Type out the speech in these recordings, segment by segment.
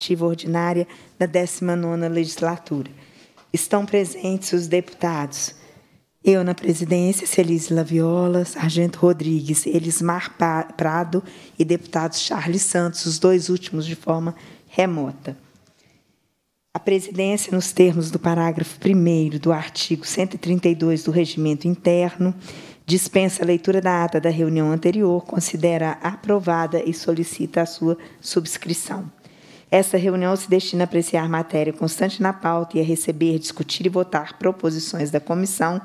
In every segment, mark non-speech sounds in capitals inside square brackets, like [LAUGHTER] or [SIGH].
legislativa ordinária da 19ª legislatura. Estão presentes os deputados eu na presidência, Celise Laviola, Sargento Rodrigues, Elismar Prado e deputado Charles Santos, os dois últimos de forma remota. A presidência, nos termos do parágrafo 1 do artigo 132 do Regimento Interno, dispensa a leitura da ata da reunião anterior, considera aprovada e solicita a sua subscrição. Essa reunião se destina a apreciar matéria constante na pauta e a receber, discutir e votar proposições da comissão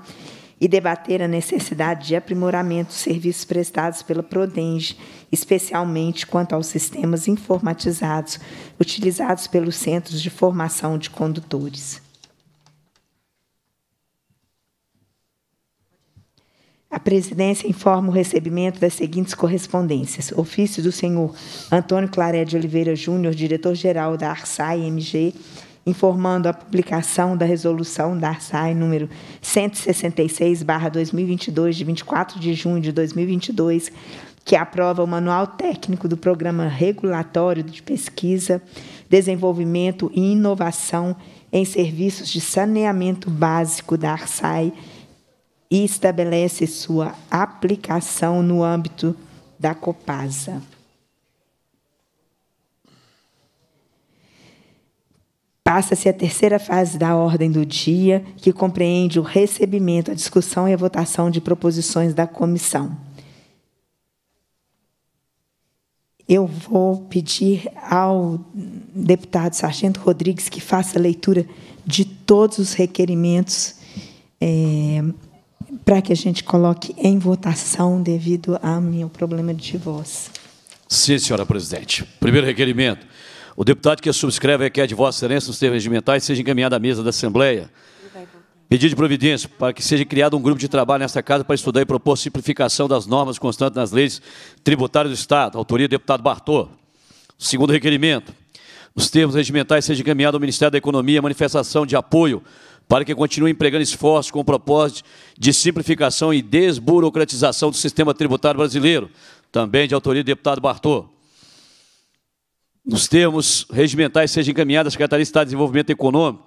e debater a necessidade de aprimoramento dos serviços prestados pela Prodenge, especialmente quanto aos sistemas informatizados utilizados pelos centros de formação de condutores. A presidência informa o recebimento das seguintes correspondências: ofício do senhor Antônio Claré de Oliveira Júnior, diretor-geral da Arsai MG, informando a publicação da resolução da Arsai número 166/2022 de 24 de junho de 2022, que aprova o manual técnico do programa regulatório de pesquisa, desenvolvimento e inovação em serviços de saneamento básico da Arsai e estabelece sua aplicação no âmbito da Copasa. Passa-se a terceira fase da ordem do dia, que compreende o recebimento, a discussão e a votação de proposições da comissão. Eu vou pedir ao deputado Sargento Rodrigues que faça a leitura de todos os requerimentos é, para que a gente coloque em votação devido ao meu problema é de voz. Sim, senhora presidente. Primeiro requerimento. O deputado que subscreve requer de Vossa Excelência nos termos regimentais seja encaminhado à mesa da Assembleia. Pedido de providência para que seja criado um grupo de trabalho nesta casa para estudar e propor simplificação das normas constantes nas leis tributárias do Estado. Autoria do deputado Bartô. Segundo requerimento. Os termos regimentais seja encaminhado ao Ministério da Economia manifestação de apoio para que continue empregando esforços com o propósito de simplificação e desburocratização do sistema tributário brasileiro, também de autoria do deputado Bartô. Nos termos regimentais, seja encaminhada à Secretaria de Estado de Desenvolvimento Econômico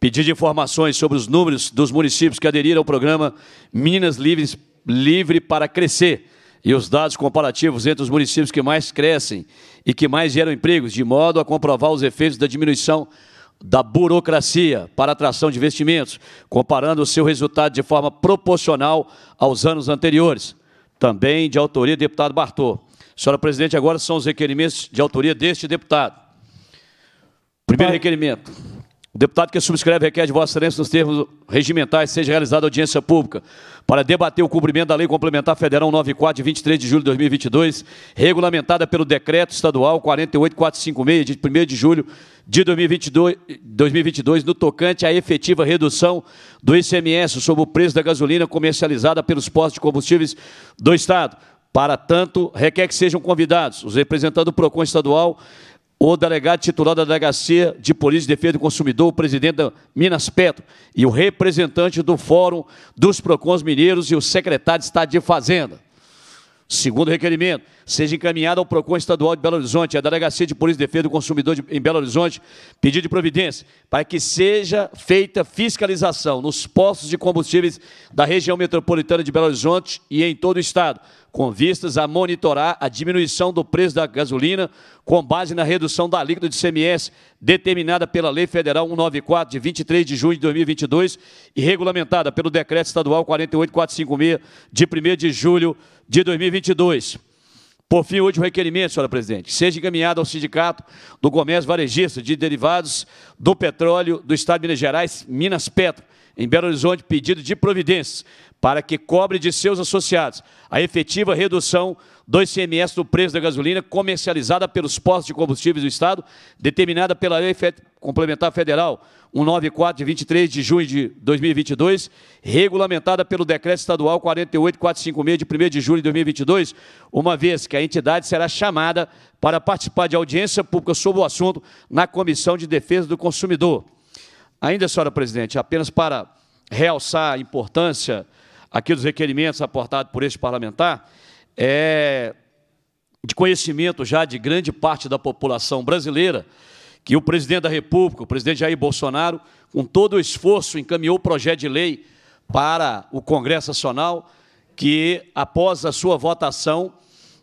pedido de informações sobre os números dos municípios que aderiram ao programa Minas Livres, Livre para Crescer, e os dados comparativos entre os municípios que mais crescem e que mais geram empregos, de modo a comprovar os efeitos da diminuição da burocracia para atração de investimentos, comparando o seu resultado de forma proporcional aos anos anteriores. Também de autoria do deputado Bartô. Senhora presidente, agora são os requerimentos de autoria deste deputado. Primeiro requerimento. O deputado que subscreve requer de Vossa Excelência, nos termos regimentais, seja realizada audiência pública para debater o cumprimento da Lei Complementar Federal 94, de 23 de julho de 2022, regulamentada pelo Decreto Estadual 48456, de 1 de julho de 2022, 2022, no tocante à efetiva redução do ICMS sobre o preço da gasolina comercializada pelos postos de combustíveis do Estado. Para tanto, requer que sejam convidados os representantes do PROCON estadual o delegado titular da Delegacia de Polícia e Defesa do Consumidor, o presidente da Minas Petro, e o representante do Fórum dos PROCONs Mineiros e o secretário de Estado de Fazenda. Segundo requerimento, seja encaminhado ao PROCON Estadual de Belo Horizonte, à Delegacia de Polícia e Defesa do Consumidor de, em Belo Horizonte, pedido de providência para que seja feita fiscalização nos postos de combustíveis da região metropolitana de Belo Horizonte e em todo o Estado, com vistas a monitorar a diminuição do preço da gasolina com base na redução da alíquota de CMS determinada pela Lei Federal 194 de 23 de junho de 2022 e regulamentada pelo Decreto Estadual 48456 de 1 de julho de 2022. Por fim, o último requerimento, senhora presidente, seja encaminhado ao Sindicato do Comércio Varejista de Derivados do Petróleo do Estado de Minas Gerais, Minas Petro, em Belo Horizonte pedido de providências para que cobre de seus associados a efetiva redução do ICMS do preço da gasolina comercializada pelos postos de combustíveis do Estado, determinada pela Lei Complementar Federal 194 de 23 de junho de 2022, regulamentada pelo Decreto Estadual 48456 de 1 de julho de 2022, uma vez que a entidade será chamada para participar de audiência pública sobre o assunto na Comissão de Defesa do Consumidor. Ainda, senhora presidente, apenas para realçar a importância aqui dos requerimentos aportados por este parlamentar, é de conhecimento já de grande parte da população brasileira que o presidente da República, o presidente Jair Bolsonaro, com todo o esforço, encaminhou o projeto de lei para o Congresso Nacional, que, após a sua votação,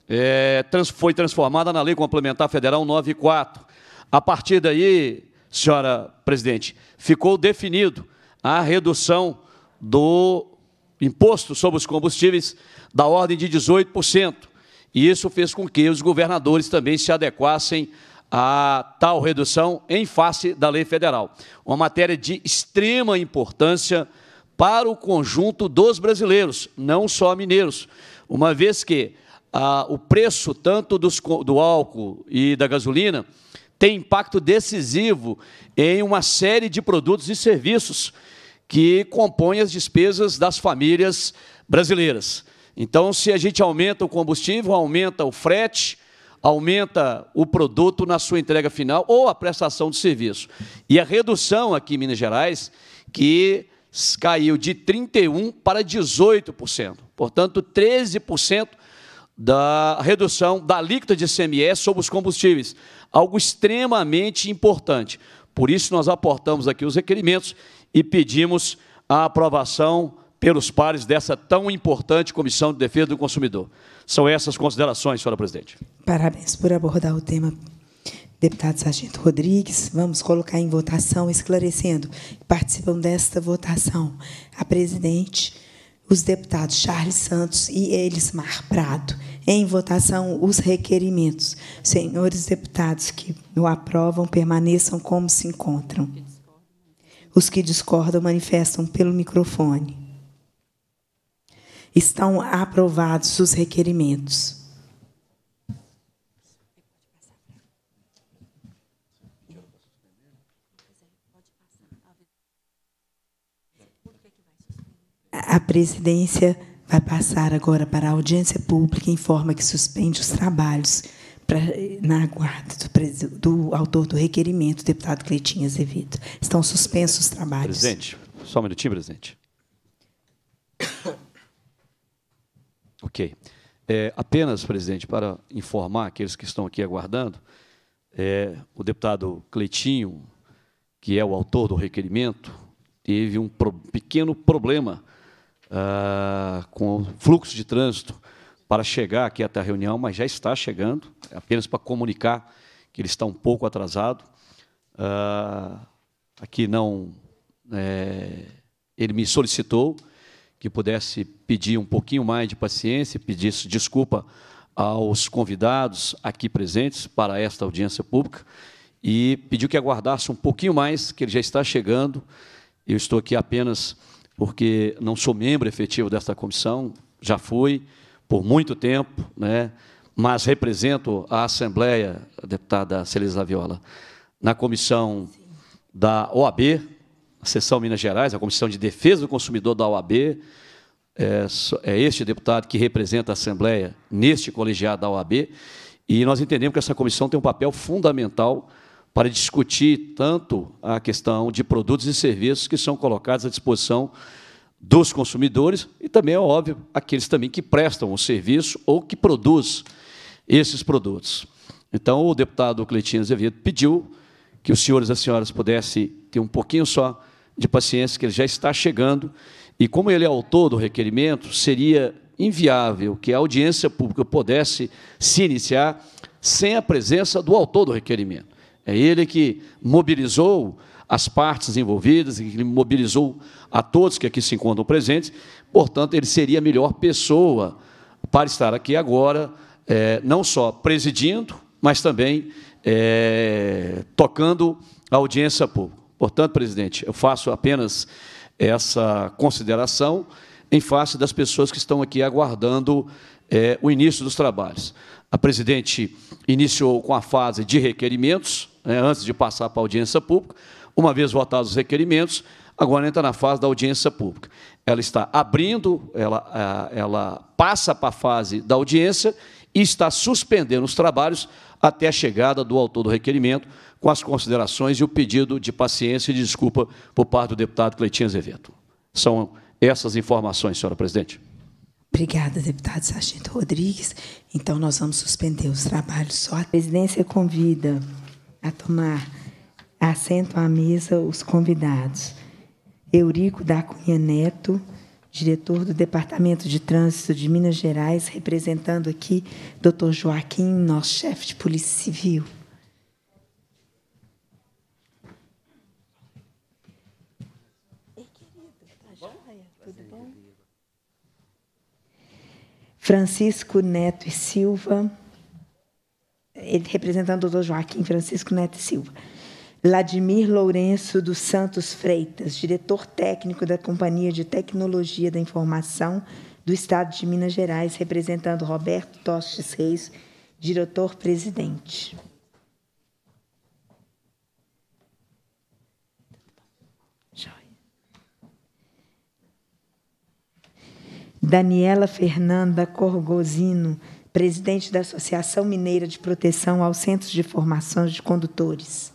é, foi transformada na Lei Complementar Federal 94. A partir daí, senhora presidente, ficou definido a redução do imposto sobre os combustíveis da ordem de 18%. E isso fez com que os governadores também se adequassem a tal redução em face da lei federal. Uma matéria de extrema importância para o conjunto dos brasileiros, não só mineiros, uma vez que ah, o preço tanto dos, do álcool e da gasolina tem impacto decisivo em uma série de produtos e serviços que compõem as despesas das famílias brasileiras. Então, se a gente aumenta o combustível, aumenta o frete, aumenta o produto na sua entrega final ou a prestação de serviço. E a redução aqui em Minas Gerais, que caiu de 31% para 18%. Portanto, 13% da redução da alíquota de ICMS sobre os combustíveis algo extremamente importante. Por isso, nós aportamos aqui os requerimentos e pedimos a aprovação pelos pares dessa tão importante Comissão de Defesa do Consumidor. São essas considerações, senhora presidente. Parabéns por abordar o tema, deputado Sargento Rodrigues. Vamos colocar em votação, esclarecendo, participam desta votação a presidente os deputados Charles Santos e Elismar Prado. Em votação, os requerimentos. Senhores deputados que o aprovam, permaneçam como se encontram. Os que discordam, manifestam pelo microfone. Estão aprovados os requerimentos. A presidência vai passar agora para a audiência pública e informa que suspende os trabalhos para na guarda do, do, autor do requerimento, deputado Cleitinho Azevedo. Estão suspensos os trabalhos. Presidente, só um minutinho, presidente. [COUGHS] Ok. É, apenas, presidente, para informar aqueles que estão aqui aguardando, é, o deputado Cleitinho, que é o autor do requerimento, teve um pro pequeno problema ah, com fluxo de trânsito para chegar aqui até a reunião, mas já está chegando, é apenas para comunicar que ele está um pouco atrasado. Uh, aqui não. É, ele me solicitou que pudesse pedir um pouquinho mais de paciência, pedisse desculpa aos convidados aqui presentes para esta audiência pública e pediu que aguardasse um pouquinho mais, que ele já está chegando. Eu estou aqui apenas porque não sou membro efetivo desta comissão, já fui por muito tempo, né? mas represento a Assembleia, a deputada Celisa Viola, na comissão da OAB, a Sessão Minas Gerais, a Comissão de Defesa do Consumidor da OAB, é, é este deputado que representa a Assembleia neste colegiado da OAB, e nós entendemos que essa comissão tem um papel fundamental para discutir tanto a questão de produtos e serviços que são colocados à disposição dos consumidores e também, é óbvio, aqueles também que prestam o serviço ou que produzem esses produtos. Então, o deputado Cleitinho Azevedo pediu que os senhores e as senhoras pudessem ter um pouquinho só de paciência, que ele já está chegando, e como ele é autor do requerimento, seria inviável que a audiência pública pudesse se iniciar sem a presença do autor do requerimento. É ele que mobilizou as partes envolvidas, que mobilizou a todos que aqui se encontram presentes, portanto, ele seria a melhor pessoa para estar aqui agora, é, não só presidindo, mas também é, tocando a audiência pública. Portanto, presidente, eu faço apenas essa consideração em face das pessoas que estão aqui aguardando é, o início dos trabalhos. A presidente iniciou com a fase de requerimentos, né, antes de passar para a audiência pública. Uma vez votados os requerimentos, agora entra na fase da audiência pública. Ela está abrindo, ela, ela passa para a fase da audiência e está suspendendo os trabalhos até a chegada do autor do requerimento, com as considerações e o pedido de paciência e de desculpa por parte do deputado Cleitinho Azevedo. São essas informações, senhora presidente. Obrigada, deputado Sargento Rodrigues. Então, nós vamos suspender os trabalhos só. A presidência convida a tomar assento à mesa os convidados. Eurico da Cunha Neto, diretor do Departamento de Trânsito de Minas Gerais, representando aqui Dr. Joaquim, nosso chefe de Polícia Civil. Ei, querido, tá joia? Tudo bom? Francisco Neto e Silva, ele representando o doutor Joaquim Francisco Neto Silva. Vladimir Lourenço dos Santos Freitas, diretor técnico da Companhia de Tecnologia da Informação do Estado de Minas Gerais, representando Roberto Tostes Reis, diretor-presidente. Daniela Fernanda Corgosino, presidente da Associação Mineira de Proteção aos Centros de Formação de Condutores.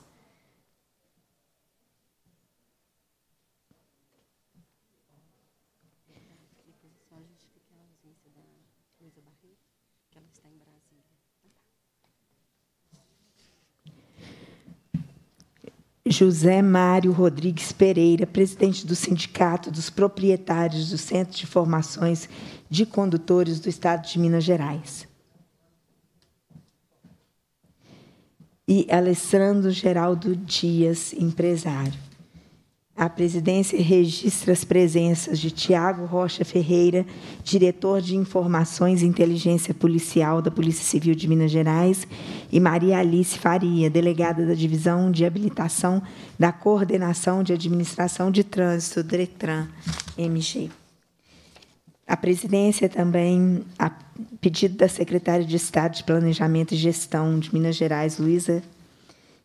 José Mário Rodrigues Pereira, presidente do Sindicato dos Proprietários do Centro de Formações de Condutores do Estado de Minas Gerais. E Alessandro Geraldo Dias, empresário. A presidência registra as presenças de Tiago Rocha Ferreira, diretor de Informações e Inteligência Policial da Polícia Civil de Minas Gerais, e Maria Alice Faria, delegada da Divisão de Habilitação da Coordenação de Administração de Trânsito, DRETRAN, MG. A presidência também, a pedido da secretária de Estado de Planejamento e Gestão de Minas Gerais, Luísa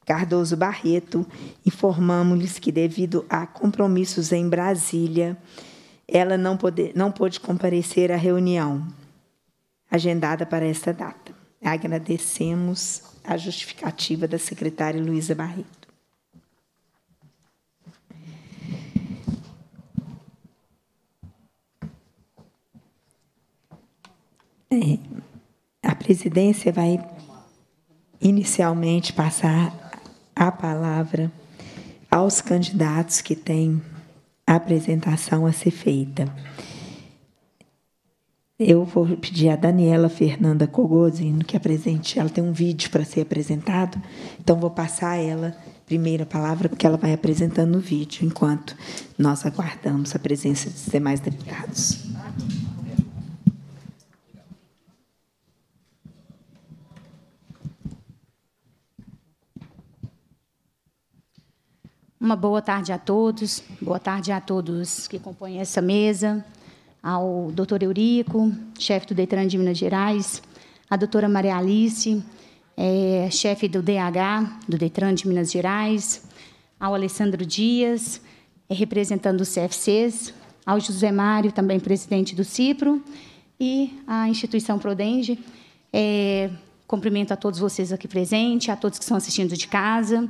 Cardoso Barreto, informamos-lhes que, devido a compromissos em Brasília, ela não, pode, não pôde comparecer à reunião agendada para esta data. Agradecemos a justificativa da secretária Luísa Barreto. É, a presidência vai inicialmente passar a palavra aos candidatos que têm a apresentação a ser feita. Eu vou pedir a Daniela Fernanda Cogosino que apresente. Ela tem um vídeo para ser apresentado, então vou passar a ela primeira palavra, porque ela vai apresentando o vídeo, enquanto nós aguardamos a presença dos demais deputados. Uma boa tarde a todos, boa tarde a todos que compõem essa mesa, ao doutor Eurico, chefe do DETRAN de Minas Gerais, à doutora Maria Alice, é, chefe do DH do DETRAN de Minas Gerais, ao Alessandro Dias, é, representando o CFCs, ao José Mário, também presidente do CIPRO, e à instituição Prodenge. É, cumprimento a todos vocês aqui presentes, a todos que estão assistindo de casa.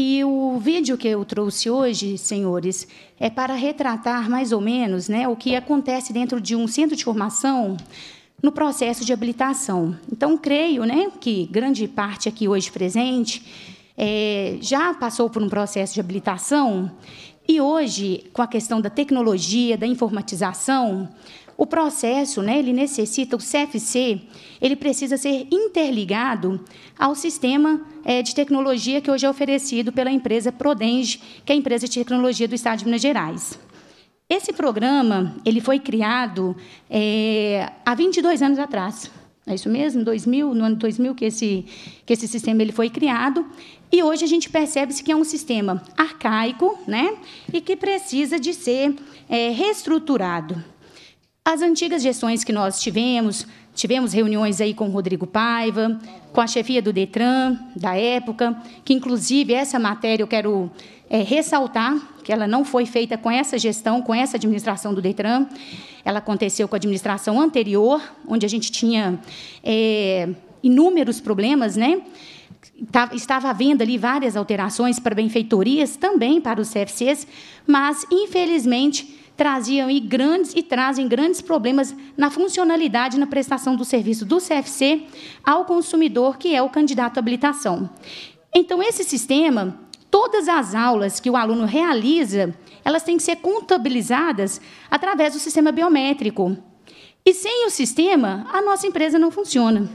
E o vídeo que eu trouxe hoje, senhores, é para retratar mais ou menos né, o que acontece dentro de um centro de formação no processo de habilitação. Então, creio né, que grande parte aqui hoje presente é, já passou por um processo de habilitação e hoje, com a questão da tecnologia, da informatização, o processo, né, ele necessita, o CFC, ele precisa ser interligado ao sistema é, de tecnologia que hoje é oferecido pela empresa Prodenge, que é a empresa de tecnologia do Estado de Minas Gerais. Esse programa, ele foi criado é, há 22 anos atrás. É isso mesmo, 2000, no ano 2000 que esse, que esse sistema ele foi criado. E hoje a gente percebe-se que é um sistema arcaico né, e que precisa de ser é, reestruturado. As antigas gestões que nós tivemos, tivemos reuniões aí com o Rodrigo Paiva, com a chefia do Detran, da época, que, inclusive, essa matéria eu quero é, ressaltar que ela não foi feita com essa gestão, com essa administração do Detran. Ela aconteceu com a administração anterior, onde a gente tinha é, inúmeros problemas, né? Tá, estava havendo ali várias alterações para benfeitorias, também para os CFCs, mas, infelizmente, traziam e grandes e trazem grandes problemas na funcionalidade na prestação do serviço do CFC ao consumidor, que é o candidato à habilitação. Então, esse sistema, todas as aulas que o aluno realiza, elas têm que ser contabilizadas através do sistema biométrico. E sem o sistema, a nossa empresa não funciona.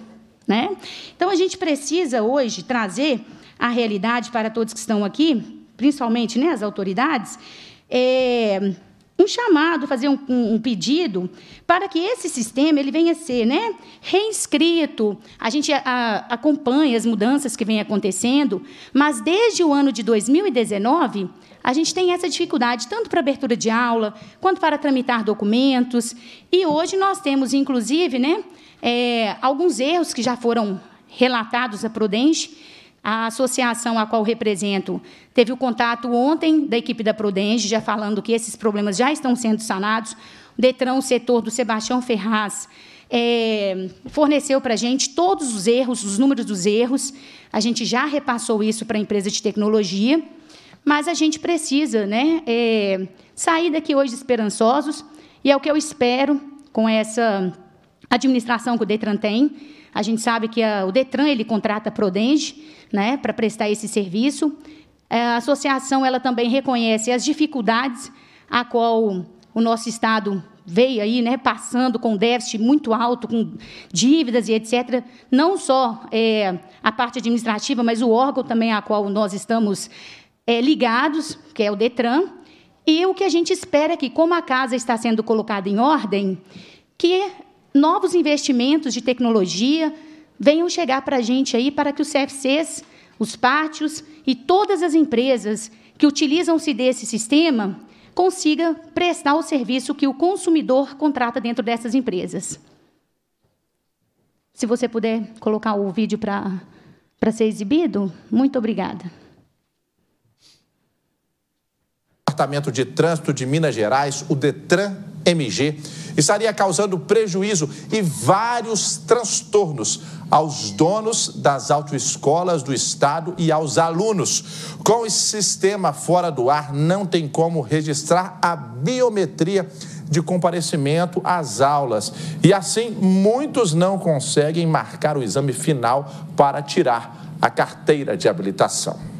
Né? Então, a gente precisa hoje trazer a realidade para todos que estão aqui, principalmente né, as autoridades, é, um chamado, fazer um, um, pedido para que esse sistema ele venha a ser né, reescrito. A gente a, a, acompanha as mudanças que vêm acontecendo, mas desde o ano de 2019 a gente tem essa dificuldade tanto para abertura de aula quanto para tramitar documentos. E hoje nós temos, inclusive, né, é, alguns erros que já foram relatados à Prudente a associação a qual represento teve o contato ontem da equipe da Prudenge, já falando que esses problemas já estão sendo sanados. O Detran, o setor do Sebastião Ferraz, é, forneceu para a gente todos os erros, os números dos erros. A gente já repassou isso para a empresa de tecnologia, mas a gente precisa né, é, sair daqui hoje esperançosos, e é o que eu espero com essa administração que o Detran tem, a gente sabe que a, o Detran ele contrata a Prodenge né, para prestar esse serviço. É, a associação ela também reconhece as dificuldades a qual o nosso Estado veio aí, né, passando com déficit muito alto, com dívidas e etc. Não só é, a parte administrativa, mas o órgão também a qual nós estamos é, ligados, que é o Detran. E o que a gente espera é que, como a casa está sendo colocada em ordem, que novos investimentos de tecnologia venham chegar para a gente aí para que os CFCs, os pátios e todas as empresas que utilizam-se desse sistema consiga prestar o serviço que o consumidor contrata dentro dessas empresas. Se você puder colocar o vídeo para, para ser exibido, muito obrigada. Departamento de Trânsito de Minas Gerais, o Detran MG, estaria causando prejuízo e vários transtornos aos donos das autoescolas do estado e aos alunos. Com esse sistema fora do ar, não tem como registrar a biometria de comparecimento às aulas. E assim, muitos não conseguem marcar o exame final para tirar a carteira de habilitação.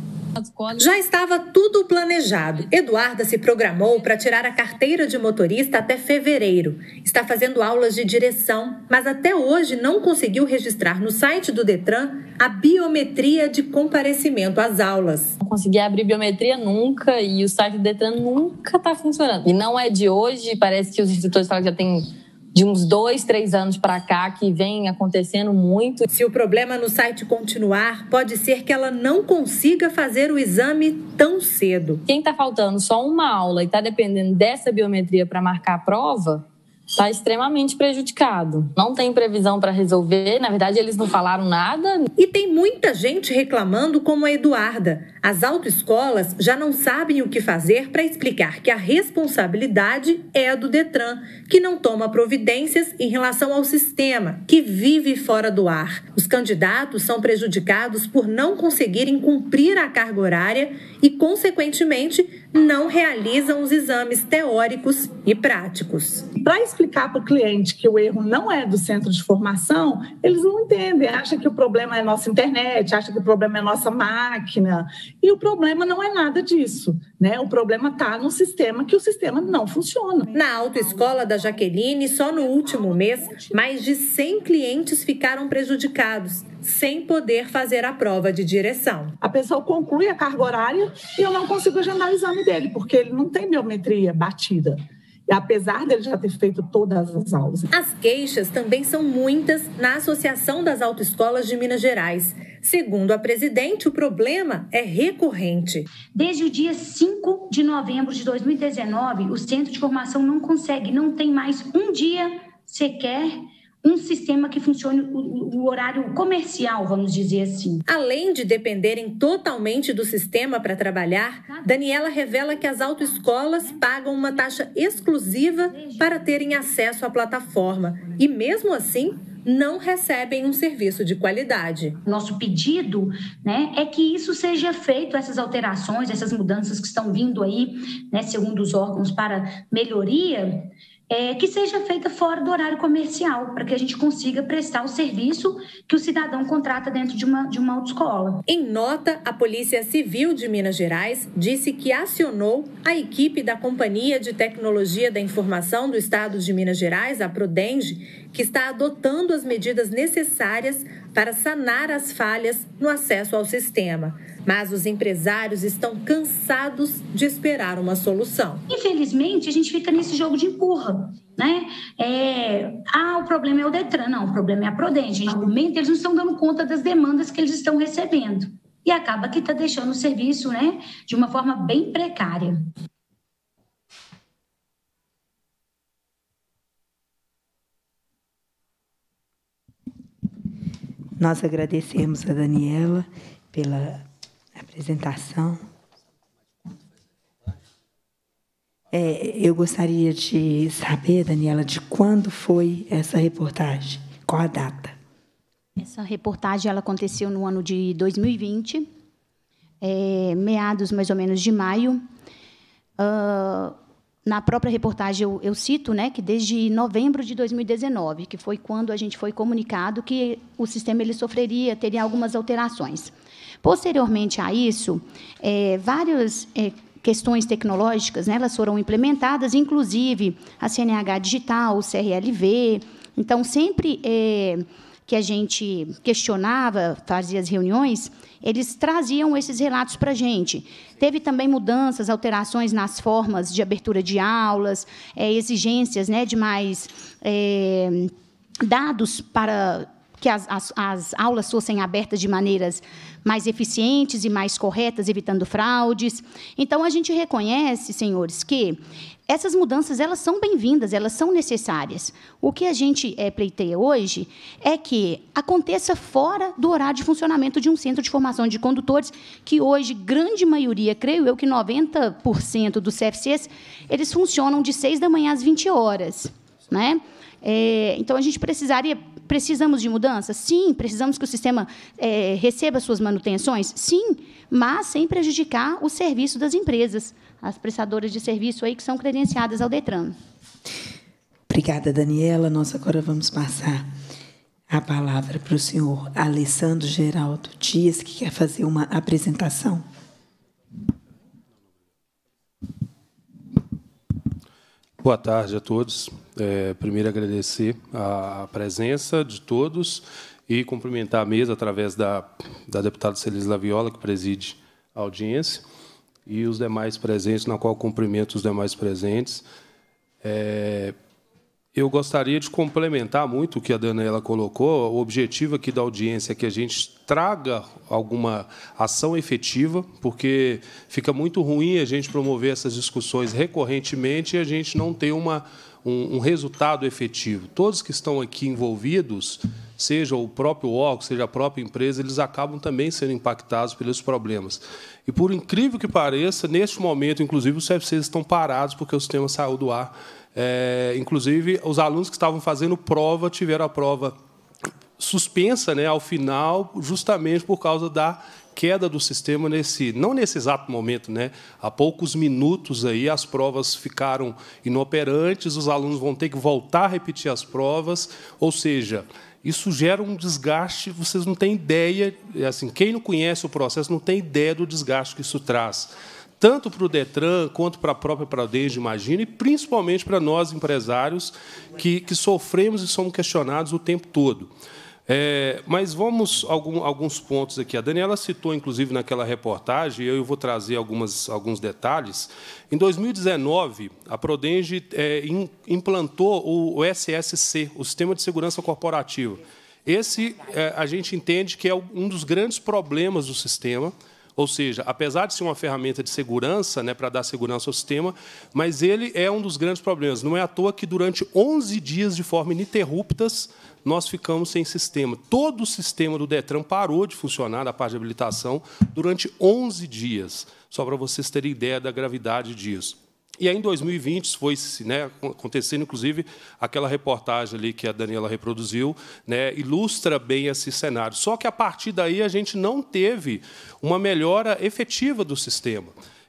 Já estava tudo planejado. Eduarda se programou para tirar a carteira de motorista até fevereiro. Está fazendo aulas de direção, mas até hoje não conseguiu registrar no site do Detran a biometria de comparecimento às aulas. Não consegui abrir biometria nunca e o site do Detran nunca está funcionando. E não é de hoje, parece que os instrutores falam que já tem de uns dois, três anos para cá que vem acontecendo muito. Se o problema no site continuar, pode ser que ela não consiga fazer o exame tão cedo. Quem está faltando só uma aula e está dependendo dessa biometria para marcar a prova, está extremamente prejudicado. Não tem previsão para resolver, na verdade, eles não falaram nada. E tem muita gente reclamando, como a Eduarda. As autoescolas já não sabem o que fazer para explicar que a responsabilidade é a do Detran, que não toma providências em relação ao sistema, que vive fora do ar. Os candidatos são prejudicados por não conseguirem cumprir a carga horária e, consequentemente, não realizam os exames teóricos e práticos. Para explicar para o cliente que o erro não é do centro de formação, eles não entendem, acham que o problema é nossa internet, acham que o problema é nossa máquina. E o problema não é nada disso, né? O problema está no sistema que o sistema não funciona. Na autoescola da Jaqueline, só no último mês, mais de 100 clientes ficaram prejudicados, sem poder fazer a prova de direção. A pessoa conclui a carga horária e eu não consigo agendar o exame dele, porque ele não tem biometria batida apesar dele já ter feito todas as aulas. As queixas também são muitas na Associação das Autoescolas de Minas Gerais. Segundo a presidente, o problema é recorrente. Desde o dia 5 de novembro de 2019, o Centro de Formação não consegue, não tem mais um dia sequer um sistema que funcione o, o, horário comercial, vamos dizer assim. Além de dependerem totalmente do sistema para trabalhar, Daniela revela que as autoescolas pagam uma taxa exclusiva para terem acesso à plataforma e, mesmo assim, não recebem um serviço de qualidade. Nosso pedido né, é que isso seja feito, essas alterações, essas mudanças que estão vindo aí, né, segundo os órgãos, para melhoria, é, que seja feita fora do horário comercial, para que a gente consiga prestar o serviço que o cidadão contrata dentro de uma, de uma autoescola. Em nota, a Polícia Civil de Minas Gerais disse que acionou a equipe da Companhia de Tecnologia da Informação do Estado de Minas Gerais, a Prodenge, que está adotando as medidas necessárias para sanar as falhas no acesso ao sistema. Mas os empresários estão cansados de esperar uma solução. Infelizmente, a gente fica nesse jogo de empurra. Né? É, ah, o problema é o Detran. Não, o problema é a Prodente. A gente aumenta, eles não estão dando conta das demandas que eles estão recebendo. E acaba que está deixando o serviço né, de uma forma bem precária. Nós agradecemos a Daniela pela apresentação. É, eu gostaria de saber, Daniela, de quando foi essa reportagem? Qual a data? Essa reportagem ela aconteceu no ano de 2020, é, meados mais ou menos de maio. Uh, na própria reportagem eu, eu, cito né, que desde novembro de 2019, que foi quando a gente foi comunicado que o sistema ele sofreria, teria algumas alterações. Posteriormente a isso, é, várias é, questões tecnológicas, né, elas foram implementadas, inclusive a CNH digital, o CRLV. Então, sempre é, que a gente questionava, fazia as reuniões, eles traziam esses relatos para a gente. Teve também mudanças, alterações nas formas de abertura de aulas, é, exigências né, de mais é, dados para que as, as, as aulas fossem abertas de maneiras mais eficientes e mais corretas, evitando fraudes. Então, a gente reconhece, senhores, que essas mudanças elas são bem-vindas, elas são necessárias. O que a gente é, pleiteia hoje é que aconteça fora do horário de funcionamento de um centro de formação de condutores, que hoje, grande maioria, creio eu que 90% dos CFCs, eles funcionam de 6 da manhã às 20 horas. Né? É, então, a gente precisaria precisamos de mudanças, Sim. Precisamos que o sistema é, receba suas manutenções? Sim. Mas sem prejudicar o serviço das empresas, as prestadoras de serviço aí que são credenciadas ao Detran. Obrigada, Daniela. Nós agora vamos passar a palavra para o senhor Alessandro Geraldo Dias, que quer fazer uma apresentação. Boa tarde a todos é, primeiro agradecer a presença de todos e cumprimentar a mesa através da, da deputada Celise Laviola, que preside a audiência, e os demais presentes, na qual cumprimento os demais presentes. É, eu gostaria de complementar muito o que a Daniela colocou. O objetivo aqui da audiência é que a gente traga alguma ação efetiva, porque fica muito ruim a gente promover essas discussões recorrentemente e a gente não ter uma um, um resultado efetivo. Todos que estão aqui envolvidos, seja o próprio órgão, seja a própria empresa, eles acabam também sendo impactados pelos problemas. E, por incrível que pareça, neste momento, inclusive, os CFCs estão parados porque o sistema saiu do ar. É, inclusive, os alunos que estavam fazendo prova tiveram a prova suspensa né, ao final, justamente por causa da queda do sistema nesse, não nesse exato momento, né? Há poucos minutos aí as provas ficaram inoperantes, os alunos vão ter que voltar a repetir as provas, ou seja, isso gera um desgaste, vocês não têm ideia, é assim, quem não conhece o processo não tem ideia do desgaste que isso traz tanto para o Detran quanto para a própria Pradesh, imagino, e principalmente para nós empresários que, que sofremos e somos questionados o tempo todo. É, mas vamos algum, alguns pontos aqui. A Daniela citou, inclusive, naquela reportagem, eu vou trazer algumas, alguns detalhes. Em 2019, a Prodenge é, in, implantou o, o, SSC, o Sistema de Segurança Corporativa. Esse é, a gente entende que é um dos grandes problemas do sistema, ou seja, apesar de ser uma ferramenta de segurança, né, para dar segurança ao sistema, mas ele é um dos grandes problemas. Não é à toa que, durante 11 dias, de forma ininterruptas, nós ficamos sem sistema. Todo o sistema do Detran parou de funcionar, da parte de habilitação, durante 11 dias, só para vocês terem ideia da gravidade disso. E aí, em 2020, foi né, acontecendo, inclusive, aquela reportagem ali que a Daniela reproduziu, né, ilustra bem esse cenário. Só que, a partir daí, a gente não teve uma melhora efetiva do sistema.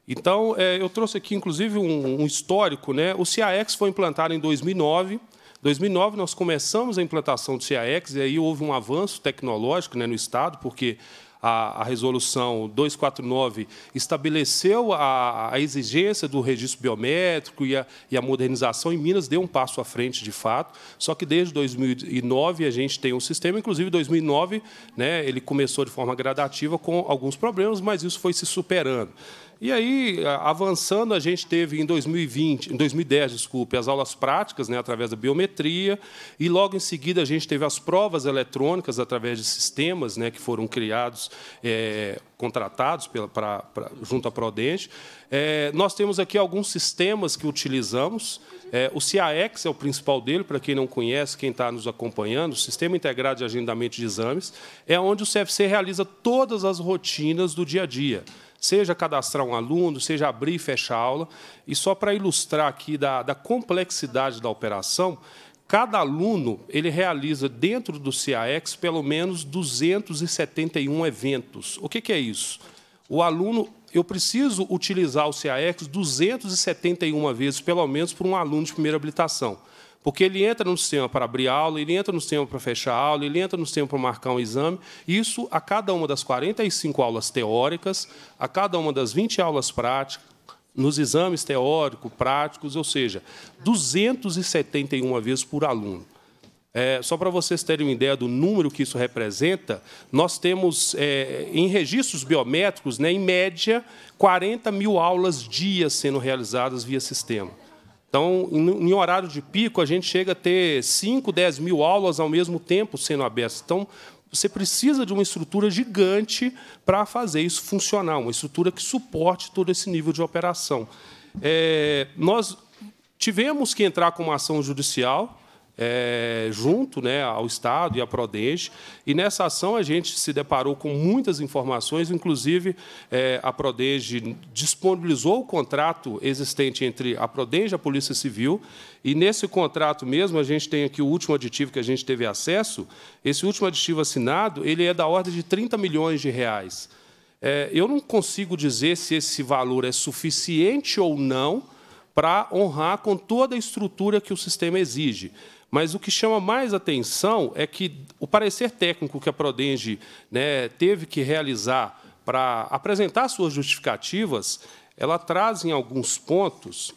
Então, é, eu trouxe aqui, inclusive, um, um histórico. Né? O Ciax foi implantado em 2009, 2009 nós começamos a implantação do Ciax e aí houve um avanço tecnológico né, no estado, porque a, a resolução 249 estabeleceu a, a, exigência do registro biométrico e a, e a modernização em Minas deu um passo à frente, de fato. Só que desde 2009 a gente tem um sistema, inclusive 2009, né, ele começou de forma gradativa com alguns problemas, mas isso foi se superando. E aí, avançando, a gente teve em 2020, em 2010, desculpe, as aulas práticas, né, através da biometria, e logo em seguida a gente teve as provas eletrônicas através de sistemas, né, que foram criados, é, contratados pela, pra, pra, junto à Prodente. É, nós temos aqui alguns sistemas que utilizamos. É, o CIAEX é o principal dele, para quem não conhece, quem está nos acompanhando, o Sistema Integrado de Agendamento de Exames, é onde o CFC realiza todas as rotinas do dia a dia seja cadastrar um aluno, seja abrir e fechar aula. E só para ilustrar aqui da, da complexidade da operação, cada aluno ele realiza dentro do CAEX pelo menos 271 eventos. O que, que é isso? O aluno eu preciso utilizar o CAEX 271 vezes, pelo menos, por um aluno de primeira habilitação. Porque ele entra no sistema para abrir aula, ele entra no sistema para fechar aula, ele entra no sistema para marcar um exame. Isso a cada uma das 45 aulas teóricas, a cada uma das 20 aulas práticas, nos exames teórico, práticos, ou seja, 271 vezes por aluno. É, só para vocês terem uma ideia do número que isso representa, nós temos, é, em registros biométricos, né, em média, 40 mil aulas dia sendo realizadas via sistema. Então, em, em horário de pico, a gente chega a ter 5, 10 mil aulas ao mesmo tempo sendo abertas. Então, você precisa de uma estrutura gigante para fazer isso funcionar, uma estrutura que suporte todo esse nível de operação. É, nós tivemos que entrar com uma ação judicial, é, junto né, ao Estado e à Prodege E nessa ação a gente se deparou com muitas informações, inclusive é, a Prodege disponibilizou o contrato existente entre a Prodege e a Polícia Civil. E nesse contrato mesmo, a gente tem aqui o último aditivo que a gente teve acesso. Esse último aditivo assinado ele é da ordem de 30 milhões de reais. É, eu não consigo dizer se esse valor é suficiente ou não para honrar com toda a estrutura que o sistema exige. Mas o que chama mais atenção é que o parecer técnico que a Prodenge né, teve que realizar para apresentar suas justificativas, ela traz em alguns pontos,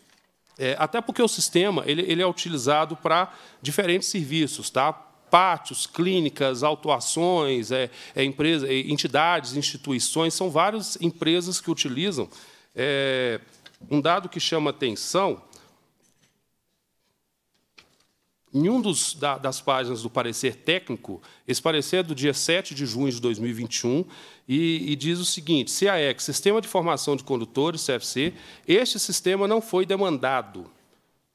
é, até porque o sistema ele, ele é utilizado para diferentes serviços, tá? pátios, clínicas, autuações, é, é, empresa, é, entidades, instituições, são várias empresas que utilizam. É, um dado que chama atenção em um dos, da, das páginas do parecer técnico, esse parecer é do dia 7 de junho de 2021, e, e diz o seguinte: CAEC, Sistema de Formação de Condutores, CFC, este sistema não foi demandado.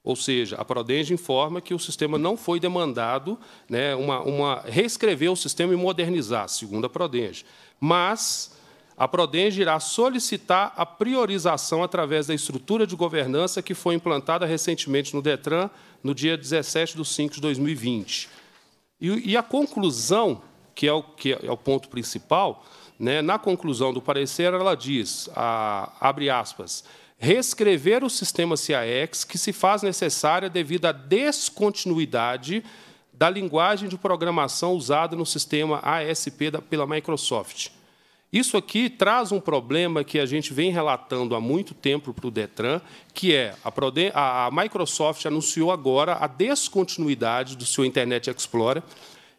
Ou seja, a Prodenge informa que o sistema não foi demandado, né, uma, uma reescrever o sistema e modernizar, segundo a Prodenge. Mas a Prodenge irá solicitar a priorização através da estrutura de governança que foi implantada recentemente no DETRAN, no dia 17 de 5 de 2020. E, e a conclusão, que é o, que é o ponto principal, né, na conclusão do parecer, ela diz, a, abre aspas, reescrever o sistema CAEX que se faz necessária devido à descontinuidade da linguagem de programação usada no sistema ASP da, pela Microsoft isso aqui traz um problema que a gente vem relatando há muito tempo para o Detran, que é a, a Microsoft anunciou agora a descontinuidade do seu Internet Explorer.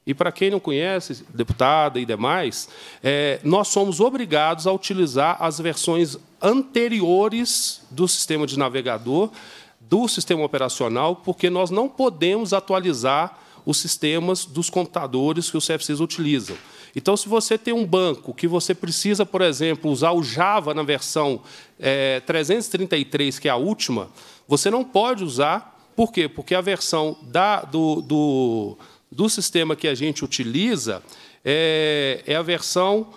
E para quem não conhece, deputada e demais, é, nós somos obrigados a utilizar as versões anteriores do sistema de navegador, do sistema operacional, porque nós não podemos atualizar os sistemas dos computadores que os CFCs utilizam. Então, se você tem um banco que você precisa, por exemplo, usar o Java na versão é, eh, 333, que é a última, você não pode usar. Por quê? Porque a versão da, do, do, do sistema que a gente utiliza é, é a versão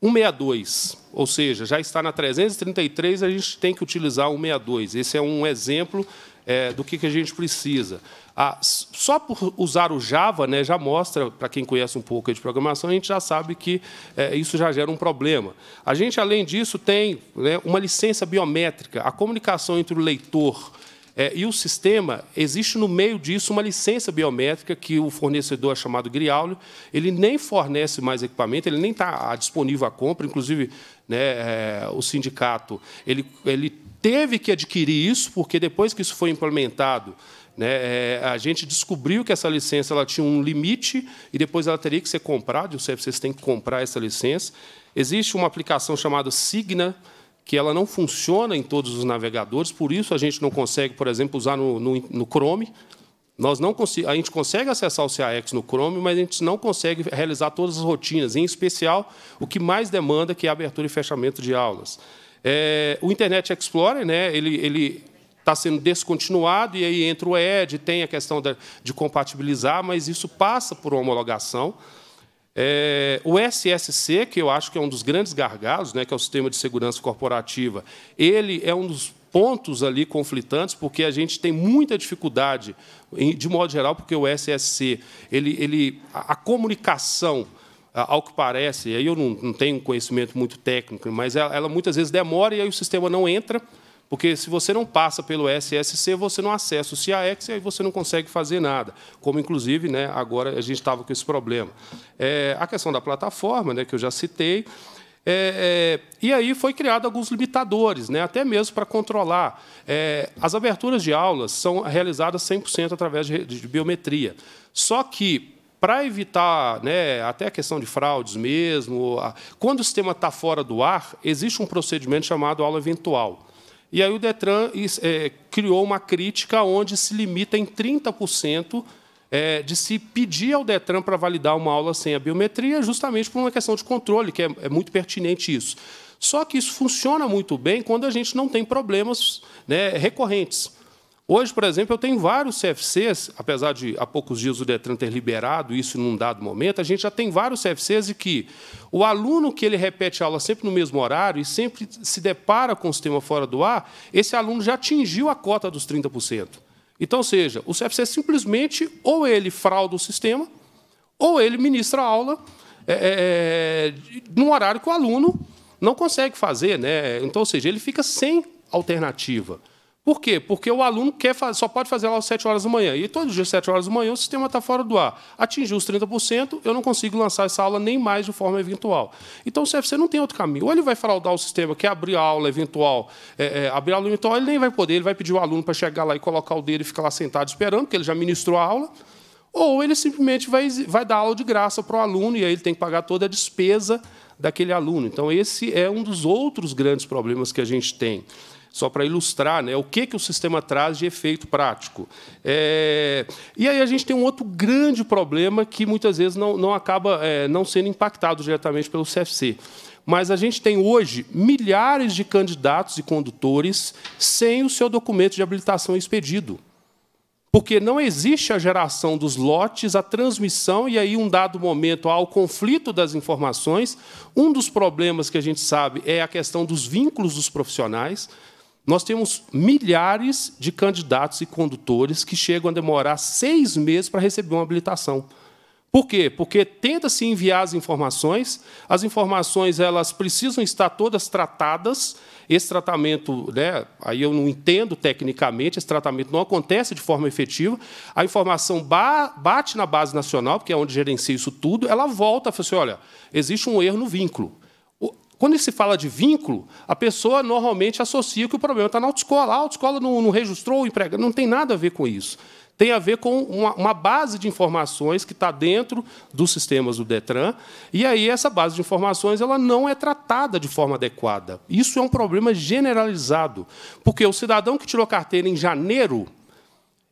162, ou seja, já está na 333, a gente tem que utilizar 162. Esse é um exemplo é, do que, que a gente precisa. Ah, só por usar o Java né, já mostra, para quem conhece um pouco de programação, a gente já sabe que é, isso já gera um problema. A gente, além disso, tem né, uma licença biométrica, a comunicação entre o leitor é, e o sistema, existe no meio disso uma licença biométrica que o fornecedor é chamado Griaulio, ele nem fornece mais equipamento, ele nem está ah, disponível à compra, inclusive né, é, o sindicato, ele, ele teve que adquirir isso, porque depois que isso foi implementado, né, é, a gente descobriu que essa licença ela tinha um limite e depois ela teria que ser comprada, e o CFCs tem que comprar essa licença. Existe uma aplicação chamada Signa, que ela não funciona em todos os navegadores, por isso a gente não consegue, por exemplo, usar no, no, no Chrome. Nós não a gente consegue acessar o CAEX no Chrome, mas a gente não consegue realizar todas as rotinas, em especial o que mais demanda, que é a abertura e fechamento de aulas. É, o Internet Explorer, né, ele, ele está sendo descontinuado, e aí entra o ED, tem a questão de compatibilizar, mas isso passa por homologação. É, o SSC, que eu acho que é um dos grandes gargalos, né, que é o Sistema de Segurança Corporativa, ele é um dos pontos ali conflitantes, porque a gente tem muita dificuldade, de modo geral, porque o SSC, ele, ele, a comunicação ao que parece, aí eu não, não tenho conhecimento muito técnico, mas ela, ela, muitas vezes demora e aí o sistema não entra, porque se você não passa pelo SSC, você não acessa o CIAX e aí você não consegue fazer nada. Como, inclusive, né, agora a gente estava com esse problema. É, a questão da plataforma, né, que eu já citei, é, é, e aí foi criado alguns limitadores, né, até mesmo para controlar. É, as aberturas de aulas são realizadas 100% através de, de biometria. Só que para evitar né, até a questão de fraudes mesmo, quando o sistema está fora do ar, existe um procedimento chamado aula eventual. E aí o Detran é, criou uma crítica onde se limita em 30% é, de se pedir ao Detran para validar uma aula sem a biometria, justamente por uma questão de controle, que é, é muito pertinente isso. Só que isso funciona muito bem quando a gente não tem problemas né, recorrentes. Hoje, por exemplo, eu tenho vários CFCs, apesar de há poucos dias o Detran ter liberado isso num dado momento, a gente já tem vários CFCs e que o aluno que ele repete a aula sempre no mesmo horário e sempre se depara com o sistema fora do ar, esse aluno já atingiu a cota dos 30%. Então, ou seja, o CFC é simplesmente ou ele frauda o sistema, ou ele ministra a aula é, é, é, num horário que o aluno não consegue fazer. Né? Então, ou seja, ele fica sem alternativa. Por quê? Porque o aluno quer fazer, só pode fazer lá às 7 horas da manhã. E todos os dias, 7 horas da manhã, o sistema está fora do ar. Atingiu os 30%, eu não consigo lançar essa aula nem mais de forma eventual. Então, o CFC não tem outro caminho. Ou ele vai fraudar o sistema, quer abrir a aula eventual, é, é, abrir a aula eventual, ele nem vai poder, ele vai pedir o aluno para chegar lá e colocar o dele e ficar lá sentado esperando, porque ele já ministrou a aula. Ou ele simplesmente vai, vai dar aula de graça para o aluno e aí ele tem que pagar toda a despesa daquele aluno. Então, esse é um dos outros grandes problemas que a gente tem só para ilustrar né, o que, que o sistema traz de efeito prático. É, e aí a gente tem um outro grande problema que muitas vezes não, não acaba é, não sendo impactado diretamente pelo CFC. Mas a gente tem hoje milhares de candidatos e condutores sem o seu documento de habilitação expedido porque não existe a geração dos lotes, a transmissão, e aí, um dado momento, há o conflito das informações. Um dos problemas que a gente sabe é a questão dos vínculos dos profissionais. Nós temos milhares de candidatos e condutores que chegam a demorar seis meses para receber uma habilitação. Por quê? Porque tenta-se enviar as informações, as informações elas precisam estar todas tratadas. Esse tratamento, né, aí eu não entendo tecnicamente, esse tratamento não acontece de forma efetiva. A informação bate na base nacional, porque é onde gerencia isso tudo, ela volta e fala assim: olha, existe um erro no vínculo. Quando se fala de vínculo, a pessoa normalmente associa que o problema está na autoescola. A autoescola não, não registrou o emprego. não tem nada a ver com isso. Tem a ver com uma, uma, base de informações que está dentro dos sistemas do Detran, e aí essa base de informações ela não é tratada de forma adequada. Isso é um problema generalizado, porque o cidadão que tirou carteira em janeiro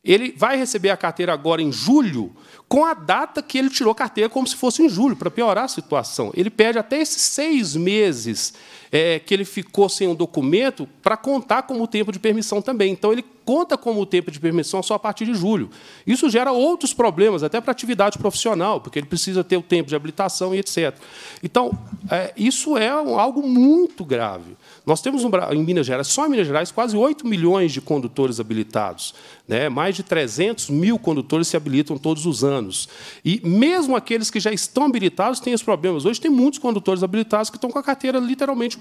ele vai receber a carteira agora em julho, com a data que ele tirou a carteira, como se fosse em julho, para piorar a situação. Ele pede até esses seis meses é, que ele ficou sem um documento para contar como tempo de permissão também. Então, ele conta como tempo de permissão só a partir de julho. Isso gera outros problemas, até para a atividade profissional, porque ele precisa ter o tempo de habilitação e etc. Então, é, isso é algo muito grave. Nós temos em Minas Gerais, só em Minas Gerais, quase 8 milhões de condutores habilitados. Né? Mais de 300 mil condutores se habilitam todos os anos. E mesmo aqueles que já estão habilitados têm os problemas. Hoje tem muitos condutores habilitados que estão com a carteira literalmente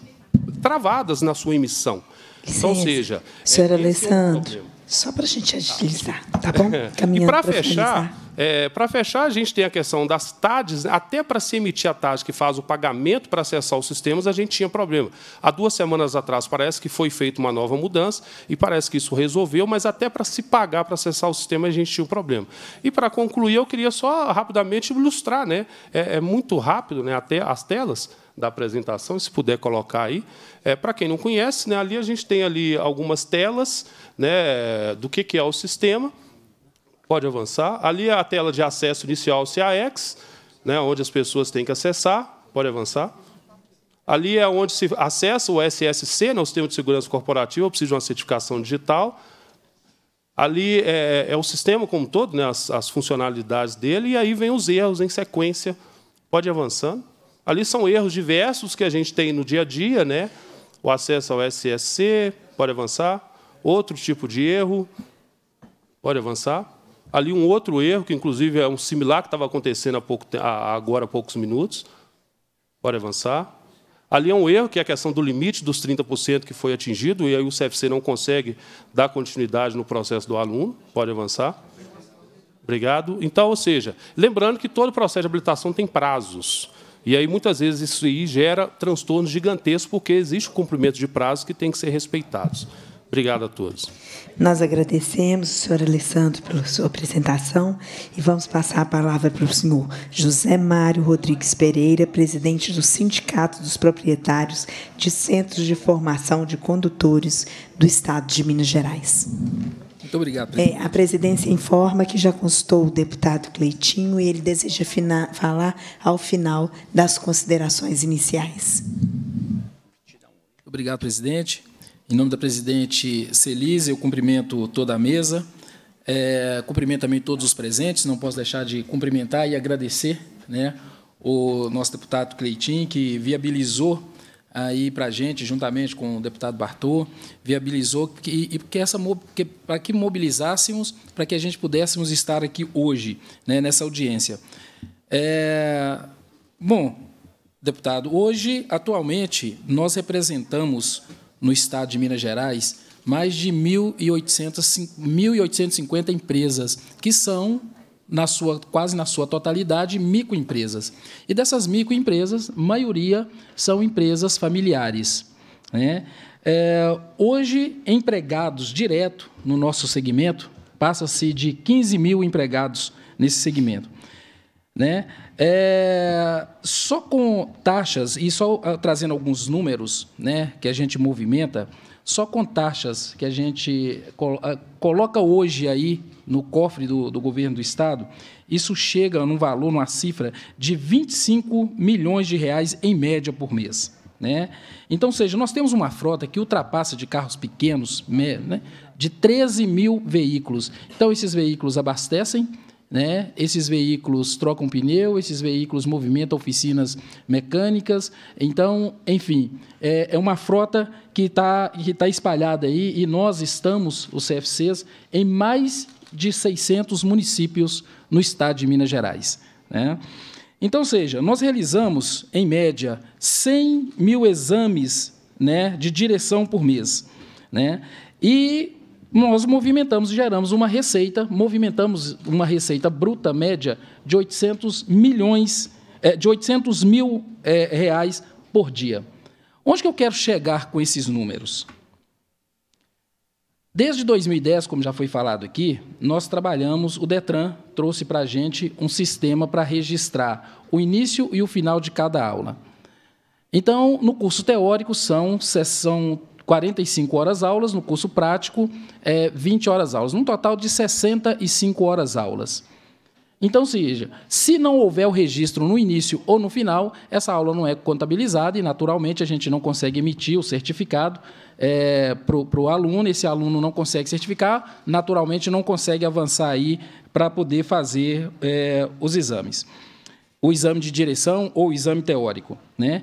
travadas na sua emissão. Sim, Então, ou seja... Senhor é, é Alessandro, é só para a gente agilizar, tá bom? [LAUGHS] Caminhando e, para fechar... Finalizar. É, para fechar, a gente tem a questão das TADs. Né? Até para se emitir a TAD que faz o pagamento para acessar os sistemas, a gente tinha problema. Há duas semanas atrás, parece que foi feita uma nova mudança e parece que isso resolveu, mas até para se pagar para acessar o sistema, a gente tinha um problema. E, para concluir, eu queria só rapidamente ilustrar. Né? É, é muito rápido né? até as telas da apresentação, se puder colocar aí. É, para quem não conhece, né, ali a gente tem ali algumas telas né, do que, que é o sistema. Pode avançar. Ali é a tela de acesso inicial CAEX, né, onde as pessoas têm que acessar. Pode avançar. Ali é onde se acessa o SSC, né, o Sistema de Segurança Corporativa, precisa de uma certificação digital. Ali é, é o sistema como um todo, né, as, as funcionalidades dele, e aí vem os erros em sequência. Pode avançando. Ali são erros diversos que a gente tem no dia a dia, né? O acesso ao SSC, pode avançar. Outro tipo de erro, pode avançar. Ali um outro erro, que inclusive é um similar que estava acontecendo há pouco, agora há poucos minutos. Pode avançar. Ali é um erro, que é a questão do limite dos 30% que foi atingido, e aí o CFC não consegue dar continuidade no processo do aluno. Pode avançar. Obrigado. Então, ou seja, lembrando que todo processo de habilitação tem prazos. E aí, muitas vezes, isso aí gera transtornos gigantescos, porque existe cumprimento de prazos que têm que ser respeitados. Obrigado a todos. Nós agradecemos o senhor Alessandro pela sua apresentação e vamos passar a palavra para o senhor José Mário Rodrigues Pereira, presidente do Sindicato dos Proprietários de Centros de Formação de Condutores do Estado de Minas Gerais. Muito obrigado. É, a presidência informa que já consultou o deputado Cleitinho e ele deseja falar ao final das considerações iniciais. Obrigado, presidente. Em nome da presidente Celise, eu cumprimento toda a mesa, é, cumprimento também todos os presentes, não posso deixar de cumprimentar e agradecer né, o nosso deputado Cleitinho, que viabilizou aí para a gente, juntamente com o deputado Bartô, viabilizou que, e que essa, que, para que mobilizássemos, para que a gente pudéssemos estar aqui hoje, né, nessa audiência. É, bom, deputado, hoje, atualmente, nós representamos no estado de Minas Gerais, mais de 1.850 empresas, que são na sua, quase na sua totalidade, microempresas. E dessas microempresas, maioria são empresas familiares. Né? É, hoje, empregados direto no nosso segmento, passa-se de 15 mil empregados nesse segmento. Né? É, só com taxas, e só uh, trazendo alguns números né, que a gente movimenta, só com taxas que a gente col uh, coloca hoje aí no cofre do, do, governo do Estado, isso chega num valor, numa cifra de 25 milhões de reais em média por mês. Né? Então, ou seja, nós temos uma frota que ultrapassa de carros pequenos né, de 13 mil veículos. Então, esses veículos abastecem né? Esses veículos trocam pneu, esses veículos movimentam oficinas mecânicas. Então, enfim, é, é uma frota que está que tá espalhada aí e nós estamos, os CFCs, em mais de 600 municípios no estado de Minas Gerais. Né? Então, seja, nós realizamos, em média, 100 mil exames né, de direção por mês. Né? E nós movimentamos, e geramos uma receita, movimentamos uma receita bruta média de 800 milhões, é, de 800 mil é, reais por dia. Onde que eu quero chegar com esses números? Desde 2010, como já foi falado aqui, nós trabalhamos, o Detran trouxe para a gente um sistema para registrar o início e o final de cada aula. Então, no curso teórico, são, são 45 horas aulas, no curso prático, é, 20 horas aulas, num total de 65 horas aulas. Então, seja, se não houver o registro no início ou no final, essa aula não é contabilizada e, naturalmente, a gente não consegue emitir o certificado é, para o aluno. Esse aluno não consegue certificar, naturalmente, não consegue avançar aí para poder fazer é, os exames. O exame de direção ou o exame teórico. Né?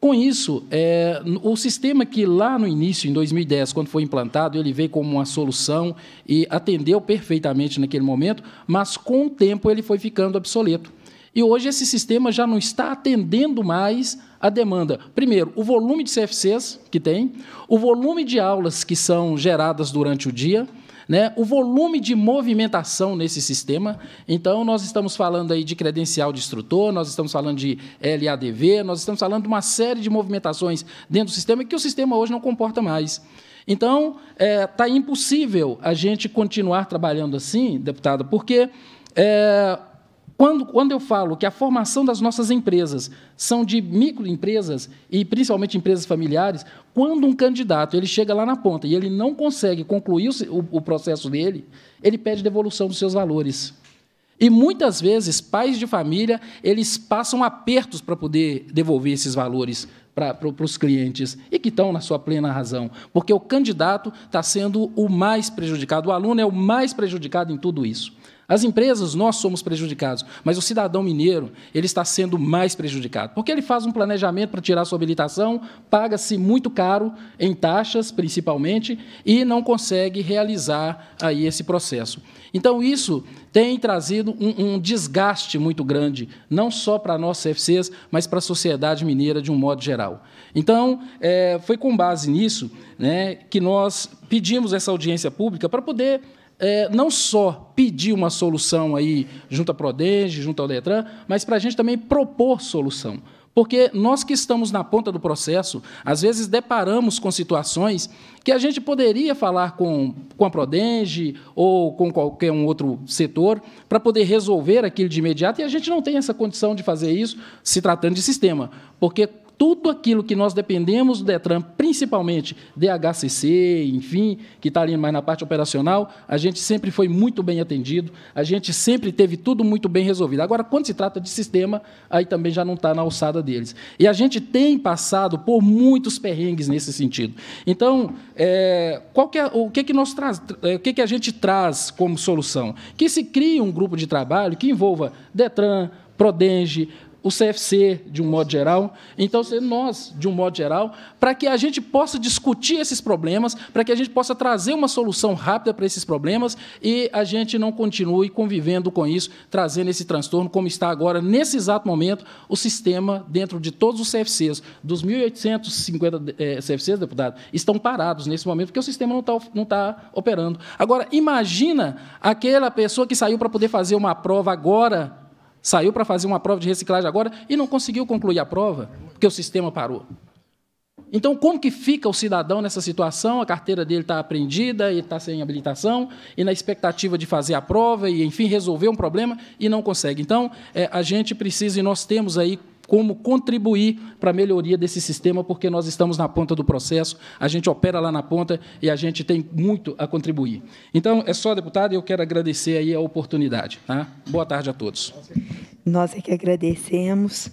Com isso, é, o sistema que lá no início, em 2010, quando foi implantado, ele veio como uma solução e atendeu perfeitamente naquele momento, mas com o tempo ele foi ficando obsoleto. E hoje esse sistema já não está atendendo mais a demanda. Primeiro, o volume de CFCs que tem, o volume de aulas que são geradas durante o dia, né, o volume de movimentação nesse sistema. Então, nós estamos falando aí de credencial de instrutor, nós estamos falando de LADV, nós estamos falando de uma série de movimentações dentro do sistema que o sistema hoje não comporta mais. Então, está é, tá impossível a gente continuar trabalhando assim, deputada, porque é, quando, quando eu falo que a formação das nossas empresas são de microempresas e principalmente empresas familiares, quando um candidato ele chega lá na ponta e ele não consegue concluir o, o processo dele, ele pede devolução dos seus valores. E muitas vezes pais de família eles passam apertos para poder devolver esses valores para, para os clientes e que estão na sua plena razão, porque o candidato está sendo o mais prejudicado, o aluno é o mais prejudicado em tudo isso. As empresas, nós somos prejudicados, mas o cidadão mineiro, ele está sendo mais prejudicado, porque ele faz um planejamento para tirar sua habilitação, paga-se muito caro em taxas, principalmente, e não consegue realizar aí esse processo. Então, isso tem trazido um, um desgaste muito grande, não só para nós CFCs, mas para a sociedade mineira de um modo geral. Então, é, foi com base nisso né, que nós pedimos essa audiência pública para poder é, não só pedir uma solução aí junto à Prodenge, junto ao Detran, mas para a gente também propor solução. Porque nós que estamos na ponta do processo, às vezes deparamos com situações que a gente poderia falar com, com a Prodenge ou com qualquer um outro setor para poder resolver aquilo de imediato e a gente não tem essa condição de fazer isso se tratando de sistema. Porque tudo aquilo que nós dependemos do Detran, principalmente DHCC, enfim, que está ali mais na parte operacional, a gente sempre foi muito bem atendido, a gente sempre teve tudo muito bem resolvido. Agora, quando se trata de sistema, aí também já não está na alçada deles. E a gente tem passado por muitos perrengues nesse sentido. Então, é, que é, o que, que nós traz, é, o que, que a gente traz como solução? Que se crie um grupo de trabalho que envolva Detran, Prodenge, o CFC, de um modo geral, então nós, de um modo geral, para que a gente possa discutir esses problemas, para que a gente possa trazer uma solução rápida para esses problemas e a gente não continue convivendo com isso, trazendo esse transtorno como está agora, nesse exato momento, o sistema dentro de todos os CFCs, dos 1.850 CFCs, eh, deputado, estão parados nesse momento, porque o sistema não está não tá operando. Agora, imagina aquela pessoa que saiu para poder fazer uma prova agora Saiu para fazer uma prova de reciclagem agora e não conseguiu concluir a prova, porque o sistema parou. Então, como que fica o cidadão nessa situação? A carteira dele está apreendida e está sem habilitação, e na expectativa de fazer a prova e, enfim, resolver um problema e não consegue. Então, é, a gente precisa, e nós temos aí como contribuir para a melhoria desse sistema, porque nós estamos na ponta do processo, a gente opera lá na ponta e a gente tem muito a contribuir. Então, é só, deputado, eu quero agradecer aí a oportunidade. Tá? Boa tarde a todos. Nós é que agradecemos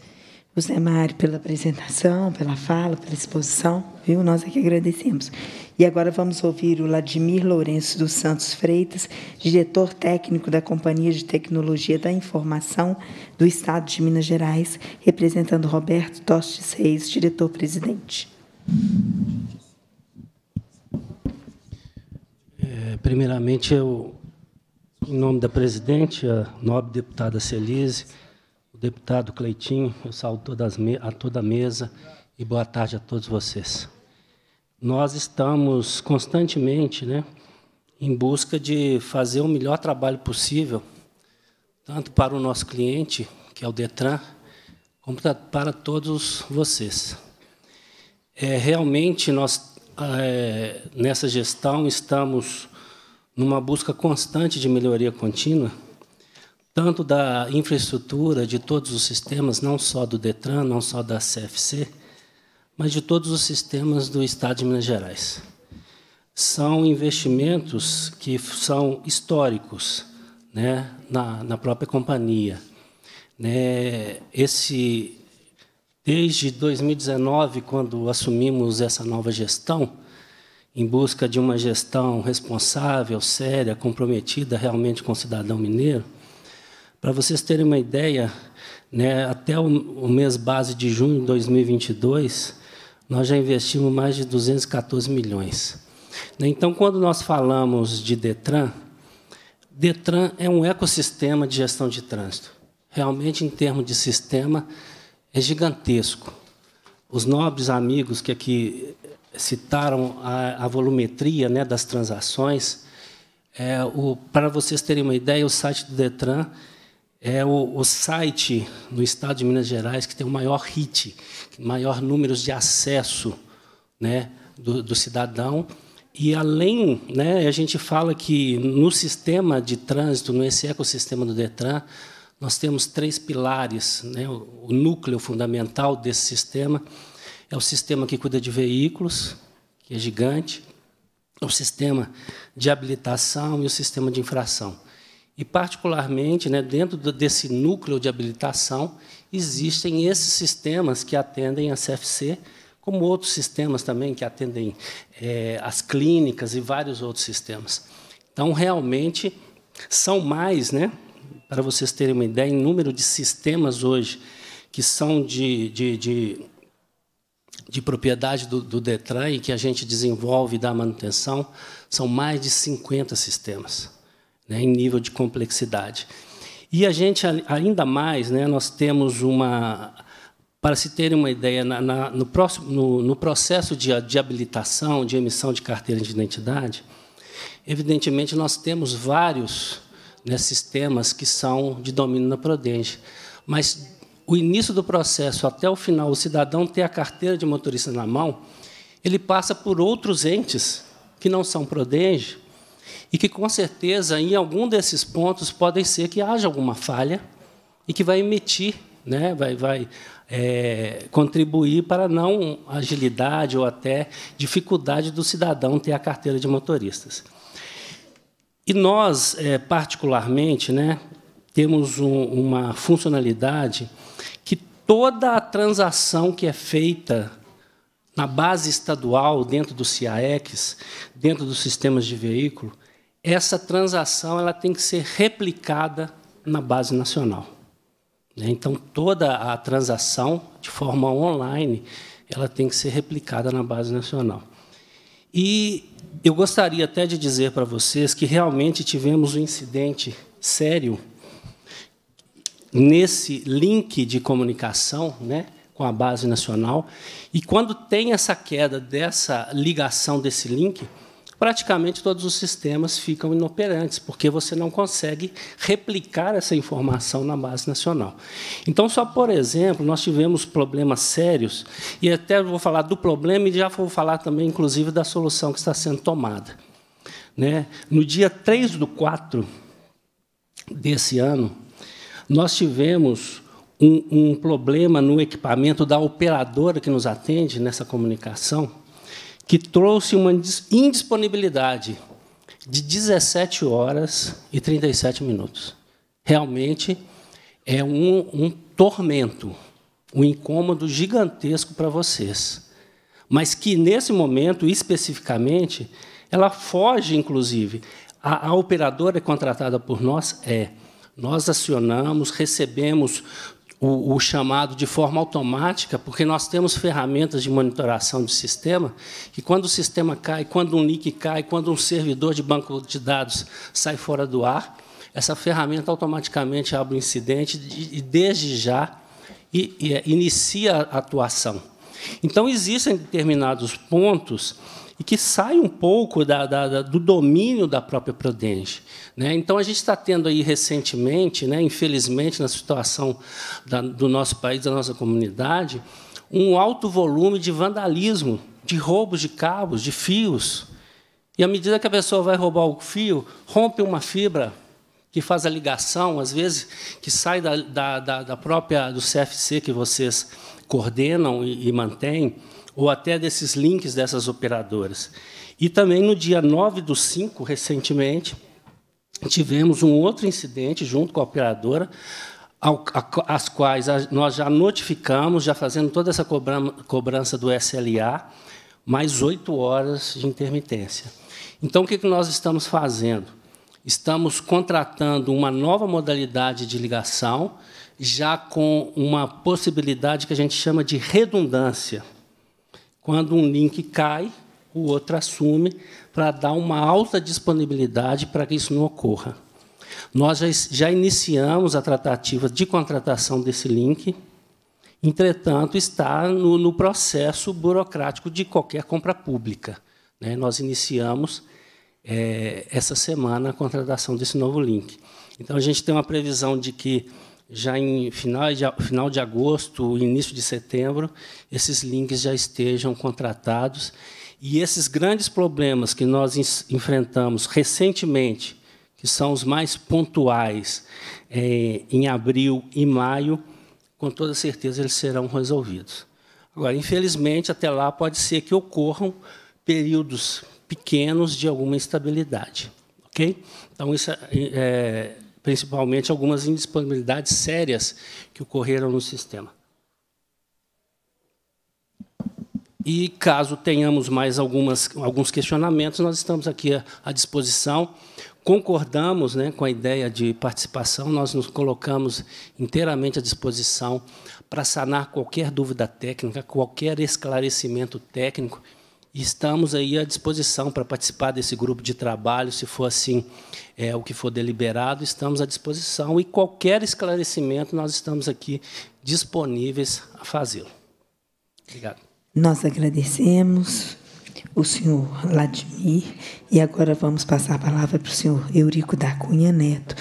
o Mário pela apresentação, pela fala, pela exposição, viu? Nós é que agradecemos. E agora vamos ouvir o Vladimir Lourenço dos Santos Freitas, diretor técnico da Companhia de Tecnologia da Informação do Estado de Minas Gerais, representando Roberto Tostes Reis, diretor-presidente. É, primeiramente, eu, em nome da presidente, a nobre deputada Celise, o deputado Cleitinho, eu saúdo a toda a mesa e boa tarde a todos vocês. Nós estamos constantemente né, em busca de fazer o melhor trabalho possível, tanto para o nosso cliente, que é o DETRAN, como para todos vocês. É, realmente, nós, é, nessa gestão, estamos numa busca constante de melhoria contínua, tanto da infraestrutura de todos os sistemas, não só do Detran, não só da CFC, mas de todos os sistemas do Estado de Minas Gerais. São investimentos que são históricos né, na, na própria companhia. Né, esse, desde 2019, quando assumimos essa nova gestão, em busca de uma gestão responsável, séria, comprometida realmente com o cidadão mineiro, para vocês terem uma ideia, né, até o, o mês base de junho de 2022, nós já investimos mais de 214 milhões. Né, então, quando nós falamos de Detran, Detran é um ecossistema de gestão de trânsito. Realmente, em termos de sistema, é gigantesco. Os nobres amigos que aqui citaram a, a volumetria né, das transações, é, para vocês terem uma ideia, o site do Detran é o, o, site no Estado de Minas Gerais que tem o maior hit, maior número de acesso né, do, do cidadão. E além, né, a gente fala que no sistema de trânsito, nesse ecossistema do Detran, nós temos três pilares. Né, o, o núcleo fundamental desse sistema é o sistema que cuida de veículos, que é gigante, é o sistema de habilitação e o sistema de infração. E, particularmente, né, dentro desse núcleo de habilitação, existem esses sistemas que atendem a CFC, como outros sistemas também que atendem é, as clínicas e vários outros sistemas. Então, realmente, são mais, né, para vocês terem uma ideia, em número de sistemas hoje que são de, de, de, de propriedade do, do, DETRAN e que a gente desenvolve e dá manutenção, são mais de 50 sistemas né, em nível de complexidade. E a gente, ainda mais, né, nós temos uma. Para se terem uma ideia, na, na, no, próximo, no, no processo de, de habilitação, de emissão de carteira de identidade, evidentemente nós temos vários né, sistemas que são de domínio na Prodenge. Mas o início do processo até o final, o cidadão ter a carteira de motorista na mão, ele passa por outros entes que não são Prodenge, e que, com certeza, em algum desses pontos, podem ser que haja alguma falha e que vai emitir, né, vai, vai é, contribuir para não agilidade ou até dificuldade do cidadão ter a carteira de motoristas. E nós, é, particularmente, né, temos um, uma funcionalidade que toda a transação que é feita na base estadual, dentro do CIAEX, dentro dos sistemas de veículo, essa transação ela tem que ser replicada na base nacional. Né? Então, toda a transação, de forma online, ela tem que ser replicada na base nacional. E eu gostaria até de dizer para vocês que realmente tivemos um incidente sério nesse link de comunicação né, com a base nacional. E quando tem essa queda dessa ligação desse link, praticamente todos os sistemas ficam inoperantes, porque você não consegue replicar essa informação na base nacional. Então, só por exemplo, nós tivemos problemas sérios, e até vou falar do problema e já vou falar também, inclusive, da solução que está sendo tomada. Né? No dia 3 do 4 desse ano, nós tivemos um, um problema no equipamento da operadora que nos atende nessa comunicação, que trouxe uma indisponibilidade de 17 horas e 37 minutos. Realmente é um, um tormento, um incômodo gigantesco para vocês. Mas que, nesse momento, especificamente, ela foge, inclusive. A, a operadora contratada por nós é. Nós acionamos, recebemos o, o, chamado de forma automática, porque nós temos ferramentas de monitoração de sistema, que quando o sistema cai, quando um link cai, quando um servidor de banco de dados sai fora do ar, essa ferramenta automaticamente abre o um incidente e, desde já, e, e inicia a atuação. Então, existem determinados pontos e que sai um pouco da, da, da, do domínio da própria Prudente. Né? Então, a gente está tendo aí recentemente, né, infelizmente, na situação do nosso país, da nossa comunidade, um alto volume de vandalismo, de roubos de cabos, de fios. E à medida que a pessoa vai roubar o fio, rompe uma fibra que faz a ligação, às vezes que sai da, da, da própria do CFC que vocês coordenam e, e mantêm ou até desses links dessas operadoras. E também no dia 9 do 5, recentemente, tivemos um outro incidente junto com a operadora, as quais nós já notificamos, já fazendo toda essa cobrança do SLA, mais oito horas de intermitência. Então, o que nós estamos fazendo? Estamos contratando uma nova modalidade de ligação, já com uma possibilidade que a gente chama de redundância. Quando um link cai, o outro assume para dar uma alta disponibilidade para que isso não ocorra. Nós já, já iniciamos a tratativa de contratação desse link, entretanto, está no, no processo burocrático de qualquer compra pública. Né? Nós iniciamos é, essa semana a contratação desse novo link. Então, a gente tem uma previsão de que já em final de, final de agosto, início de setembro, esses links já estejam contratados. E esses grandes problemas que nós enfrentamos recentemente, que são os mais pontuais, é, em abril e maio, com toda certeza eles serão resolvidos. Agora, infelizmente, até lá pode ser que ocorram períodos pequenos de alguma instabilidade. ok? Então, isso é, é principalmente algumas indisponibilidades sérias que ocorreram no sistema. E caso tenhamos mais algumas, alguns questionamentos, nós estamos aqui à disposição. Concordamos né, com a ideia de participação, nós nos colocamos inteiramente à disposição para sanar qualquer dúvida técnica, qualquer esclarecimento técnico estamos aí à disposição para participar desse grupo de trabalho, se for assim é, o que for deliberado, estamos à disposição. E qualquer esclarecimento, nós estamos aqui disponíveis a fazê-lo. Obrigado. Nós agradecemos o senhor Vladimir e agora vamos passar a palavra para o senhor Eurico da Cunha Neto,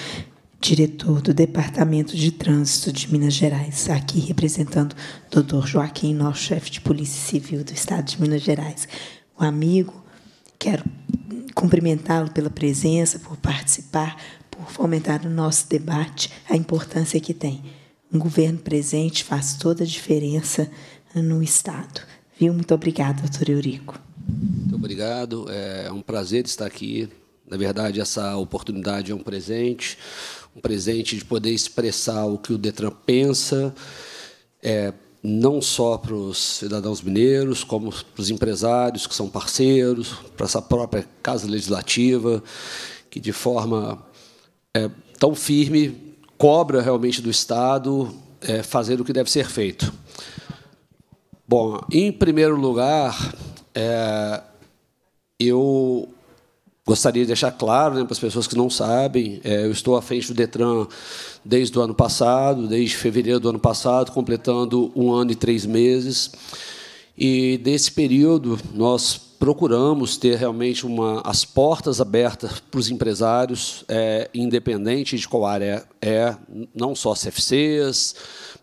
diretor do Departamento de Trânsito de Minas Gerais, aqui representando o Dr. Joaquim, nosso chefe de Polícia Civil do Estado de Minas Gerais, o amigo. Quero cumprimentá-lo pela presença, por participar, por fomentar o nosso debate, a importância que tem. Um governo presente faz toda a diferença no Estado. Viu? Muito obrigado, doutor Eurico. Muito obrigado. É um prazer estar aqui. Na verdade, essa oportunidade é um presente um presente de poder expressar o que o Detran pensa, é, não só para os cidadãos mineiros, como para os empresários que são parceiros, para essa própria Casa Legislativa, que de forma é, tão firme cobra realmente do Estado é, fazer o que deve ser feito. Bom, em primeiro lugar, é, eu Gostaria de deixar claro né, para as pessoas que não sabem, é, eu estou à frente do Detran desde o ano passado, desde fevereiro do ano passado, completando um ano e três meses. E nesse período nós procuramos ter realmente uma, as portas abertas para os empresários, é, independente de qual área é, não só as CFCs,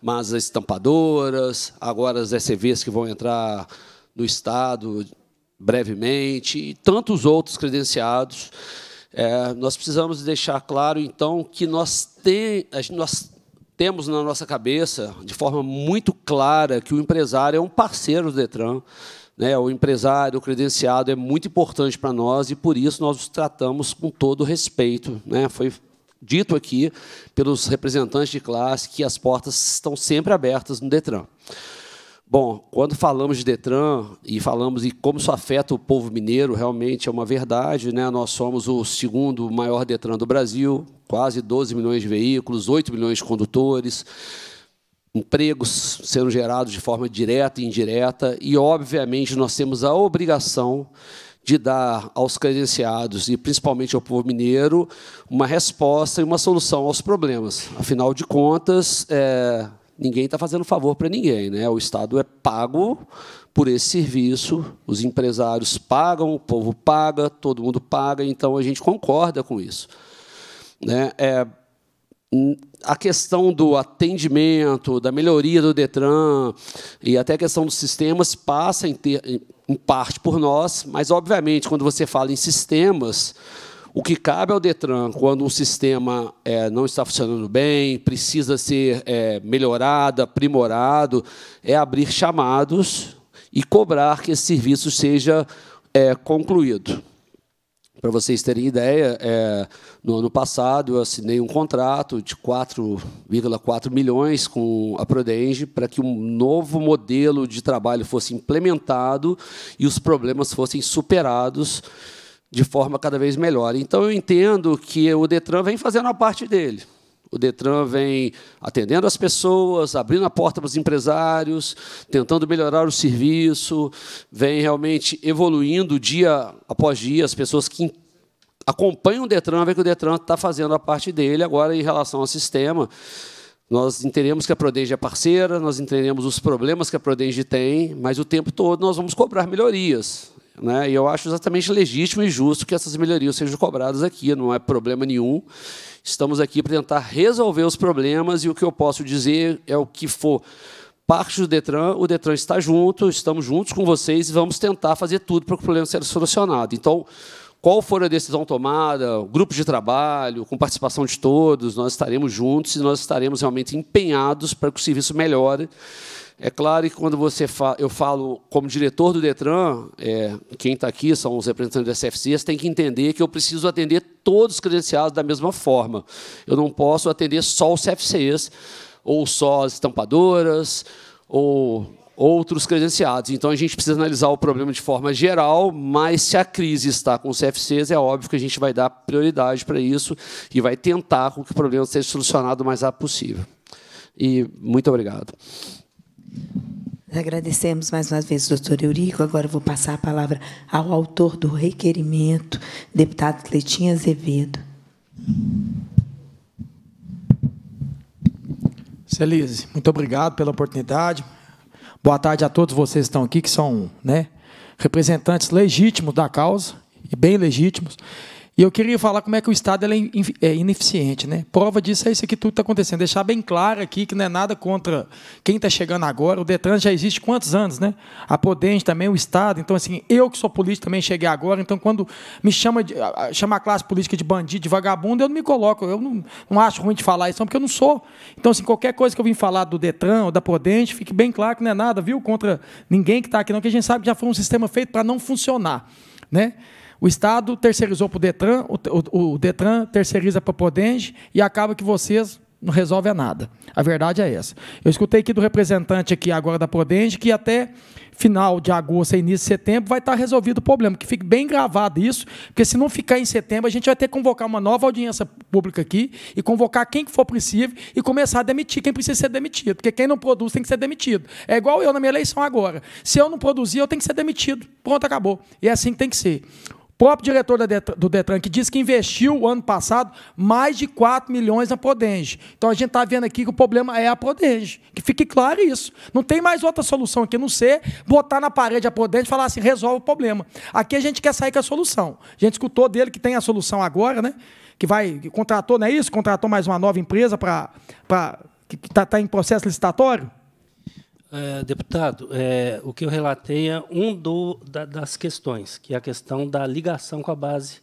mas as estampadoras, agora as SCVs que vão entrar no Estado brevemente, e tantos outros credenciados. É, nós precisamos deixar claro, então, que nós, tem, nós temos na nossa cabeça, de forma muito clara, que o empresário é um parceiro do Detran. Né? O empresário, o credenciado é muito importante para nós e, por isso, nós os tratamos com todo respeito. Né? Foi dito aqui pelos representantes de classe que as portas estão sempre abertas no Detran. Bom, quando falamos de Detran e falamos de como isso afeta o povo mineiro, realmente é uma verdade. Né? Nós somos o segundo maior Detran do Brasil, quase 12 milhões de veículos, 8 milhões de condutores, empregos sendo gerados de forma direta e indireta. E, obviamente, nós temos a obrigação de dar aos credenciados e principalmente ao povo mineiro uma resposta e uma solução aos problemas. Afinal de contas, é, ninguém está fazendo favor para ninguém. Né? O Estado é pago por esse serviço, os empresários pagam, o povo paga, todo mundo paga, então a gente concorda com isso. Né? É, a questão do atendimento, da melhoria do Detran e até a questão dos sistemas passa em, ter, em parte por nós, mas, obviamente, quando você fala em sistemas, o que cabe ao Detran, quando um sistema é, não está funcionando bem, precisa ser é, melhorado, aprimorado, é abrir chamados e cobrar que esse serviço seja é, concluído. Para vocês terem ideia, é, no ano passado eu assinei um contrato de 4,4 milhões com a Prodenge para que um novo modelo de trabalho fosse implementado e os problemas fossem superados de forma cada vez melhor. Então, eu entendo que o Detran vem fazendo a parte dele. O Detran vem atendendo as pessoas, abrindo a porta para os empresários, tentando melhorar o serviço, vem realmente evoluindo dia após dia. As pessoas que acompanham o Detran veem que o Detran está fazendo a parte dele agora em relação ao sistema. Nós entendemos que a Prodenge é parceira, nós entendemos os problemas que a Prodenge tem, mas o tempo todo nós vamos cobrar melhorias. Né? E eu acho exatamente legítimo e justo que essas melhorias sejam cobradas aqui, não é problema nenhum. Estamos aqui para tentar resolver os problemas e o que eu posso dizer é o que for parte do Detran, o Detran está junto, estamos juntos com vocês e vamos tentar fazer tudo para que o problema seja solucionado. Então, qual for a decisão tomada, grupo de trabalho, com participação de todos, nós estaremos juntos e nós estaremos realmente empenhados para que o serviço melhore é claro que quando você fa eu falo como diretor do Detran, é, quem está aqui são os representantes do SFCs, tem que entender que eu preciso atender todos os credenciados da mesma forma. Eu não posso atender só os CFCs, ou só as estampadoras, ou outros credenciados. Então a gente precisa analisar o problema de forma geral, mas se a crise está com os CFCs, é óbvio que a gente vai dar prioridade para isso e vai tentar com que o problema seja solucionado o mais rápido possível. E muito obrigado. Agradecemos mais uma vez, doutor Eurico. Agora vou passar a palavra ao autor do requerimento, deputado Cleitinho Azevedo. Celise, muito obrigado pela oportunidade. Boa tarde a todos vocês que estão aqui, que são né, representantes legítimos da causa e bem legítimos. E eu queria falar como é que o Estado é, é ineficiente. Né? Prova disso é isso que tudo está acontecendo. Deixar bem claro aqui que não é nada contra quem está chegando agora. O Detran já existe quantos anos, né? A Podente também, o Estado. Então, assim, eu que sou político também cheguei agora. Então, quando me chama, de, chama a classe política de bandido, de vagabundo, eu não me coloco. Eu não, não acho ruim de falar isso, porque eu não sou. Então, assim, qualquer coisa que eu vim falar do Detran ou da Podente, fique bem claro que não é nada, viu? Contra ninguém que está aqui, não, que a gente sabe que já foi um sistema feito para não funcionar. Né? O Estado terceirizou para o Detran, o, o, Detran terceiriza para a Podenge e acaba que vocês não resolvem nada. A verdade é essa. Eu escutei aqui do representante aqui agora da Podenge que até final de agosto, início de setembro, vai estar tá resolvido o problema. Que fique bem gravado isso, porque se não ficar em setembro, a gente vai ter que convocar uma nova audiência pública aqui e convocar quem for possível e começar a demitir quem precisa ser demitido. Porque quem não produz tem que ser demitido. É igual eu na minha eleição agora. Se eu não produzir, eu tenho que ser demitido. Pronto, acabou. E é assim que tem que ser. O próprio diretor do Detran, que disse que investiu ano passado mais de 4 milhões na Prodenge. Então a gente está vendo aqui que o problema é a Prodenge. Que fique claro isso. Não tem mais outra solução aqui, a não ser botar na parede a Prodenge e falar assim, resolve o problema. Aqui a gente quer sair com a solução. A gente escutou dele que tem a solução agora, né? Que vai, que contratou, não é isso? Contratou mais uma nova empresa para. que está tá em processo licitatório? É, deputado, é, o que eu relatei é um do, da, das questões, que é a questão da ligação com a base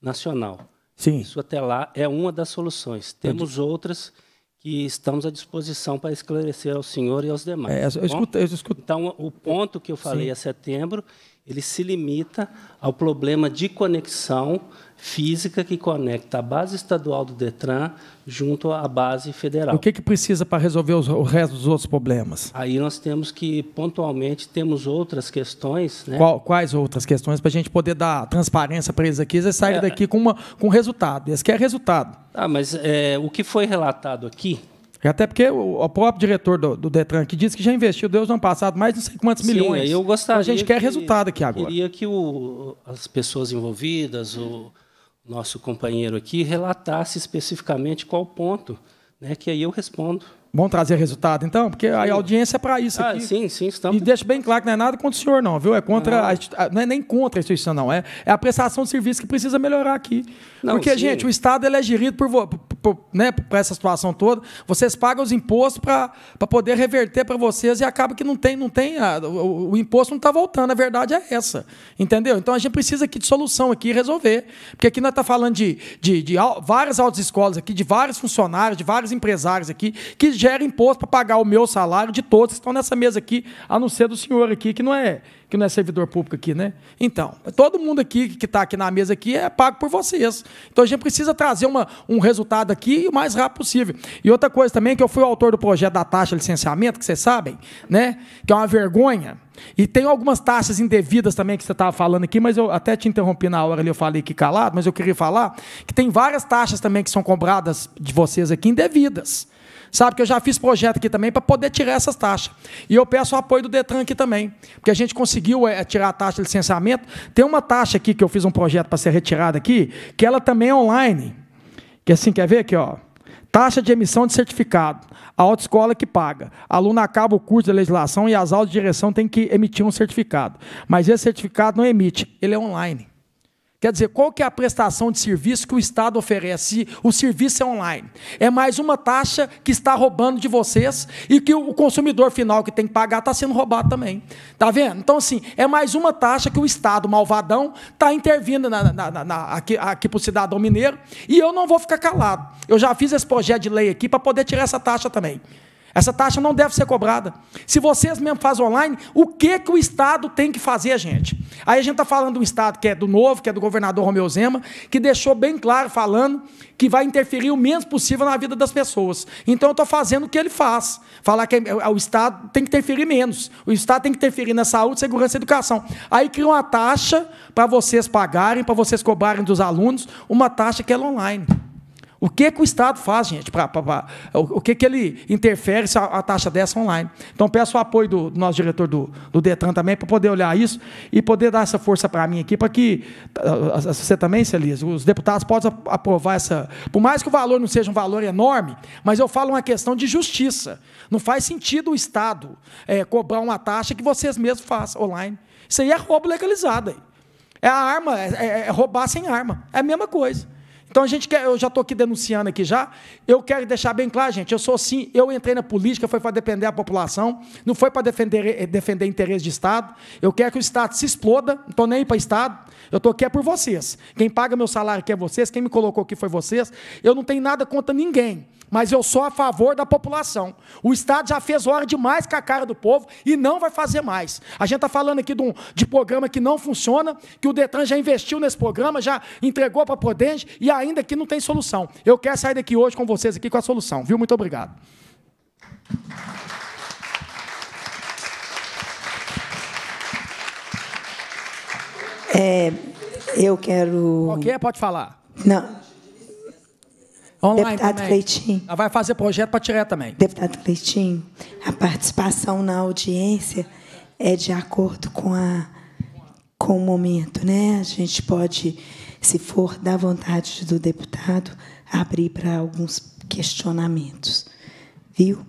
nacional. Sim. Isso até lá é uma das soluções. Temos outras que estamos à disposição para esclarecer ao senhor e aos demais. É, eu tá escuto, eu escuto. Então, o ponto que eu falei Sim. a é setembro, ele se limita ao problema de conexão física que conecta a base estadual do Detran junto à base federal. O que, que precisa para resolver os, o resto dos outros problemas? Aí nós temos que, pontualmente, temos outras questões. Né? Qual, quais outras questões para a gente poder dar transparência para eles aqui? Eles saem é, daqui com, uma, com resultado. Eles querem é resultado. Ah, mas é, o que foi relatado aqui, até porque o, próprio diretor do, do Detran que disse que já investiu Deus no ano passado mais não sei quantos Sim, milhões. Eu gostaria. Então a gente quer que, resultado aqui agora. Queria que o, as pessoas envolvidas, o, nosso companheiro aqui relatasse especificamente qual ponto, né, que aí eu respondo bom trazer resultado, então? Porque a audiência é para isso ah, aqui. Ah, sim, sim, estamos. E deixa bem claro que não é nada contra o senhor, não, viu? É contra. A, ah, não é nem contra a instituição, não. É, é a prestação de serviço que precisa melhorar aqui. Não, Porque, sim. gente, o Estado ele é gerido por, por, por né, por essa situação toda. Vocês pagam os impostos para poder reverter para vocês e acaba que não tem, não tem. A, ah, o, o, imposto não está voltando. A verdade é essa. Entendeu? Então a gente precisa aqui de solução aqui resolver. Porque aqui nós estamos tá falando de, de, de, de várias autoescolas escolas aqui, de vários funcionários, de vários empresários aqui, que gera imposto para pagar o meu salário de todos que estão nessa mesa aqui, a não ser do senhor aqui, que não é, que não é servidor público aqui, né? Então, todo mundo aqui que está aqui na mesa aqui é pago por vocês. Então a gente precisa trazer uma, um resultado aqui o mais rápido possível. E outra coisa também, que eu fui o autor do projeto da taxa de licenciamento, que vocês sabem, né? Que é uma vergonha. E tem algumas taxas indevidas também que você estava falando aqui, mas eu até te interrompi na hora ali, eu falei que calado, mas eu queria falar que tem várias taxas também que são cobradas de vocês aqui indevidas. Sabe que eu já fiz projeto aqui também para poder tirar essas taxas. E eu peço o apoio do Detran aqui também, porque a gente conseguiu é, tirar a taxa de licenciamento. Tem uma taxa aqui que eu fiz um projeto para ser retirada aqui, que ela também é online. Que assim, quer ver aqui, ó? Taxa de emissão de certificado. A autoescola é que paga. Aluno acaba o curso de legislação e as aulas de direção têm que emitir um certificado. Mas esse certificado não emite, ele é online. Quer dizer, qual que é a prestação de serviço que o Estado oferece? O serviço é online. É mais uma taxa que está roubando de vocês e que o consumidor final que tem que pagar está sendo roubado também. Está vendo? Então, assim, é mais uma taxa que o Estado malvadão está intervindo na, na, na, aqui, aqui para o cidadão mineiro e eu não vou ficar calado. Eu já fiz esse projeto de lei aqui para poder tirar essa taxa também. Essa taxa não deve ser cobrada. Se vocês mesmo fazem online, o que, que o Estado tem que fazer, gente? Aí a gente está falando de um Estado que é do novo, que é do governador Romeu Zema, que deixou bem claro, falando que vai interferir o menos possível na vida das pessoas. Então eu estou fazendo o que ele faz. Falar que é, é, o Estado tem que interferir menos. O Estado tem que interferir na saúde, segurança e educação. Aí cria uma taxa para vocês pagarem, para vocês cobrarem dos alunos, uma taxa que é online. O que, que o Estado faz, gente? Pra, pra, pra o que, que ele interfere se a, a, taxa dessa online? Então, peço o apoio do, do nosso diretor do, do Detran também para poder olhar isso e poder dar essa força para mim aqui, para que ah, ah, você também, Celis, os deputados possam aprovar essa. Por mais que o valor não seja um valor enorme, mas eu falo uma questão de justiça. Não faz sentido o Estado é, cobrar uma taxa que vocês mesmos fazem online. Isso aí é roubo legalizado. Aí. É a arma, é, é, é roubar sem arma. É a mesma coisa. Então a gente quer, eu já estou aqui denunciando aqui já. Eu quero deixar bem claro, gente, eu sou sim, eu entrei na política foi para defender a população, não foi para defender eh, defender interesse de Estado. Eu quero que o Estado se exploda, não estou nem para Estado. Eu estou aqui é por vocês. Quem paga meu salário aqui é vocês, quem me colocou aqui foi vocês. Eu não tenho nada contra ninguém, mas eu sou a favor da população. O Estado já fez hora demais com a cara do povo e não vai fazer mais. A gente está falando aqui de, um, de programa que não funciona, que o Detran já investiu nesse programa, já entregou para a Prodenge e ainda que não tem solução. Eu quero sair daqui hoje com vocês aqui com a solução, viu? Muito obrigado. É, eu quero. Qualquer, pode falar. Não. Online Deputado Cleitinho. Ela ah, vai fazer projeto para tirar também. Deputado Cleitinho, a participação na audiência é de acordo com, a, com o momento, né? A gente pode, se for da vontade do deputado, abrir para alguns questionamentos. Viu?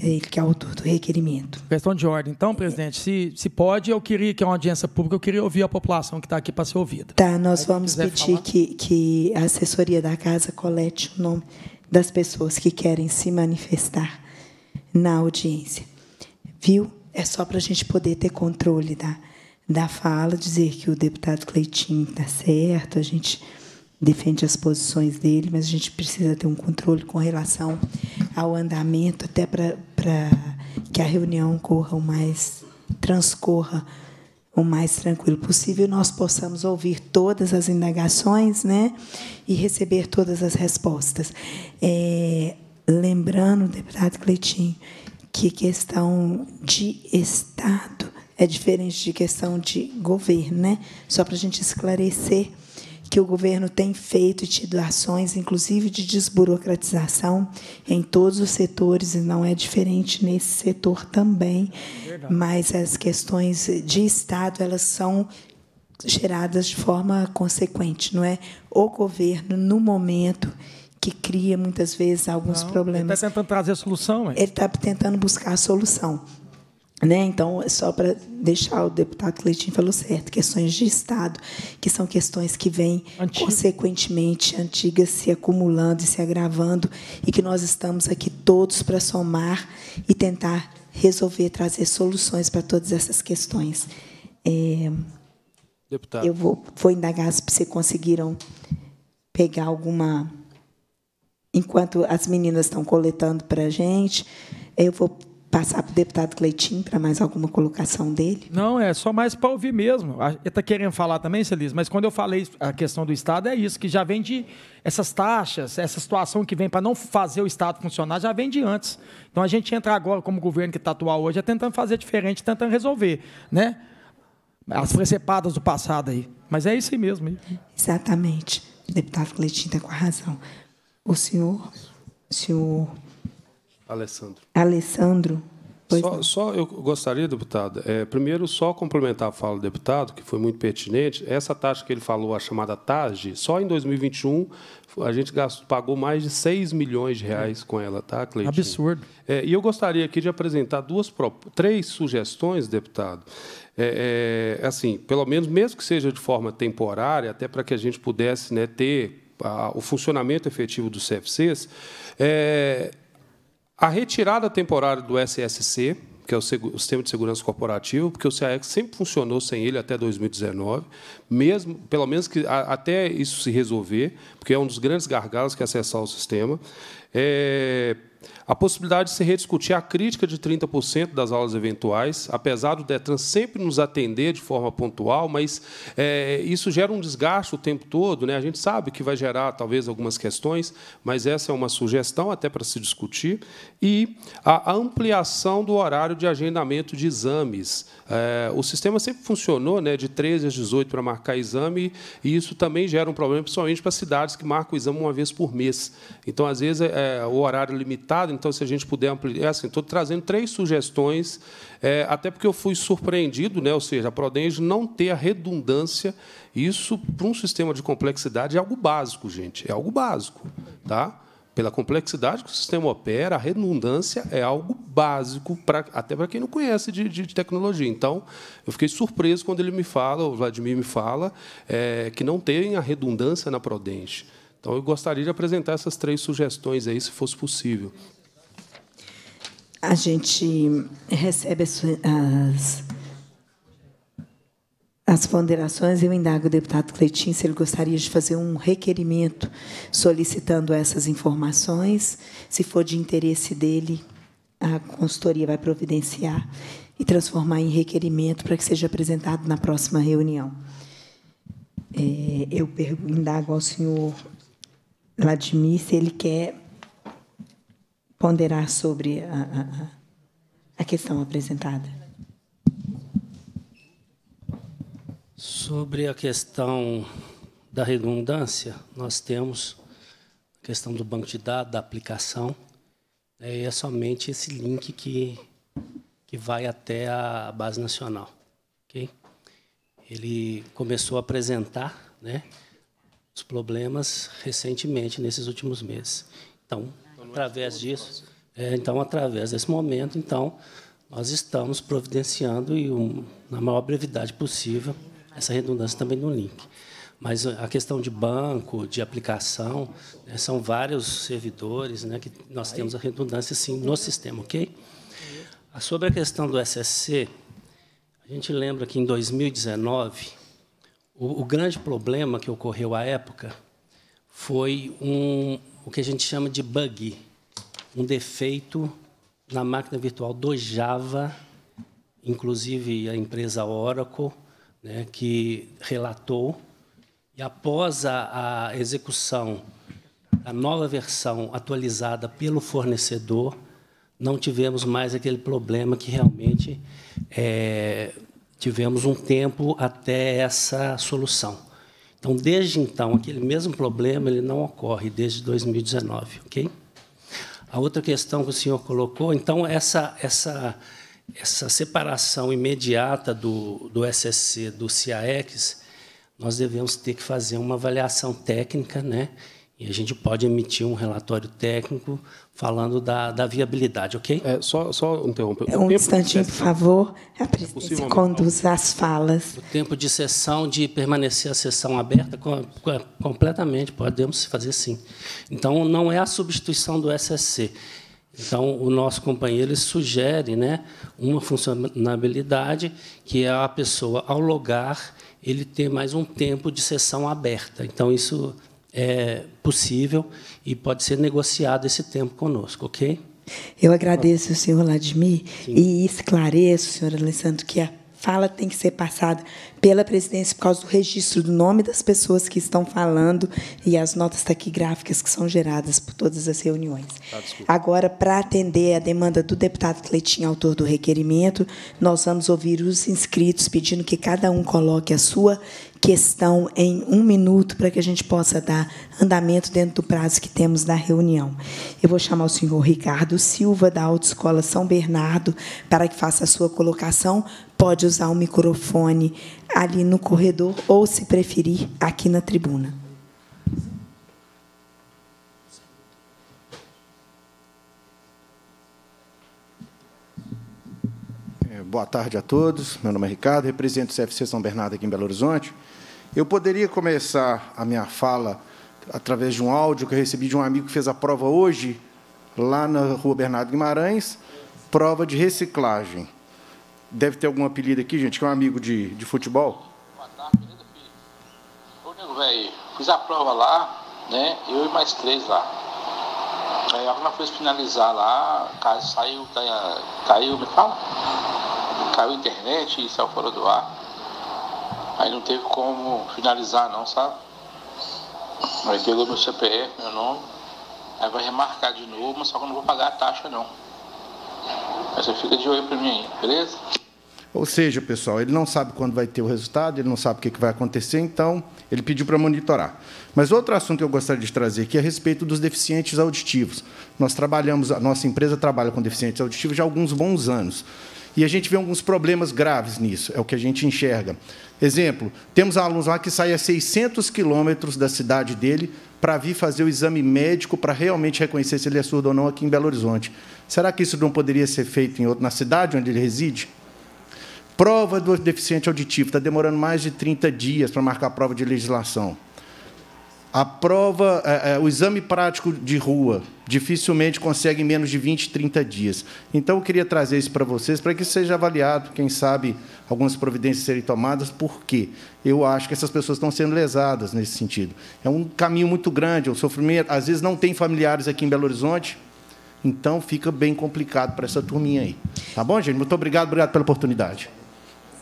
É ele que é autor do requerimento. Questão de ordem. Então, presidente, se, se pode, eu queria que é uma audiência pública, eu queria ouvir a população que está aqui para ser ouvida. Tá, nós Aí, vamos pedir que, que a assessoria da casa colete o nome das pessoas que querem se manifestar na audiência. Viu? É só para a gente poder ter controle da, da fala, dizer que o deputado Cleitinho está certo, a gente defende as posições dele, mas a gente precisa ter um controle com relação ao andamento, até para que a reunião corra o mais transcorra o mais tranquilo possível, nós possamos ouvir todas as indagações, né, e receber todas as respostas. É, lembrando, deputado Cleitinho, que questão de Estado é diferente de questão de governo, né? Só para a gente esclarecer que o governo tem feito e tido ações, inclusive de desburocratização, em todos os setores, e não é diferente nesse setor também. Mas as questões de Estado, elas são geradas de forma consequente, não é? O governo, no momento que cria muitas vezes alguns não, tá problemas. Ele está tentando trazer a solução. Mas... Ele está tentando buscar a solução. Né? Então, só para deixar o deputado Cleitinho falou certo, questões de Estado, que são questões que vêm Antigo. consequentemente antigas se acumulando e se agravando, e que nós estamos aqui todos para somar e tentar resolver, trazer soluções para todas essas questões. É, deputado. Eu vou, vou indagar se vocês conseguiram pegar alguma. Enquanto as meninas estão coletando para a gente, eu vou passar para o deputado Cleitinho para mais alguma colocação dele? Não, é só mais para ouvir mesmo. Ah, está querendo falar também, Celis, mas quando eu falei a questão do Estado, é isso, que já vem de essas taxas, essa situação que vem para não fazer o Estado funcionar, já vem de antes. Então a gente entra agora, como governo que está atual hoje, é tentando fazer diferente, tentando resolver. Né? As precepadas do passado aí. Mas é isso aí mesmo. Exatamente. O deputado Cleitinho está com a razão. O senhor. O senhor Alessandro. Alessandro. Só, só, eu gostaria, deputado, é, primeiro só complementar a fala do deputado, que foi muito pertinente. Essa taxa que ele falou, a chamada TAG, só em 2021 a gente gastou, pagou mais de 6 milhões de reais com ela, tá, Cleiton? Absurdo. É, e eu gostaria aqui de apresentar duas, três sugestões, deputado. É, é, assim, pelo menos, mesmo que seja de forma temporária, até para que a gente pudesse né, ter o funcionamento efetivo dos CFCs, é, a retirada temporária do SSC, que é o, o Sistema de Segurança Corporativo, porque o CAEX sempre funcionou sem ele até 2019, mesmo, pelo menos que a, até isso se resolver, porque é um dos grandes gargalos que é acessar o sistema. É, a possibilidade de se rediscutir a crítica de 30% das aulas eventuais, apesar do Detran sempre nos atender de forma pontual, mas é, isso gera um desgaste o tempo todo. Né? A gente sabe que vai gerar, talvez, algumas questões, mas essa é uma sugestão até para se discutir. E a ampliação do horário de agendamento de exames. É, o sistema sempre funcionou né, de 13 às 18 para marcar exame, e isso também gera um problema, principalmente para cidades que marcam o exame uma vez por mês. Então, às vezes, é, o horário limitado então, se a gente puder ampliar. É assim, estou trazendo três sugestões, é, até porque eu fui surpreendido, né, ou seja, a Prodenge não ter a redundância. Isso, para um sistema de complexidade, é algo básico, gente, é algo básico. Tá? Pela complexidade que o sistema opera, a redundância é algo básico, até para quem não conhece de, de, tecnologia. Então, eu fiquei surpreso quando ele me fala, o Vladimir me fala, é, que não tem a redundância na Prodenge. Então, eu gostaria de apresentar essas três sugestões aí, se fosse possível a gente recebe as, as, as ponderações. Eu indago o deputado Cleitinho se ele gostaria de fazer um requerimento solicitando essas informações. Se for de interesse dele, a consultoria vai providenciar e transformar em requerimento para que seja apresentado na próxima reunião. É, eu indago ao senhor Vladimir se ele quer ponderar sobre a, a, a questão apresentada. Sobre a questão da redundância, nós temos a questão do banco de dados, da aplicação. Né, é somente esse link que, que vai até a base nacional. Okay? Ele começou a apresentar né, os problemas recentemente, nesses últimos meses. Então, através disso, é, então, através desse momento, então, nós estamos providenciando, e um, na maior brevidade possível, essa redundância também no link. Mas a questão de banco, de aplicação, né, são vários servidores né, que nós temos a redundância sim no sistema, ok? Ah, sobre a questão do SSC, a gente lembra que em 2019, o, o grande problema que ocorreu à época foi um, o que a gente chama de bug, um defeito na máquina virtual do Java, inclusive a empresa Oracle, né, que relatou. E após a, a execução da nova versão atualizada pelo fornecedor, não tivemos mais aquele problema que realmente é, tivemos um tempo até essa solução. Então, desde então, aquele mesmo problema ele não ocorre desde 2019, ok? A outra questão que o senhor colocou, então essa essa essa separação imediata do, do SSC do Ciaex, nós devemos ter que fazer uma avaliação técnica, né? E a gente pode emitir um relatório técnico falando da, da viabilidade, ok? É, só, só interromper. É um tempo instantinho, por favor. A é presidência conduz as falas. O tempo de sessão, de permanecer a sessão aberta, completamente, podemos fazer sim. Então, não é a substituição do SSC. Então, o nosso companheiro sugere né, uma funcionalidade que é a pessoa, ao logar, ele ter mais um tempo de sessão aberta. Então, isso é possível e pode ser negociado esse tempo conosco, ok? Eu agradeço ao senhor Vladimir Sim. e esclareço, senhor Alessandro, que a fala tem que ser passada pela presidência por causa do registro do nome das pessoas que estão falando e as notas taquigráficas que são geradas por todas as reuniões. Ah, Agora, para atender a demanda do deputado Cleitinho, autor do requerimento, nós vamos ouvir os inscritos pedindo que cada um coloque a sua questão em um minuto para que a gente possa dar andamento dentro do prazo que temos da reunião. Eu vou chamar o senhor Ricardo Silva, da Autoescola São Bernardo, para que faça a sua colocação. Pode usar o microfone ali no corredor ou, se preferir, aqui na tribuna. Boa tarde a todos. Meu nome é Ricardo, represento o CFC São Bernardo aqui em Belo Horizonte. Eu poderia começar a minha fala através de um áudio que eu recebi de um amigo que fez a prova hoje, lá na rua Bernardo Guimarães, prova de reciclagem. Deve ter algum apelido aqui, gente, que é um amigo de, de futebol. Boa tarde, querido filho? Ô, velho, fiz a prova lá, né? Eu e mais três lá. Aí a fez finalizar lá, caiu, caiu, caiu, me fala? caiu a internet e saiu fora do ar. Aí não teve como finalizar não, sabe? Aí pegou meu CPF, meu nome, aí vai remarcar de novo, mas só que eu não vou pagar a taxa não. Aí você fica de olho pra mim aí, beleza? Ou seja, pessoal, ele não sabe quando vai ter o resultado, ele não sabe o que vai acontecer, então ele pediu para monitorar. Mas outro assunto que eu gostaria de trazer aqui é a respeito dos deficientes auditivos. Nós trabalhamos, a nossa empresa trabalha com deficientes auditivos já há alguns bons anos. E a gente vê alguns problemas graves nisso, é o que a gente enxerga. Exemplo, temos alunos lá que saem a 600 quilômetros da cidade dele para vir fazer o exame médico para realmente reconhecer se ele é surdo ou não aqui em Belo Horizonte. Será que isso não poderia ser feito em outro, na cidade onde ele reside? Prova do deficiente auditivo, está demorando mais de 30 dias para marcar a prova de legislação. A prova, é, é, o exame prático de rua dificilmente consegue em menos de 20, 30 dias. Então, eu queria trazer isso para vocês, para que seja avaliado, quem sabe, algumas providências serem tomadas, porque eu acho que essas pessoas estão sendo lesadas nesse sentido. É um caminho muito grande, o é sofrimento. Às vezes, não tem familiares aqui em Belo Horizonte, então fica bem complicado para essa turminha aí. Tá bom, gente? Muito obrigado, obrigado pela oportunidade.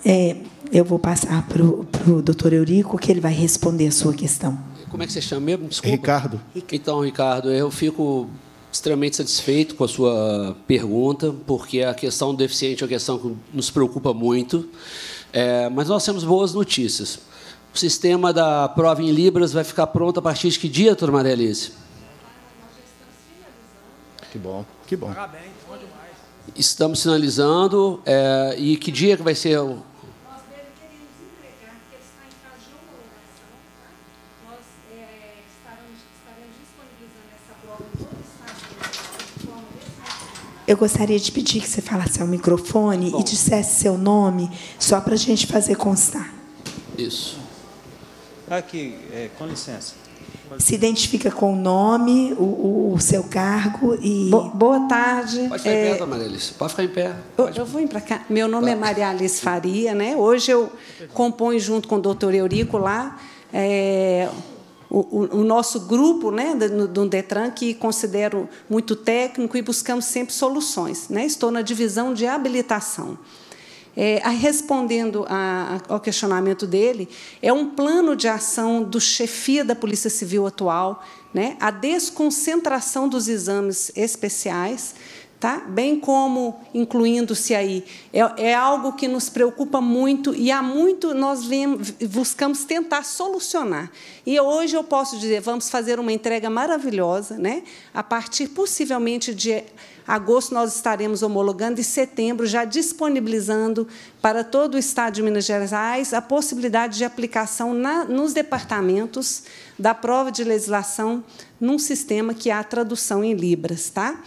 É, eu vou passar para o doutor Eurico, que ele vai responder a sua questão. Como é que você chama mesmo? Desculpa. Ricardo. Então, Ricardo, eu fico extremamente satisfeito com a sua pergunta, porque a questão do deficiente é uma questão que nos preocupa muito. É, mas nós temos boas notícias. O sistema da prova em Libras vai ficar pronto a partir de que dia, turma Delice? Que bom, que bom. Parabéns, bom demais. Estamos sinalizando. É, e que dia que vai ser o Eu gostaria de pedir que você falasse ao microfone Bom. e dissesse seu nome, só para a gente fazer constar. Isso. Tá aqui, é, com licença. Se identifica com o nome, o, o, o seu cargo e. Bo boa tarde. Pode ficar é... em pé, é, dona Alice. Pode ficar em pé. Pode... Eu, eu vou ir para cá. Meu nome é tá. Maria Alice Faria, né? Hoje eu componho junto com o doutor Eurico lá é, o, o, nosso grupo né, do, do DETRAN, que considero muito técnico e buscamos sempre soluções. Né? Estou na divisão de habilitação. É, respondendo a, ao questionamento dele, é um plano de ação do chefia da Polícia Civil atual, né, a desconcentração dos exames especiais, tá? bem como incluindo-se aí. É, é, algo que nos preocupa muito e há muito nós buscamos tentar solucionar. E hoje eu posso dizer, vamos fazer uma entrega maravilhosa, né? a partir possivelmente de agosto nós estaremos homologando e setembro já disponibilizando para todo o Estado de Minas Gerais a possibilidade de aplicação na, nos departamentos da prova de legislação num sistema que há é tradução em libras. Tá?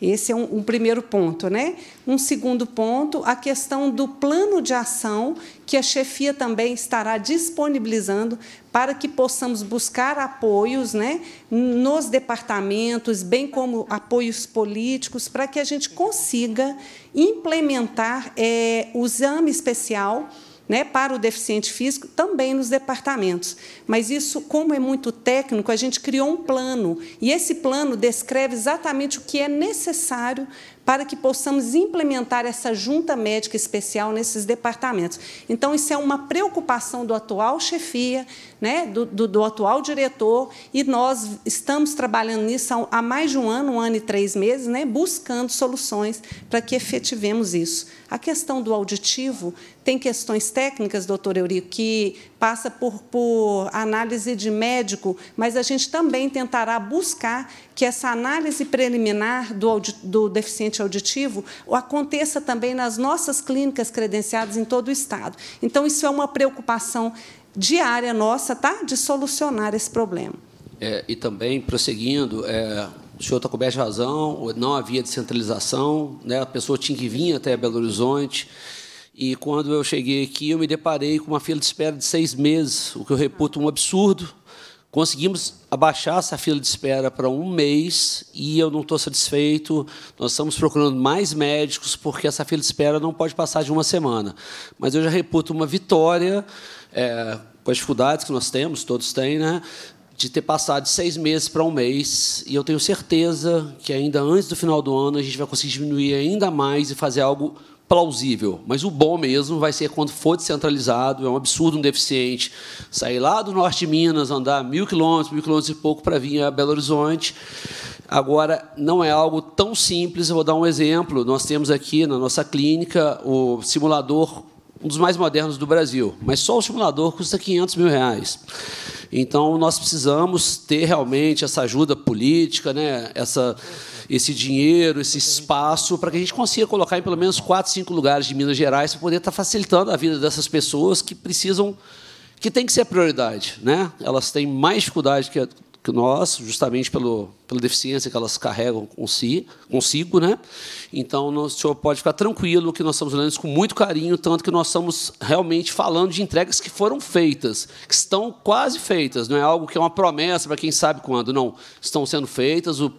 Esse é um, um, primeiro ponto. Né? Um segundo ponto, a questão do plano de ação que a chefia também estará disponibilizando para que possamos buscar apoios né, nos departamentos, bem como apoios políticos, para que a gente consiga implementar é, o exame especial né, para o deficiente físico também nos departamentos. Mas isso, como é muito técnico, a gente criou um plano. E esse plano descreve exatamente o que é necessário para que possamos implementar essa junta médica especial nesses departamentos. Então, isso é uma preocupação do atual chefia, né, do, do, do atual diretor, e nós estamos trabalhando nisso há mais de um ano, um ano e três meses, né, buscando soluções para que efetivemos isso. A questão do auditivo tem questões técnicas, doutor Eurico, que passa por, por análise de médico, mas a gente também tentará buscar que essa análise preliminar do, do deficiente auditivo aconteça também nas nossas clínicas credenciadas em todo o Estado. Então, isso é uma preocupação diária nossa, tá? De solucionar esse problema. É, e também, prosseguindo, é, o senhor está coberto de razão, não havia descentralização, né? a pessoa tinha que vir até Belo Horizonte. E quando eu cheguei aqui, eu me deparei com uma fila de espera de seis meses, o que eu reputo um absurdo. Conseguimos abaixar essa fila de espera para um mês e eu não estou satisfeito. Nós estamos procurando mais médicos, porque essa fila de espera não pode passar de uma semana. Mas eu já reputo uma vitória. É, com as dificuldades que nós temos, todos têm, né? de ter passado de seis meses para um mês, e eu tenho certeza que ainda antes do final do ano a gente vai conseguir diminuir ainda mais e fazer algo plausível. Mas o bom mesmo vai ser quando for descentralizado. É um absurdo um deficiente sair lá do norte de Minas, andar mil quilômetros, mil quilômetros e pouco para vir a Belo Horizonte. Agora, não é algo tão simples. Eu vou dar um exemplo. Nós temos aqui na nossa clínica o simulador um dos mais modernos do Brasil, mas só o simulador custa 500 mil reais. Então, nós precisamos ter realmente essa ajuda política, né? essa, esse dinheiro, esse espaço, para que a gente consiga colocar em pelo menos quatro, cinco lugares de Minas Gerais para poder estar tá facilitando a vida dessas pessoas que precisam, que tem que ser prioridade. Né? Elas têm mais dificuldade que a, que nós, justamente pelo, pela deficiência que elas carregam consigo. Né? Então, o senhor pode ficar tranquilo que nós estamos olhando isso com muito carinho, tanto que nós estamos realmente falando de entregas que foram feitas, que estão quase feitas, não é algo que é uma promessa para quem sabe quando, não. Estão sendo feitas, o,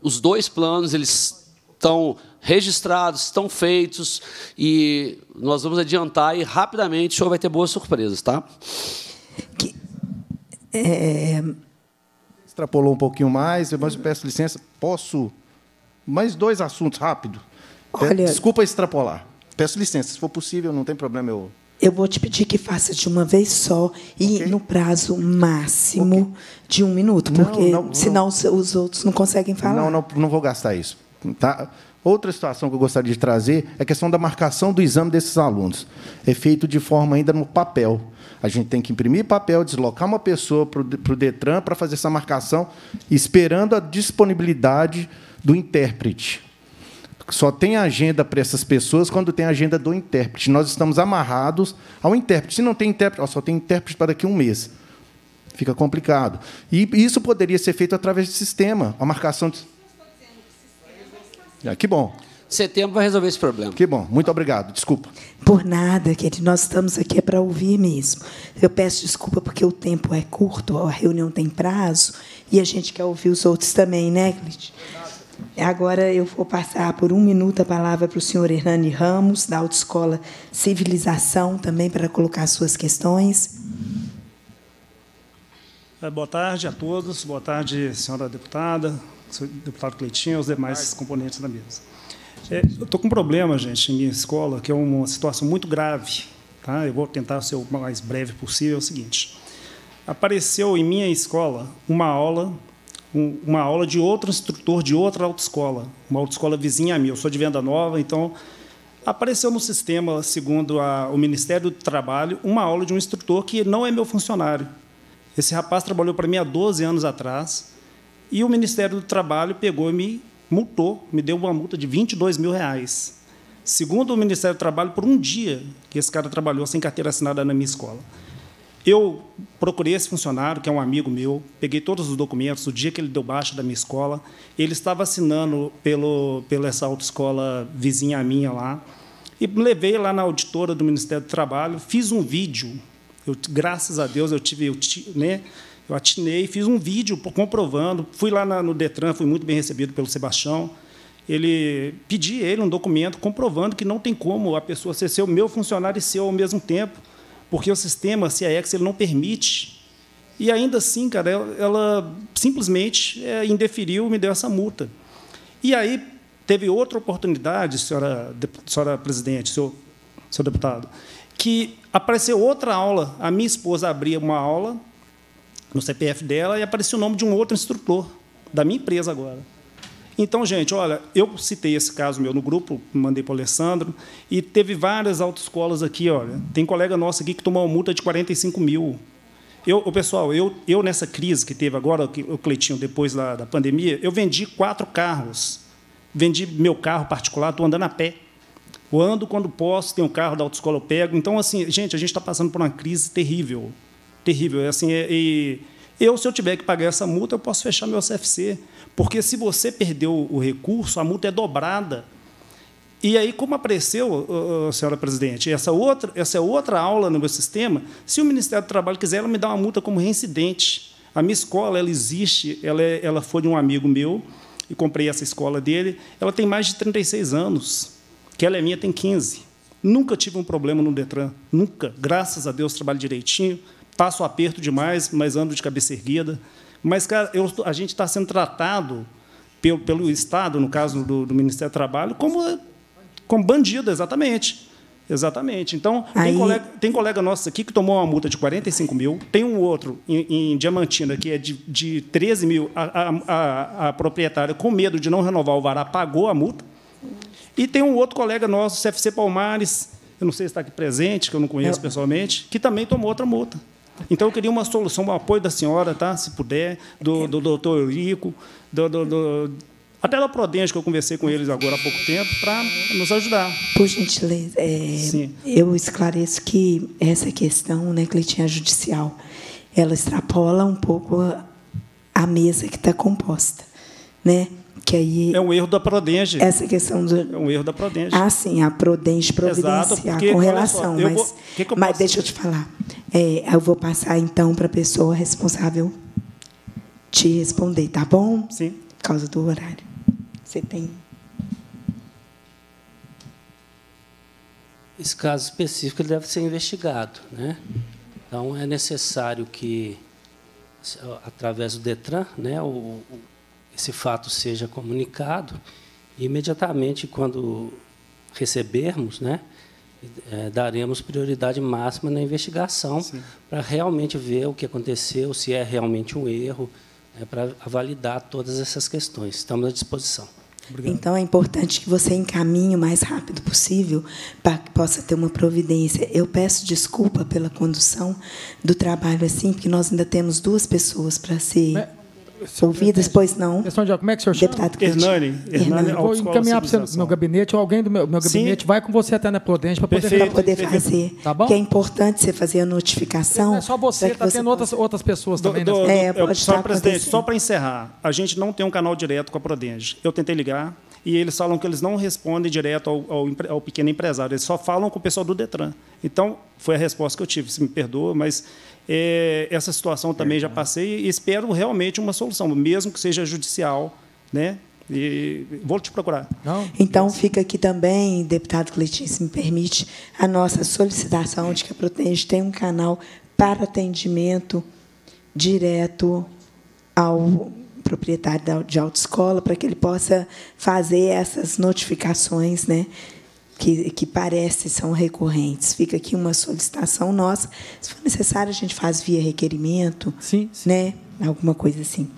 os dois planos eles estão registrados, estão feitos, e nós vamos adiantar e rapidamente o senhor vai ter boas surpresas. Tá? Que, é extrapolou um pouquinho mais, mas eu peço licença. Posso mais dois assuntos rápido? Olha, Desculpa extrapolar. Peço licença, se for possível, não tem problema eu. Eu vou te pedir que faça de uma vez só e okay. no prazo máximo okay. de um minuto, porque não, senão não. os outros não conseguem falar. Não, não, não vou gastar isso. Tá? Outra situação que eu gostaria de trazer é a questão da marcação do exame desses alunos. É feito de forma ainda no papel. A gente tem que imprimir papel, deslocar uma pessoa para o Detran para fazer essa marcação, esperando a disponibilidade do intérprete. Só tem agenda para essas pessoas quando tem agenda do intérprete. Nós estamos amarrados ao intérprete. Se não tem intérprete, só tem intérprete para daqui a um mês. Fica complicado. E isso poderia ser feito através de sistema, a marcação de... Ah, que bom setembro vai resolver esse problema. Que bom, muito obrigado. Desculpa. Por nada, querido. Nós estamos aqui é para ouvir mesmo. Eu peço desculpa porque o tempo é curto, a reunião tem prazo e a gente quer ouvir os outros também, né, Clit? Agora eu vou passar por um minuto a palavra para o senhor Hernani Ramos, da Autoescola Civilização, também para colocar suas questões. É, boa tarde a todos, boa tarde, senhora deputada, deputado Cleitinho aos os demais componentes da mesa. É, eu estou com um problema, gente, em minha escola, que é uma situação muito grave. Tá? Eu vou tentar ser o mais breve possível. É o seguinte: apareceu em minha escola uma aula, um, uma aula de outro instrutor de outra autoescola, uma autoescola vizinha a mim. Eu sou de Venda Nova, então apareceu no sistema, segundo a, o Ministério do Trabalho, uma aula de um instrutor que não é meu funcionário. Esse rapaz trabalhou para mim há 12 anos atrás e o Ministério do Trabalho pegou e me multou, me deu uma multa de 22 mil reais. Segundo o Ministério do Trabalho, por um dia que esse cara trabalhou sem carteira assinada na minha escola. Eu procurei esse funcionário, que é um amigo meu, peguei todos os documentos, o dia que ele deu baixa da minha escola. Ele estava assinando pelo, pela essa autoescola vizinha minha lá. E levei lá na auditora do Ministério do Trabalho, fiz um vídeo. Eu, graças a Deus eu tive, eu, né, eu atinei, fiz um vídeo comprovando, fui lá na, no Detran, fui muito bem recebido pelo Sebastião. Ele pedi ele um documento comprovando que não tem como a pessoa ser seu meu funcionário e seu ao mesmo tempo, porque o sistema CIEX ele não permite. E ainda assim, cara, ela, ela simplesmente é, indeferiu e me deu essa multa. E aí teve outra oportunidade, senhora, senhora presidente, senhor, senhor deputado, que apareceu outra aula. A minha esposa abria uma aula no CPF dela e apareceu o nome de um outro instrutor da minha empresa agora. Então, gente, olha, eu citei esse caso meu no grupo, mandei para o Alessandro, e teve várias autoescolas aqui, olha. Tem colega nosso aqui que tomou uma multa de 45 mil. Eu, pessoal, eu, eu nessa crise que teve agora, o Cleitinho, depois da, da pandemia, eu vendi quatro carros. Vendi meu carro particular, estou andando a pé. Eu ando quando posso, tenho um carro da autoescola, eu pego. Então, assim, gente, a gente está passando por uma crise terrível terrível. É assim, é, eu, se eu tiver que pagar essa multa, eu posso fechar meu CFC, porque se você perdeu o recurso, a multa é dobrada. E aí, como apareceu, senhora presidente, essa outra, essa é outra aula no meu sistema, se o Ministério do Trabalho quiser, ela me dá uma multa como reincidente. A minha escola, ela existe, ela, é, ela foi de um amigo meu, e comprei essa escola dele, ela tem mais de 36 anos, que ela é minha tem 15. Nunca tive um problema no Detran, nunca. Graças a Deus, trabalho direitinho, passo aperto demais, mas ando de cabeça erguida. Mas, cara, eu, a gente está sendo tratado pelo, pelo Estado, no caso do, do Ministério do Trabalho, como, como bandido, exatamente. Exatamente. Então, Aí... tem, colega, tem colega nosso aqui que tomou uma multa de 45 mil, tem um outro em, em Diamantina que é de, de 13 mil. A, a, a, a proprietária, com medo de não renovar o vará, pagou a multa. E tem um outro colega nosso, CFC Palmares, eu não sei se está aqui presente, que eu não conheço eu... pessoalmente, que também tomou outra multa. Então, eu queria uma solução, um apoio da senhora, tá? se puder, do, do doutor Eurico, do, do, do, até da Prodente, que eu conversei com eles agora há pouco tempo, para nos ajudar. Por gentileza, é, eu esclareço que essa questão, né, Cleitinha, judicial, ela extrapola um pouco a mesa que está composta. Né? Que aí é um erro da Prodenge. Essa questão do. É um erro da Prodenge. Ah, sim, a Prodenge providenciar com relação. mas vou, que que eu mas deixa eu te falar. É, eu vou passar então para a pessoa responsável te responder, tá bom? Sim. Por causa do horário. Você tem. Esse caso específico deve ser investigado, né? Então é necessário que através do Detran, né, o esse fato seja comunicado e imediatamente quando recebermos, né, é, daremos prioridade máxima na investigação para realmente ver o que aconteceu, se é realmente um erro, né, para validar todas essas questões. Estamos à disposição. Obrigado. Então, é importante que você encaminhe o mais rápido possível para que possa ter uma providência. Eu peço desculpa pela condução do trabalho assim, porque nós ainda temos duas pessoas para ser ouvidas pois não. Questão de como é que o senhor Deputado chama? Hernani. Hernani. Hernani. Vou encaminhar para o meu gabinete ou alguém do meu, meu gabinete Sim. vai com você até na Prudente para poder, perfeito, poder perfeito. fazer. Tá bom? Que é importante você fazer a notificação. é só você, está tendo outras, outras pessoas do, também. Do, né? do, é, pode só, presidente, só para encerrar, a gente não tem um canal direto com a Prodenge. Eu tentei ligar e eles falam que eles não respondem direto ao, ao, ao, pequeno empresário, eles só falam com o pessoal do Detran. Então, foi a resposta que eu tive, se me perdoa, mas é, essa situação também já passei e espero realmente uma solução, mesmo que seja judicial, né? E vou te procurar. Não? Então, fica aqui também, deputado Cleitinho, se me permite, a nossa solicitação de que a Protege tenha um canal para atendimento direto ao proprietário de autoescola, para que ele possa fazer essas notificações né, que, que parece são recorrentes. Fica aqui uma solicitação nossa. Se for necessário, a gente faz via requerimento. Sim. sim. Né? Alguma coisa assim.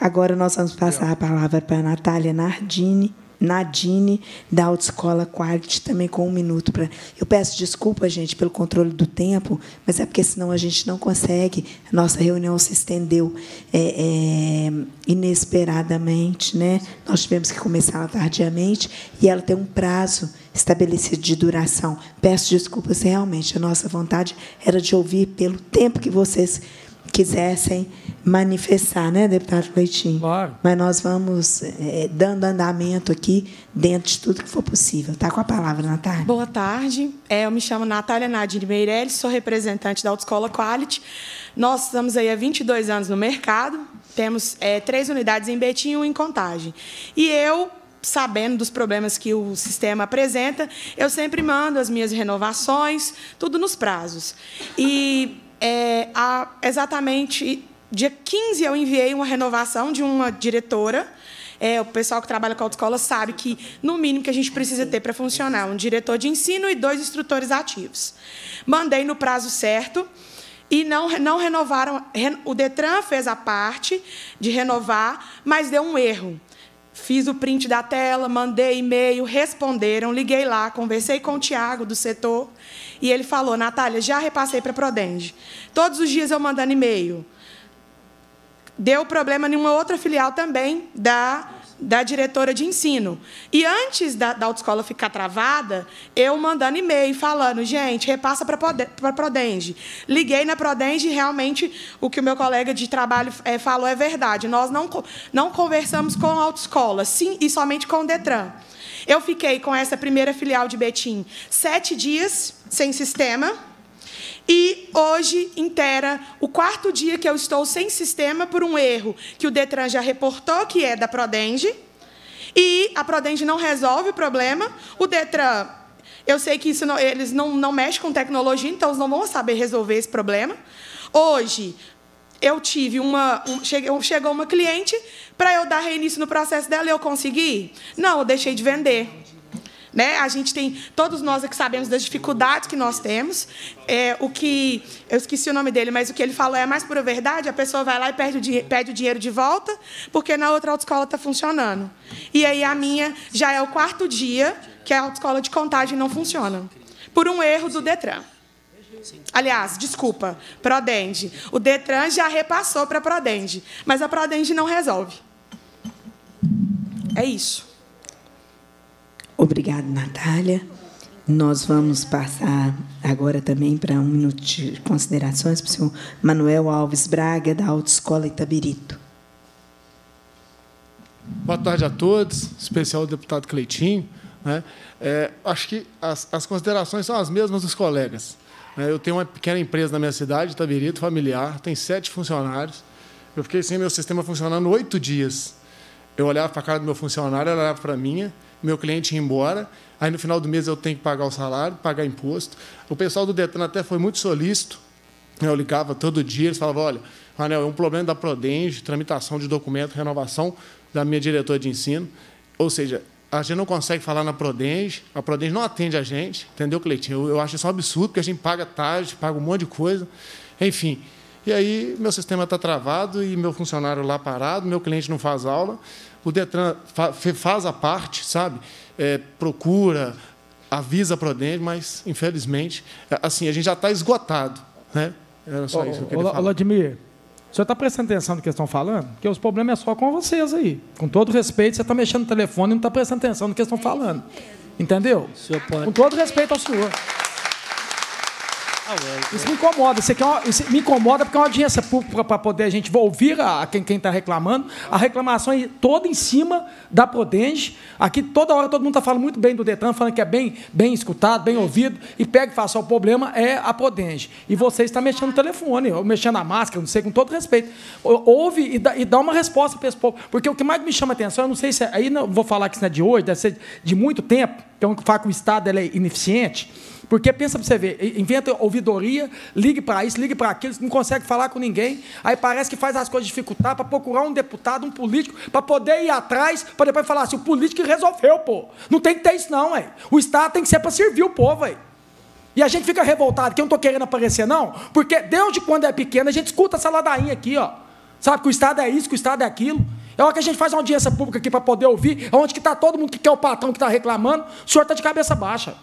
Agora nós vamos passar a palavra para a Natália Nardini. Nadine, da Autoescola Quality, também com um minuto. para Eu peço desculpa, gente, pelo controle do tempo, mas é porque senão a gente não consegue. A nossa reunião se estendeu é, é, inesperadamente, né? Nós tivemos que começar ela tardiamente e ela tem um prazo estabelecido de duração. Peço desculpas, realmente, a nossa vontade era de ouvir pelo tempo que vocês quisessem manifestar, né, deputado Leitinho? Claro. Mas nós vamos é, dando andamento aqui dentro de tudo que for possível. Está com a palavra, Natália. Boa tarde. É, eu me chamo Natália Nadine Meirelles, sou representante da Autoescola Quality. Nós estamos aí há 22 anos no mercado, temos é, três unidades em Betim e uma em Contagem. E eu sabendo dos problemas que o sistema apresenta, eu sempre mando as minhas renovações, tudo nos prazos. E é, exatamente dia 15 eu enviei uma renovação de uma diretora. É, o pessoal que trabalha com a autoescola sabe que, no mínimo, que a gente precisa ter para funcionar um diretor de ensino e dois instrutores ativos. Mandei no prazo certo e não, não renovaram. O Detran fez a parte de renovar, mas deu um erro. Fiz o print da tela, mandei e-mail, responderam, liguei lá, conversei com o Tiago do setor e ele falou: Natália, já repassei para a Prodenge. Todos os dias eu mandando e-mail. Deu problema em uma outra filial também da da diretora de ensino. E antes da, da autoescola ficar travada, eu mandando e-mail falando, gente, repassa para a Prodenge. Liguei na Prodenge e realmente o que o meu colega de trabalho é, falou é verdade. Nós não, não conversamos com a autoescola, sim, e somente com o Detran. Eu fiquei com essa primeira filial de Betim sete dias sem sistema e hoje inteira o quarto dia que eu estou sem sistema por um erro que o Detran já reportou, que é da Prodenge. E a Prodenge não resolve o problema. O Detran, eu sei que isso não, eles não, não mexem com tecnologia, então eles não vão saber resolver esse problema. Hoje, eu tive uma. Um, chegou, chegou uma cliente para eu dar reinício no processo dela e eu consegui? Não, eu deixei de vender. Né? A gente tem, todos nós aqui sabemos das dificuldades que nós temos. É, o que, eu esqueci o nome dele, mas o que ele falou é a mais pura verdade. A pessoa vai lá e perde o, di, pede o dinheiro de volta, porque na outra autoescola está funcionando. E aí a minha já é o quarto dia que a autoescola de contagem não funciona, por um erro do Detran. Aliás, desculpa, Prodend. O Detran já repassou para a Prodend, mas a Prodend não resolve. É isso. Obrigado, Natália. Nós vamos passar agora também para um minuto de considerações para o senhor Manuel Alves Braga, da Autoescola Itabirito. Boa tarde a todos, especial deputado Cleitinho. Né? É, acho que as, as, considerações são as mesmas dos colegas. Né? eu tenho uma pequena empresa na minha cidade, Itabirito, familiar, tem sete funcionários. Eu fiquei sem meu sistema funcionando oito dias. Eu olhava para a cara do meu funcionário, ela olhava para a minha, meu cliente ir embora. Aí no final do mês eu tenho que pagar o salário, pagar imposto. O pessoal do Detran até foi muito solícito. Eu ligava todo dia, eles falavam, olha, Anel, é um problema da Prodenge, tramitação de documento, renovação da minha diretora de ensino. Ou seja, a gente não consegue falar na Prodenge, a Prodenge não atende a gente, entendeu, Cleitinho? Eu, eu acho isso um absurdo, que a gente paga tarde, paga um monte de coisa, enfim. E aí meu sistema está travado e meu funcionário lá parado, meu cliente não faz aula o Detran faz a parte, sabe? É, procura, avisa a Prodem, mas, infelizmente, é, assim, a gente já está esgotado. Né? Era só isso que eu queria falar. Vladimir, o senhor está prestando atenção no que estão falando? Porque os problemas é só com vocês aí. Com todo respeito, você está mexendo no telefone e não está prestando atenção no que estão falando. Entendeu? Com todo respeito ao senhor. Isso me incomoda. Isso, aqui é uma, isso me incomoda porque é uma audiência pública para poder a gente ouvir a, a quem está reclamando. A reclamação é toda em cima da Prodenge. Aqui toda hora todo mundo está falando muito bem do Detran, falando que é bem, bem escutado, bem ouvido. E pega e fala o problema é a Prodenge. E você está mexendo no telefone, ou mexendo na máscara, não sei, com todo respeito. Ouve e dá, e dá uma resposta para esse povo. Porque o que mais me chama a atenção, eu não sei se. É, aí não vou falar que isso não é de hoje, deve ser de muito tempo, que é que o Estado é ineficiente porque pensa para você ver, inventa ouvidoria, ligue para isso, ligue para aquilo, não consegue falar com ninguém, aí parece que faz as coisas dificultar para procurar um deputado, um político, para poder ir atrás, para depois falar assim, o político resolveu, pô. Não tem que ter isso não, ué. O Estado tem que ser para servir o povo, ué. E a gente fica revoltado, que eu não estou querendo aparecer não, porque desde quando é pequeno a gente escuta essa ladainha aqui, ó. Sabe que o Estado é isso, que o Estado é aquilo. É hora que a gente faz uma audiência pública aqui para poder ouvir, é onde que está todo mundo que quer o patrão que está reclamando, o senhor está de cabeça baixa.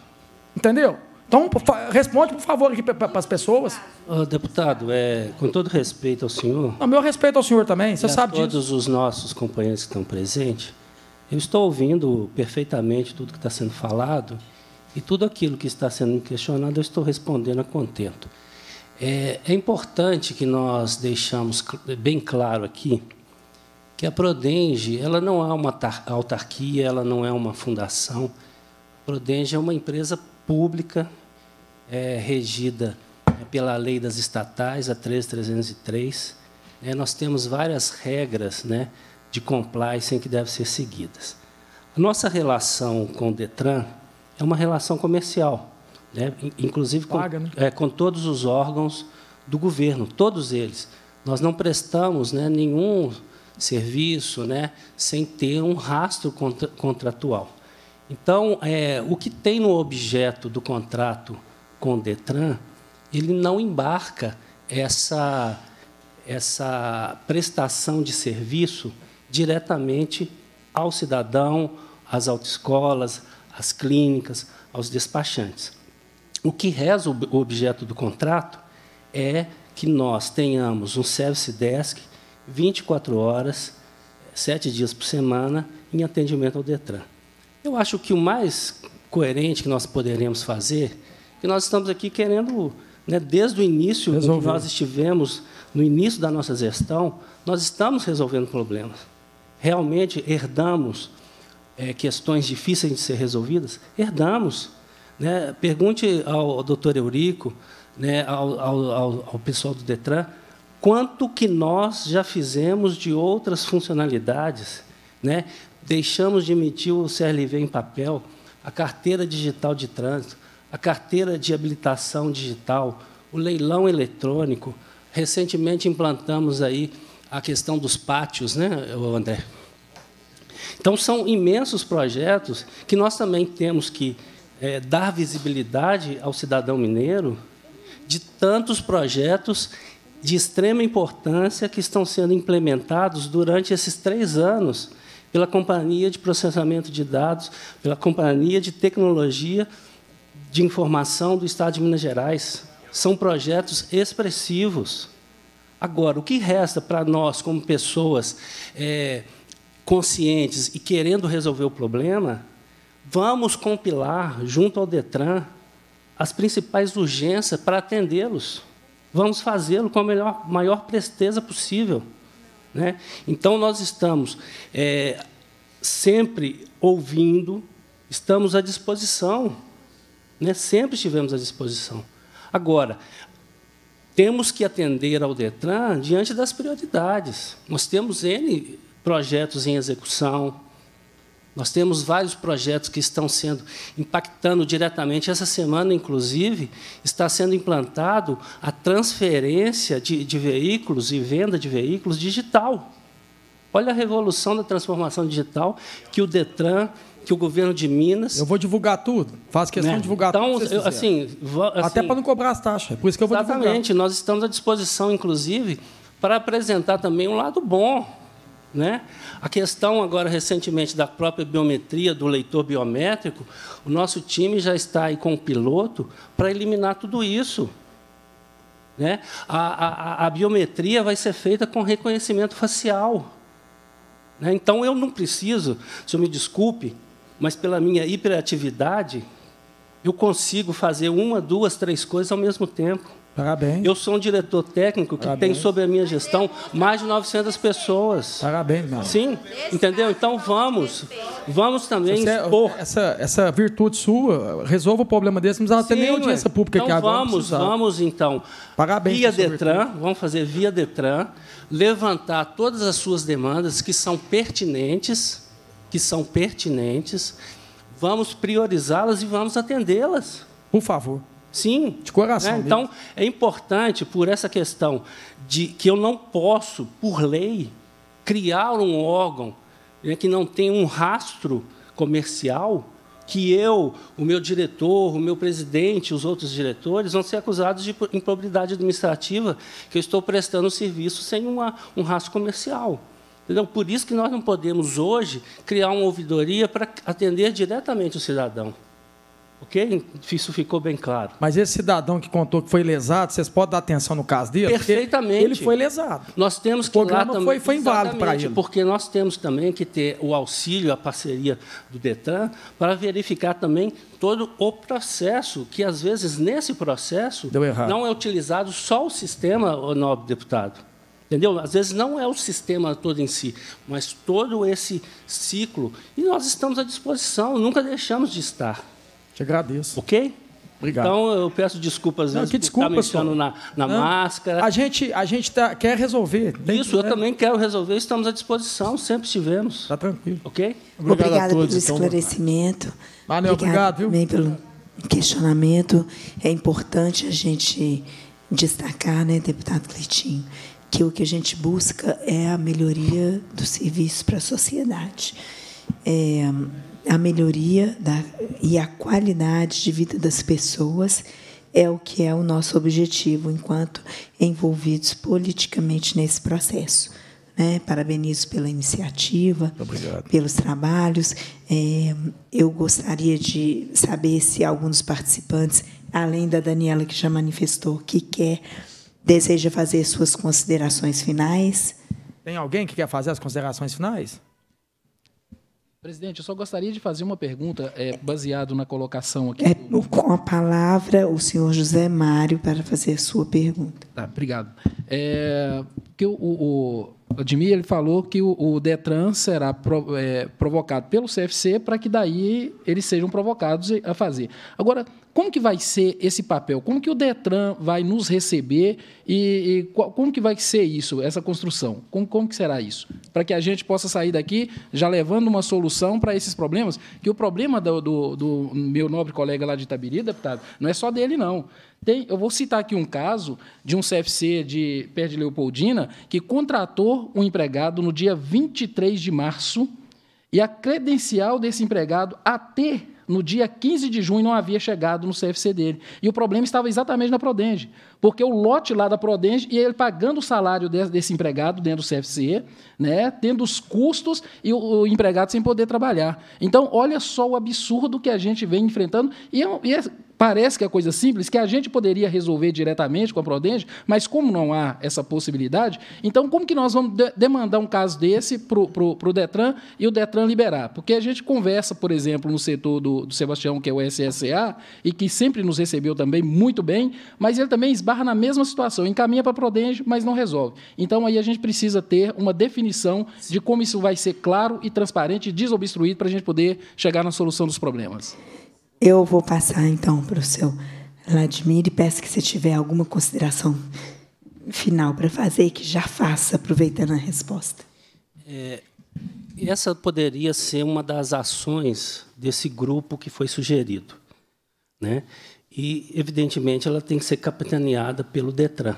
Entendeu? Então, responde, por favor, aqui para as pessoas. Oh, deputado, é, com todo respeito ao senhor. O meu respeito ao senhor também, você sabe todos disso. todos os nossos companheiros que estão presentes, eu estou ouvindo perfeitamente tudo que está sendo falado e tudo aquilo que está sendo questionado eu estou respondendo a contento. É, é importante que nós deixamos bem claro aqui que a Prodenge ela não é uma autarquia, ela não é uma fundação. A Prodenge é uma empresa pública pública, é, regida né, pela lei das estatais, a 3303. É, né, nós temos várias regras né, de compliance que devem ser seguidas. A nossa relação com o Detran é uma relação comercial, né, inclusive com, Paga, né? é, com todos os órgãos do governo, todos eles. Nós não prestamos né, nenhum serviço né, sem ter um rastro contratual. Então, é, o que tem no objeto do contrato com o Detran, ele não embarca essa, essa prestação de serviço diretamente ao cidadão, às autoescolas, às clínicas, aos despachantes. O que reza o objeto do contrato é que nós tenhamos um service desk 24 horas, 7 dias por semana, em atendimento ao Detran. Eu acho que o mais coerente que nós poderemos fazer, que nós estamos aqui querendo, né, desde o início que nós estivemos, no início da nossa gestão, nós estamos resolvendo problemas. Realmente herdamos é, questões difíceis de ser resolvidas? Herdamos. Né? Pergunte ao, ao doutor Eurico, né, ao, ao, ao pessoal do DETRAN, quanto que nós já fizemos de outras funcionalidades, né? Deixamos de emitir o CLV em papel, a carteira digital de trânsito, a carteira de habilitação digital, o leilão eletrônico. Recentemente implantamos aí a questão dos pátios, né, André? Então, são imensos projetos que nós também temos que é, dar visibilidade ao cidadão mineiro de tantos projetos de extrema importância que estão sendo implementados durante esses três anos pela Companhia de Processamento de Dados, pela Companhia de Tecnologia de Informação do Estado de Minas Gerais. São projetos expressivos. Agora, o que resta para nós, como pessoas é, conscientes e querendo resolver o problema, vamos compilar, junto ao DETRAN, as principais urgências para atendê-los. Vamos fazê-lo com a melhor, maior presteza possível. Né? Então, nós estamos é, sempre ouvindo, estamos à disposição, né? sempre estivemos à disposição. Agora, temos que atender ao Detran diante das prioridades. Nós temos N projetos em execução, nós temos vários projetos que estão sendo impactando diretamente. Essa semana, inclusive, está sendo implantado a transferência de, de veículos e venda de veículos digital. Olha a revolução da transformação digital que o Detran que o governo de Minas. Eu vou divulgar tudo. Faz questão né? de divulgar então, tudo. Então, assim, assim, Até para não cobrar as taxas. É por isso que eu vou exatamente, divulgar. Exatamente. Nós estamos à disposição, inclusive, para apresentar também um lado bom né? A questão agora recentemente da própria biometria do leitor biométrico, o nosso time já está aí com o piloto para eliminar tudo isso. Né? A, a, a, biometria vai ser feita com reconhecimento facial. Né? Então eu não preciso, se eu me desculpe, mas pela minha hiperatividade, eu consigo fazer uma, duas, três coisas ao mesmo tempo. Parabéns. Eu sou um diretor técnico que Parabéns. tem sobre a minha gestão mais de 900 pessoas. Parabéns, mano. Sim, entendeu? Então vamos, vamos também Você, é expor. Essa, essa virtude sua, resolva o problema desse, não ela tem nem audiência pública então, que agora. Vamos, vamos então. Parabéns. Via Detran, virtude. vamos fazer via Detran, levantar todas as suas demandas que são pertinentes, que são pertinentes, vamos priorizá-las e vamos atendê-las. Por favor. Sim. De coração. Né? Então, é importante, por essa questão de que eu não posso, por lei, criar um órgão né, que não tem um rastro comercial, que eu, o meu diretor, o meu presidente, os outros diretores vão ser acusados de improbidade administrativa, que eu estou prestando serviço sem uma, um rastro comercial. Entendeu? Por isso que nós não podemos, hoje, criar uma ouvidoria para atender diretamente o cidadão. Ok? Isso ficou bem claro. Mas esse cidadão que contou que foi lesado, vocês podem dar atenção no caso dele? Perfeitamente. Ele foi lesado. Nós temos que o programa também, foi, foi inválido para ele. Porque nós temos também que ter o auxílio, a parceria do Detran, para verificar também todo o processo, que às vezes nesse processo não é utilizado só o sistema, o nobre deputado. Entendeu? Às vezes não é o sistema todo em si, mas todo esse ciclo. E nós estamos à disposição, nunca deixamos de estar. Te agradeço. Ok? Obrigado. Então eu peço desculpas não, que desculpa, por estar mexendo na, na não, máscara. A gente, a gente tá, quer resolver. isso, que, eu né? também quero resolver. Estamos à disposição, sempre estivemos. Está tranquilo. Ok? Obrigado, Obrigada pelo então, esclarecimento. Valeu, obrigado, viu? Também pelo questionamento. É importante a gente destacar, né, deputado Cleitinho, que o que a gente busca é a melhoria do serviço para a sociedade é, a melhoria da, e a qualidade de vida das pessoas é o que é o nosso objetivo enquanto envolvidos politicamente nesse processo. Né? Parabenizo pela iniciativa, Obrigado. pelos trabalhos. É, eu gostaria de saber se alguns participantes, além da Daniela que já manifestou que quer, deseja fazer suas considerações finais. Tem alguém que quer fazer as considerações finais? Presidente, eu só gostaria de fazer uma pergunta é, baseado na colocação aqui. É, com a palavra, o senhor José Mário, para fazer a sua pergunta. Tá, obrigado. É, o, o, Admir, ele falou que o, o Detran será pro, é, provocado pelo CFC para que daí eles sejam provocados a fazer. Agora, como que vai ser esse papel? Como que o Detran vai nos receber e, e qual, como que vai ser isso, essa construção? Como, como que será isso? Para que a gente possa sair daqui já levando uma solução para esses problemas, que o problema do, do, do meu nobre colega lá de Itabiri, deputado, não é só dele, não. Tem, eu vou citar aqui um caso de um CFC de perto de Leopoldina que contratou um empregado no dia 23 de março e a credencial desse empregado até no dia 15 de junho não havia chegado no CFC dele. E o problema estava exatamente na Prodenge, porque o lote lá da Prodenge e ele pagando o salário desse empregado dentro do CFC, né, tendo os custos e o, empregado sem poder trabalhar. Então, olha só o absurdo que a gente vem enfrentando. E, é, é Parece que é coisa simples, que a gente poderia resolver diretamente com a Prodenge, mas como não há essa possibilidade, então como que nós vamos de demandar um caso desse para o Detran e o Detran liberar? Porque a gente conversa, por exemplo, no setor do, do Sebastião, que é o SSA, e que sempre nos recebeu também muito bem, mas ele também esbarra na mesma situação, encaminha para a Prodenge, mas não resolve. Então aí a gente precisa ter uma definição de como isso vai ser claro e transparente e desobstruído para a gente poder chegar na solução dos problemas. Eu vou passar então para o seu Vladimir e peço que se tiver alguma consideração final para fazer, que já faça, aproveitando a resposta. É, essa poderia ser uma das ações desse grupo que foi sugerido. Né? E, evidentemente, ela tem que ser capitaneada pelo DETRAN,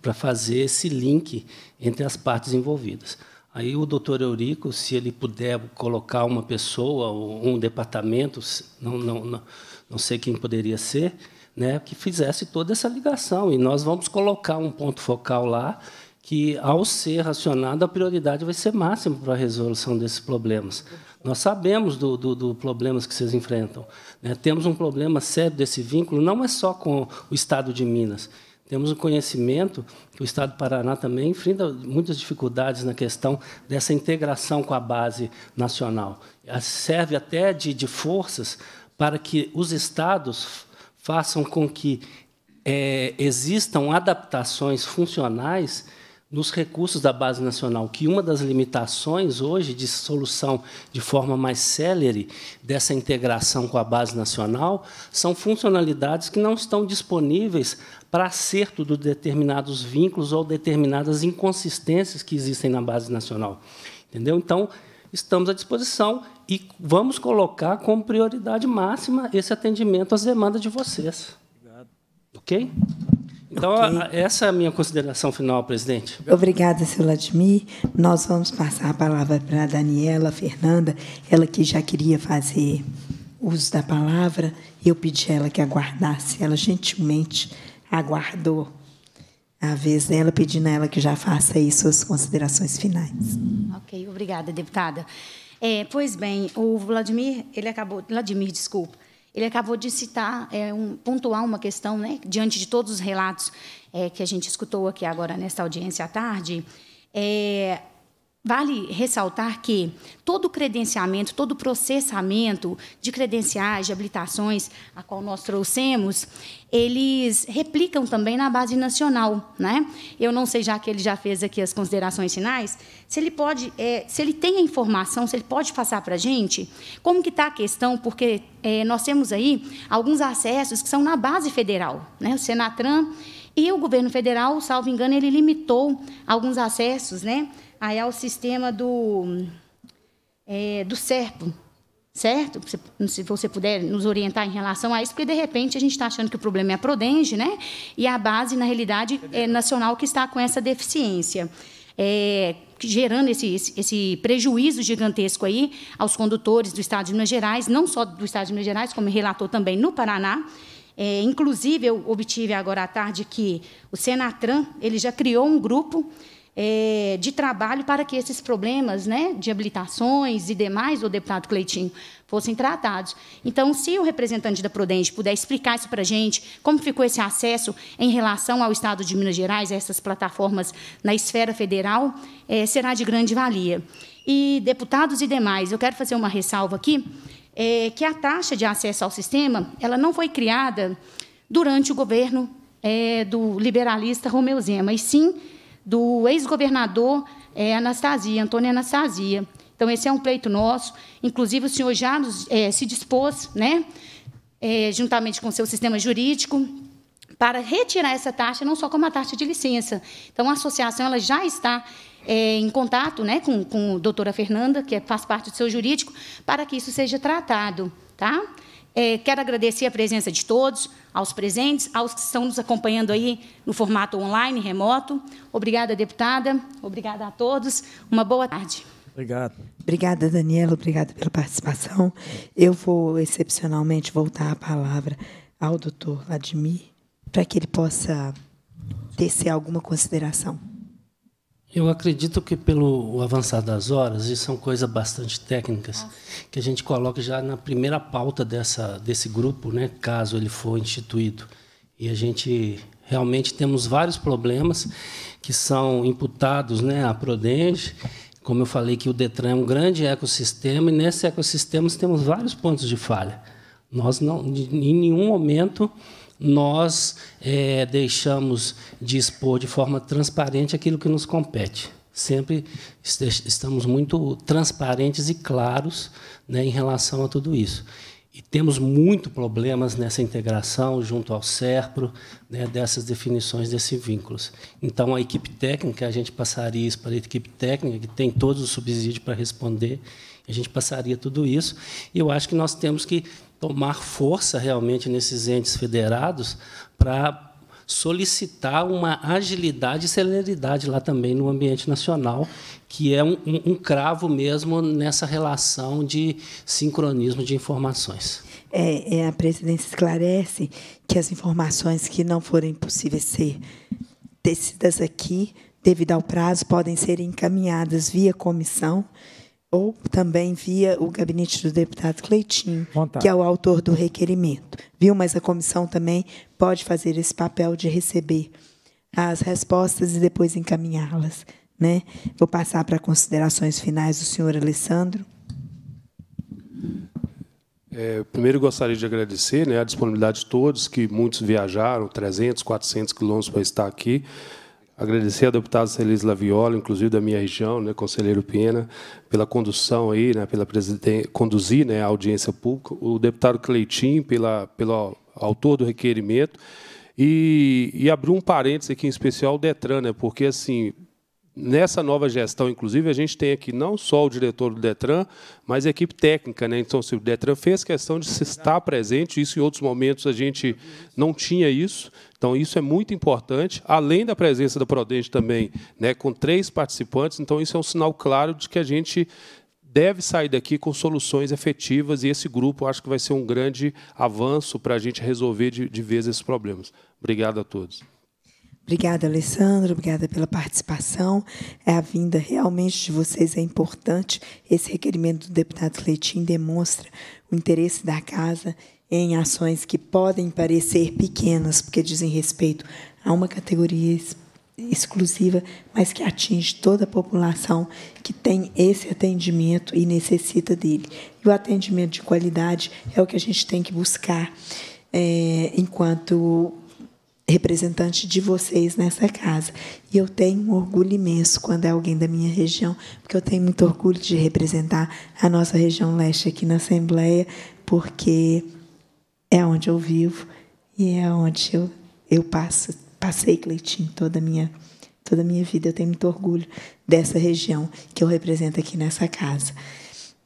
para fazer esse link entre as partes envolvidas. Aí o doutor Eurico, se ele puder colocar uma pessoa ou um departamento, não, não, não, não sei quem poderia ser, né, que fizesse toda essa ligação. E nós vamos colocar um ponto focal lá que, ao ser racionado, a prioridade vai ser máxima para a resolução desses problemas. Nós sabemos do, do, do problemas que vocês enfrentam. Né? Temos um problema sério desse vínculo, não é só com o Estado de Minas. Temos um conhecimento que o Estado do Paraná também enfrenta muitas dificuldades na questão dessa integração com a base nacional. Serve até de, de forças para que os estados façam com que é, existam adaptações funcionais nos recursos da base nacional, que uma das limitações hoje de solução de forma mais célere dessa integração com a base nacional são funcionalidades que não estão disponíveis para acerto de determinados vínculos ou determinadas inconsistências que existem na base nacional. Entendeu? Então, estamos à disposição e vamos colocar como prioridade máxima esse atendimento às demandas de vocês. Obrigado. Ok? Então, okay. essa é a minha consideração final, presidente. Obrigada, seu Vladimir. Nós vamos passar a palavra para a Daniela Fernanda, ela que já queria fazer uso da palavra, eu pedi a ela que aguardasse. Ela gentilmente aguardou a vez dela, pedindo a ela que já faça aí suas considerações finais. Ok, obrigada, deputada. É, pois bem, o Vladimir, ele acabou, Vladimir, desculpa, ele acabou de citar, é, um, pontuar uma questão, né, diante de todos os relatos é, que a gente escutou aqui agora nesta audiência à tarde, é, Vale ressaltar que todo o credenciamento, todo o processamento de credenciais, de habilitações, a qual nós trouxemos, eles replicam também na base nacional. Né? Eu não sei, já que ele já fez aqui as considerações finais, se ele pode, é, se ele tem a informação, se ele pode passar para a gente, como que está a questão, porque é, nós temos aí alguns acessos que são na base federal. Né? O Senatran e o governo federal, salvo engano, ele limitou alguns acessos, né? aí ao é sistema do, é, do SERPO, certo? Se você puder nos orientar em relação a isso, porque de repente a gente está achando que o problema é a Prodenge, né? E a base, na realidade, é nacional que está com essa deficiência. É, gerando esse, esse, prejuízo gigantesco aí aos condutores do Estado de Minas Gerais, não só do Estado de Minas Gerais, como relatou também no Paraná. É, inclusive, eu obtive agora à tarde que o Senatran ele já criou um grupo é, de trabalho para que esses problemas né, de habilitações e demais o deputado Cleitinho fossem tratados. Então, se o representante da Prudente puder explicar isso para a gente, como ficou esse acesso em relação ao Estado de Minas Gerais, a essas plataformas na esfera federal, é, será de grande valia. E, deputados e demais, eu quero fazer uma ressalva aqui, é, que a taxa de acesso ao sistema ela não foi criada durante o governo é, do liberalista Romeu Zema, e sim do ex-governador é, Anastasia, Antônio Anastasia. Então, esse é um pleito nosso. Inclusive, o senhor já é, se dispôs, né, é, juntamente com o seu sistema jurídico, para retirar essa taxa, não só como a taxa de licença. Então, a associação ela já está é, em contato né, com, com a doutora Fernanda, que é, faz parte do seu jurídico, para que isso seja tratado. Tá? É, quero agradecer a presença de todos, aos presentes, aos que estão nos acompanhando aí no formato online, remoto. Obrigada, deputada. Obrigada a todos. Uma boa tarde. Obrigado. Obrigada, Daniela. Obrigada pela participação. Eu vou, excepcionalmente, voltar a palavra ao doutor Vladimir para que ele possa tecer alguma consideração. Eu acredito que pelo avançar das horas, e são coisas bastante técnicas, que a gente coloca já na primeira pauta dessa, desse grupo, né, caso ele for instituído. E a gente realmente temos vários problemas que são imputados né, à Prodenge. Como eu falei que o Detran é um grande ecossistema, e nesse ecossistema temos vários pontos de falha. Nós não, em nenhum momento nós é, deixamos de expor de forma transparente aquilo que nos compete. Sempre estamos muito transparentes e claros né, em relação a tudo isso. E temos muito problemas nessa integração junto ao SERPRO, né, dessas definições, desses vínculos. Então, a equipe técnica, a gente passaria isso para a equipe técnica, que tem todos os subsídios para responder, a gente passaria tudo isso. E eu acho que nós temos que tomar força realmente nesses entes federados para solicitar uma agilidade e celeridade lá também no ambiente nacional, que é um, um, um cravo mesmo nessa relação de sincronismo de informações. É, é, a presidência esclarece que as informações que não forem possíveis ser tecidas aqui, devido ao prazo, podem ser encaminhadas via comissão ou também via o gabinete do deputado Cleitinho, Vontade. que é o autor do requerimento. Viu? Mas a comissão também pode fazer esse papel de receber as respostas e depois encaminhá-las. Né? Vou passar para considerações finais do senhor Alessandro. É, primeiro, gostaria de agradecer né, a disponibilidade de todos, que muitos viajaram 300, 400 quilômetros para estar aqui. Agradecer ao deputado Celis Laviola, inclusive da minha região, né, conselheiro Pena, pela condução aí, né, pela conduzir né, a audiência pública, o deputado Cleitinho, pela, pelo autor do requerimento, e, e abrir um parênteses aqui, em especial o Detran, né, porque, assim, nessa nova gestão, inclusive, a gente tem aqui não só o diretor do Detran, mas a equipe técnica. Né? Então, se o Detran fez questão de estar presente, isso em outros momentos a gente não tinha isso. Então, isso é muito importante, além da presença da Prodente também, né, com três participantes. Então, isso é um sinal claro de que a gente deve sair daqui com soluções efetivas e esse grupo acho que vai ser um grande avanço para a gente resolver de, de vez esses problemas. Obrigado a todos. Obrigada, Alessandro. Obrigada pela participação. É a vinda realmente de vocês é importante. Esse requerimento do deputado Cleitinho demonstra o interesse da casa em ações que podem parecer pequenas, porque dizem respeito a uma categoria exclusiva, mas que atinge toda a população que tem esse atendimento e necessita dele. E o atendimento de qualidade é o que a gente tem que buscar é, enquanto representante de vocês nessa casa. E eu tenho um orgulho imenso quando é alguém da minha região, porque eu tenho muito orgulho de representar a nossa região leste aqui na Assembleia, porque é onde eu vivo e é onde eu, eu passo, passei Cleitinho toda a minha toda a minha vida. Eu tenho muito orgulho dessa região que eu represento aqui nessa casa.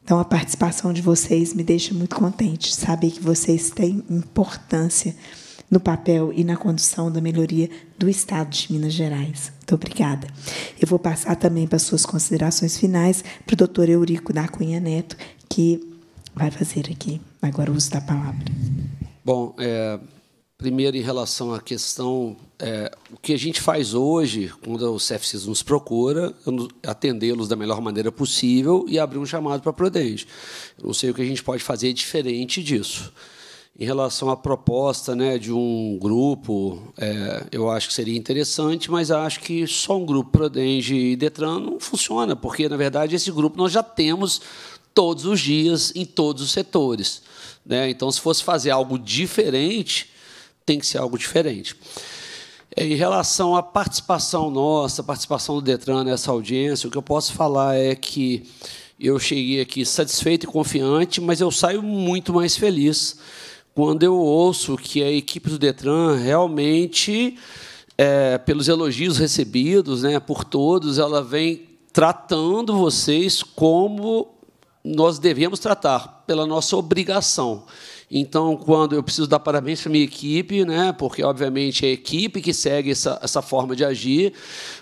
Então a participação de vocês me deixa muito contente saber que vocês têm importância no papel e na condução da melhoria do Estado de Minas Gerais. Muito obrigada. Eu vou passar também para suas considerações finais para o doutor Eurico da Cunha Neto, que vai fazer aqui agora o uso da palavra. Bom, é, primeiro em relação à questão é, o que a gente faz hoje quando o CFCs nos procura, atendê-los da melhor maneira possível e abrir um chamado para a Prudente. Eu não sei o que a gente pode fazer diferente disso. Em relação à proposta né, de um grupo, é, eu acho que seria interessante, mas acho que só um grupo Prodenge e Detran não funciona, porque, na verdade, esse grupo nós já temos todos os dias, em todos os setores. Né? Então, se fosse fazer algo diferente, tem que ser algo diferente. É, em relação à participação nossa, participação do Detran nessa audiência, o que eu posso falar é que eu cheguei aqui satisfeito e confiante, mas eu saio muito mais feliz quando eu ouço que a equipe do Detran realmente, é, pelos elogios recebidos né, por todos, ela vem tratando vocês como nós devemos tratar pela nossa obrigação. Então, quando eu preciso dar parabéns para minha equipe, né, porque obviamente é a equipe que segue essa, essa forma de agir,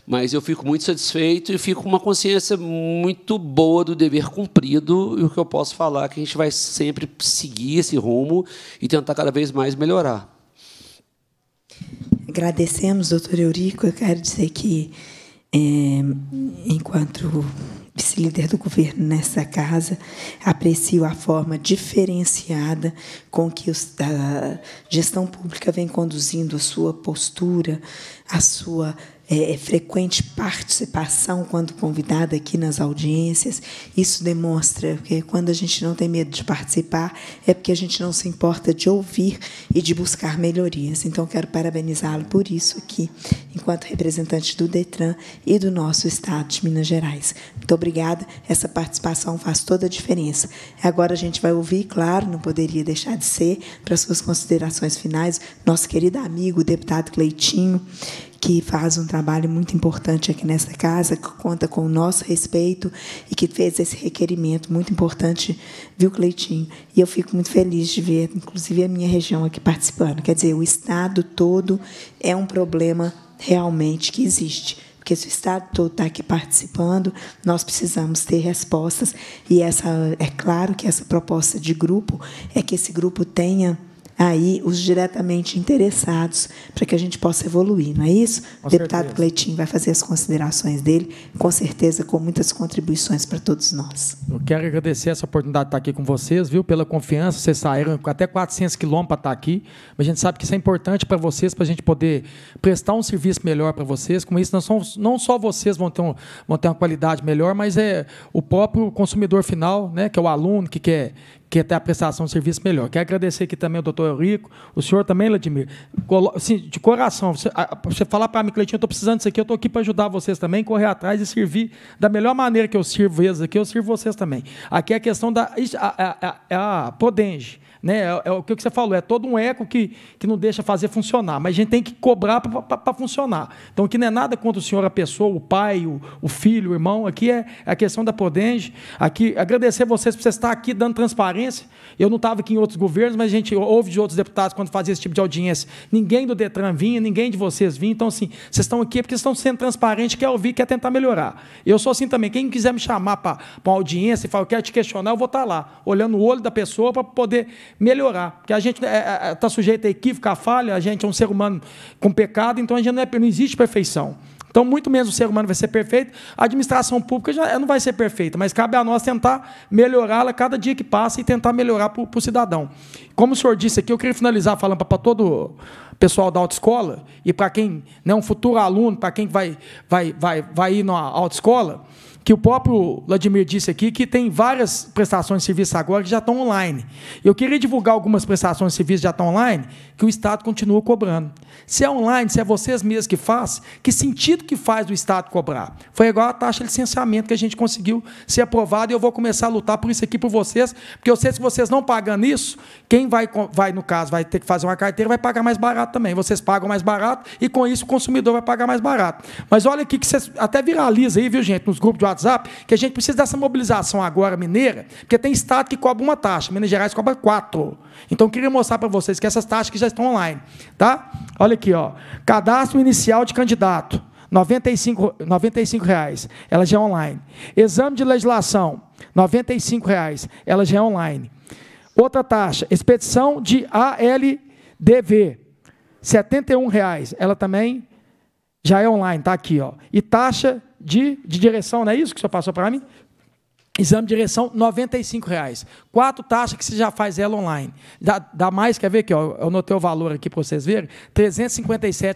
mas eu fico muito satisfeito e fico com uma consciência muito boa do dever cumprido e o que eu posso falar que a gente vai sempre seguir esse rumo e tentar cada vez mais melhorar. Agradecemos, doutor Eurico. Eu quero dizer que, é, enquanto vice-líder do governo nessa casa, aprecio a forma diferenciada com que a gestão pública vem conduzindo a sua postura, a sua é, é, frequente participação quando convidada aqui nas audiências. Isso demonstra que quando a gente não tem medo de participar, é porque a gente não se importa de ouvir e de buscar melhorias. Então, quero parabenizá-lo por isso aqui, enquanto representante do DETRAN e do nosso Estado de Minas Gerais. Muito obrigada, essa participação faz toda a diferença. Agora a gente vai ouvir, claro, não poderia deixar de ser, para suas considerações finais, nosso querido amigo, o deputado Cleitinho, que faz um trabalho muito importante aqui nessa casa, que conta com o nosso respeito e que fez esse requerimento muito importante, viu, Cleitinho? E eu fico muito feliz de ver, inclusive, a minha região aqui participando. Quer dizer, o Estado todo é um problema realmente que existe porque se o Estado todo está aqui participando, nós precisamos ter respostas. E essa, é claro que essa proposta de grupo é que esse grupo tenha aí os diretamente interessados para que a gente possa evoluir, não é isso? Com o deputado certeza. Cleitinho vai fazer as considerações dele, com certeza com muitas contribuições para todos nós. Eu quero agradecer essa oportunidade de estar aqui com vocês, viu? Pela confiança, vocês saíram até 400 quilômetros para estar aqui, mas a gente sabe que isso é importante para vocês, para a gente poder prestar um serviço melhor para vocês. Com isso, não, são, não só vocês vão ter, um, vão ter uma qualidade melhor, mas é o próprio consumidor final, né? Que é o aluno que quer quer é ter a prestação de serviço melhor. Quero agradecer aqui também ao doutor Eurico, o senhor também, Vladimir. Assim, de coração, você, você falar para mim, Cleitinho, eu estou precisando disso aqui, eu estou aqui para ajudar vocês também, correr atrás e servir da melhor maneira que eu sirvo eles aqui, eu sirvo vocês também. Aqui é a questão da a, a, a, é a Podenge. Né? É, é o que você falou, é todo um eco que, que não deixa fazer funcionar, mas a gente tem que cobrar para funcionar. Então, aqui não é nada contra o senhor, a pessoa, o pai, o, o filho, o irmão, aqui é, é a questão da Prodenge. Aqui, agradecer vocês por vocês estar aqui dando transparência. Eu não estava aqui em outros governos, mas a gente ouve de outros deputados quando fazia esse tipo de audiência. Ninguém do Detran vinha, ninguém de vocês vinha. Então, assim, vocês estão aqui é porque estão sendo transparentes, quer ouvir, quer tentar melhorar. Eu sou assim também. Quem quiser me chamar para uma audiência e falar, eu quero te questionar, eu vou estar tá lá, olhando o olho da pessoa para poder melhorar. Porque a gente está é, é, é tá sujeito a equívoco, a falha, a gente é um ser humano com pecado, então a gente não, é, não existe perfeição. Então, muito menos o ser humano vai ser perfeito, a administração pública já não vai ser perfeita, mas cabe a nós tentar melhorá-la cada dia que passa e tentar melhorar para o cidadão. Como o senhor disse aqui, eu queria finalizar falando para todo o pessoal da autoescola e para quem é né, um futuro aluno, para quem vai, vai, vai, vai ir na autoescola, que o próprio Vladimir disse aqui, que tem várias prestações de serviço agora que já estão online. Eu queria divulgar algumas prestações de serviço que já estão online, que o Estado continua cobrando. Se é online, se é vocês mesmos que faz, que sentido que faz do Estado cobrar? Foi igual a taxa de licenciamento que a gente conseguiu ser aprovada e eu vou começar a lutar por isso aqui por vocês, porque eu sei que se vocês não pagando isso, quem vai, vai no caso, vai ter que fazer uma carteira, vai pagar mais barato também. Vocês pagam mais barato e com isso o consumidor vai pagar mais barato. Mas olha aqui que vocês até viraliza aí, viu, gente, nos grupos de WhatsApp, que a gente precisa dessa mobilização agora mineira, porque tem Estado que cobra uma taxa, Minas Gerais cobra quatro. Então, eu queria mostrar para vocês que essas taxas que já estão online, tá? Olha aqui, ó. Cadastro inicial de candidato, R$ 95, 95 reais, ela já é online. Exame de legislação, R$ 95,00, reais, ela já é online. Outra taxa, expedição de ALDV, R$ 71,00, reais, ela também já é online, tá aqui, ó. E taxa de, de direção, não é isso que o senhor passou para mim? Exame de direção, R$ reais. Quatro taxas que você já faz ela online. Dá, dá mais, quer ver aqui? Ó, eu notei o valor aqui para vocês verem. R$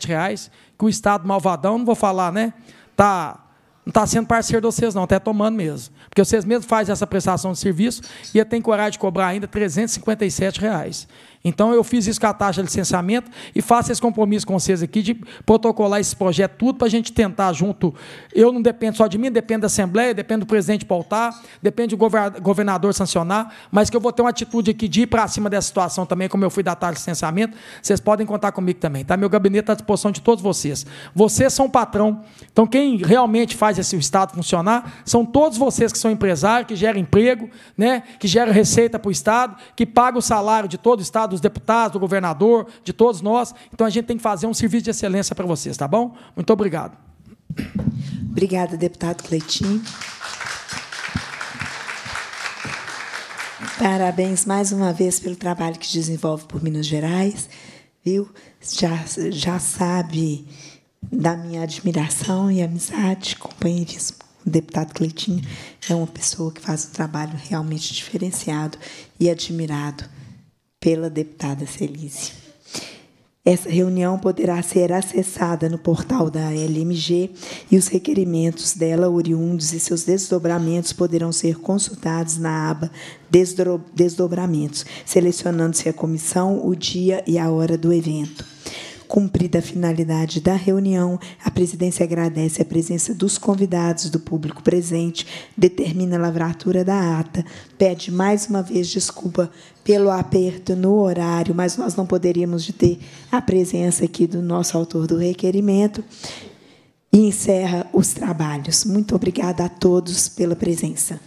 reais que o Estado malvadão, não vou falar, né? Tá, não está sendo parceiro de vocês, não, está tomando mesmo. Porque vocês mesmos fazem essa prestação de serviço e tem coragem de cobrar ainda R$ reais. Então eu fiz isso com a taxa de licenciamento e faço esse compromisso com vocês aqui de protocolar esse projeto tudo para a gente tentar junto. Eu não dependo só de mim, depende da Assembleia, depende do presidente pautar, depende do governador sancionar, mas que eu vou ter uma atitude aqui de ir para cima dessa situação também, como eu fui da taxa de licenciamento. Vocês podem contar comigo também, tá? Meu gabinete está à disposição de todos vocês. Vocês são patrão, então quem realmente faz esse Estado funcionar são todos vocês que são empresários, que geram emprego, né? que geram receita para o Estado, que pagam o salário de todo o Estado dos deputados, do governador, de todos nós. Então a gente tem que fazer um serviço de excelência para vocês, tá bom? Muito obrigado. Obrigada, deputado Cleitinho. Parabéns mais uma vez pelo trabalho que desenvolve por Minas Gerais, viu? Já, já sabe da minha admiração e amizade, companheirismo. O deputado Cleitinho é uma pessoa que faz um trabalho realmente diferenciado e admirado pela deputada Celise. Essa reunião poderá ser acessada no portal da LMG e os requerimentos dela oriundos e seus desdobramentos poderão ser consultados na aba Desdobramentos, selecionando-se a comissão, o dia e a hora do evento. Cumprida a finalidade da reunião, a presidência agradece a presença dos convidados, do público presente, determina a lavratura da ata, pede mais uma vez desculpa pelo aperto no horário, mas nós não poderíamos ter a presença aqui do nosso autor do requerimento e encerra os trabalhos. Muito obrigada a todos pela presença.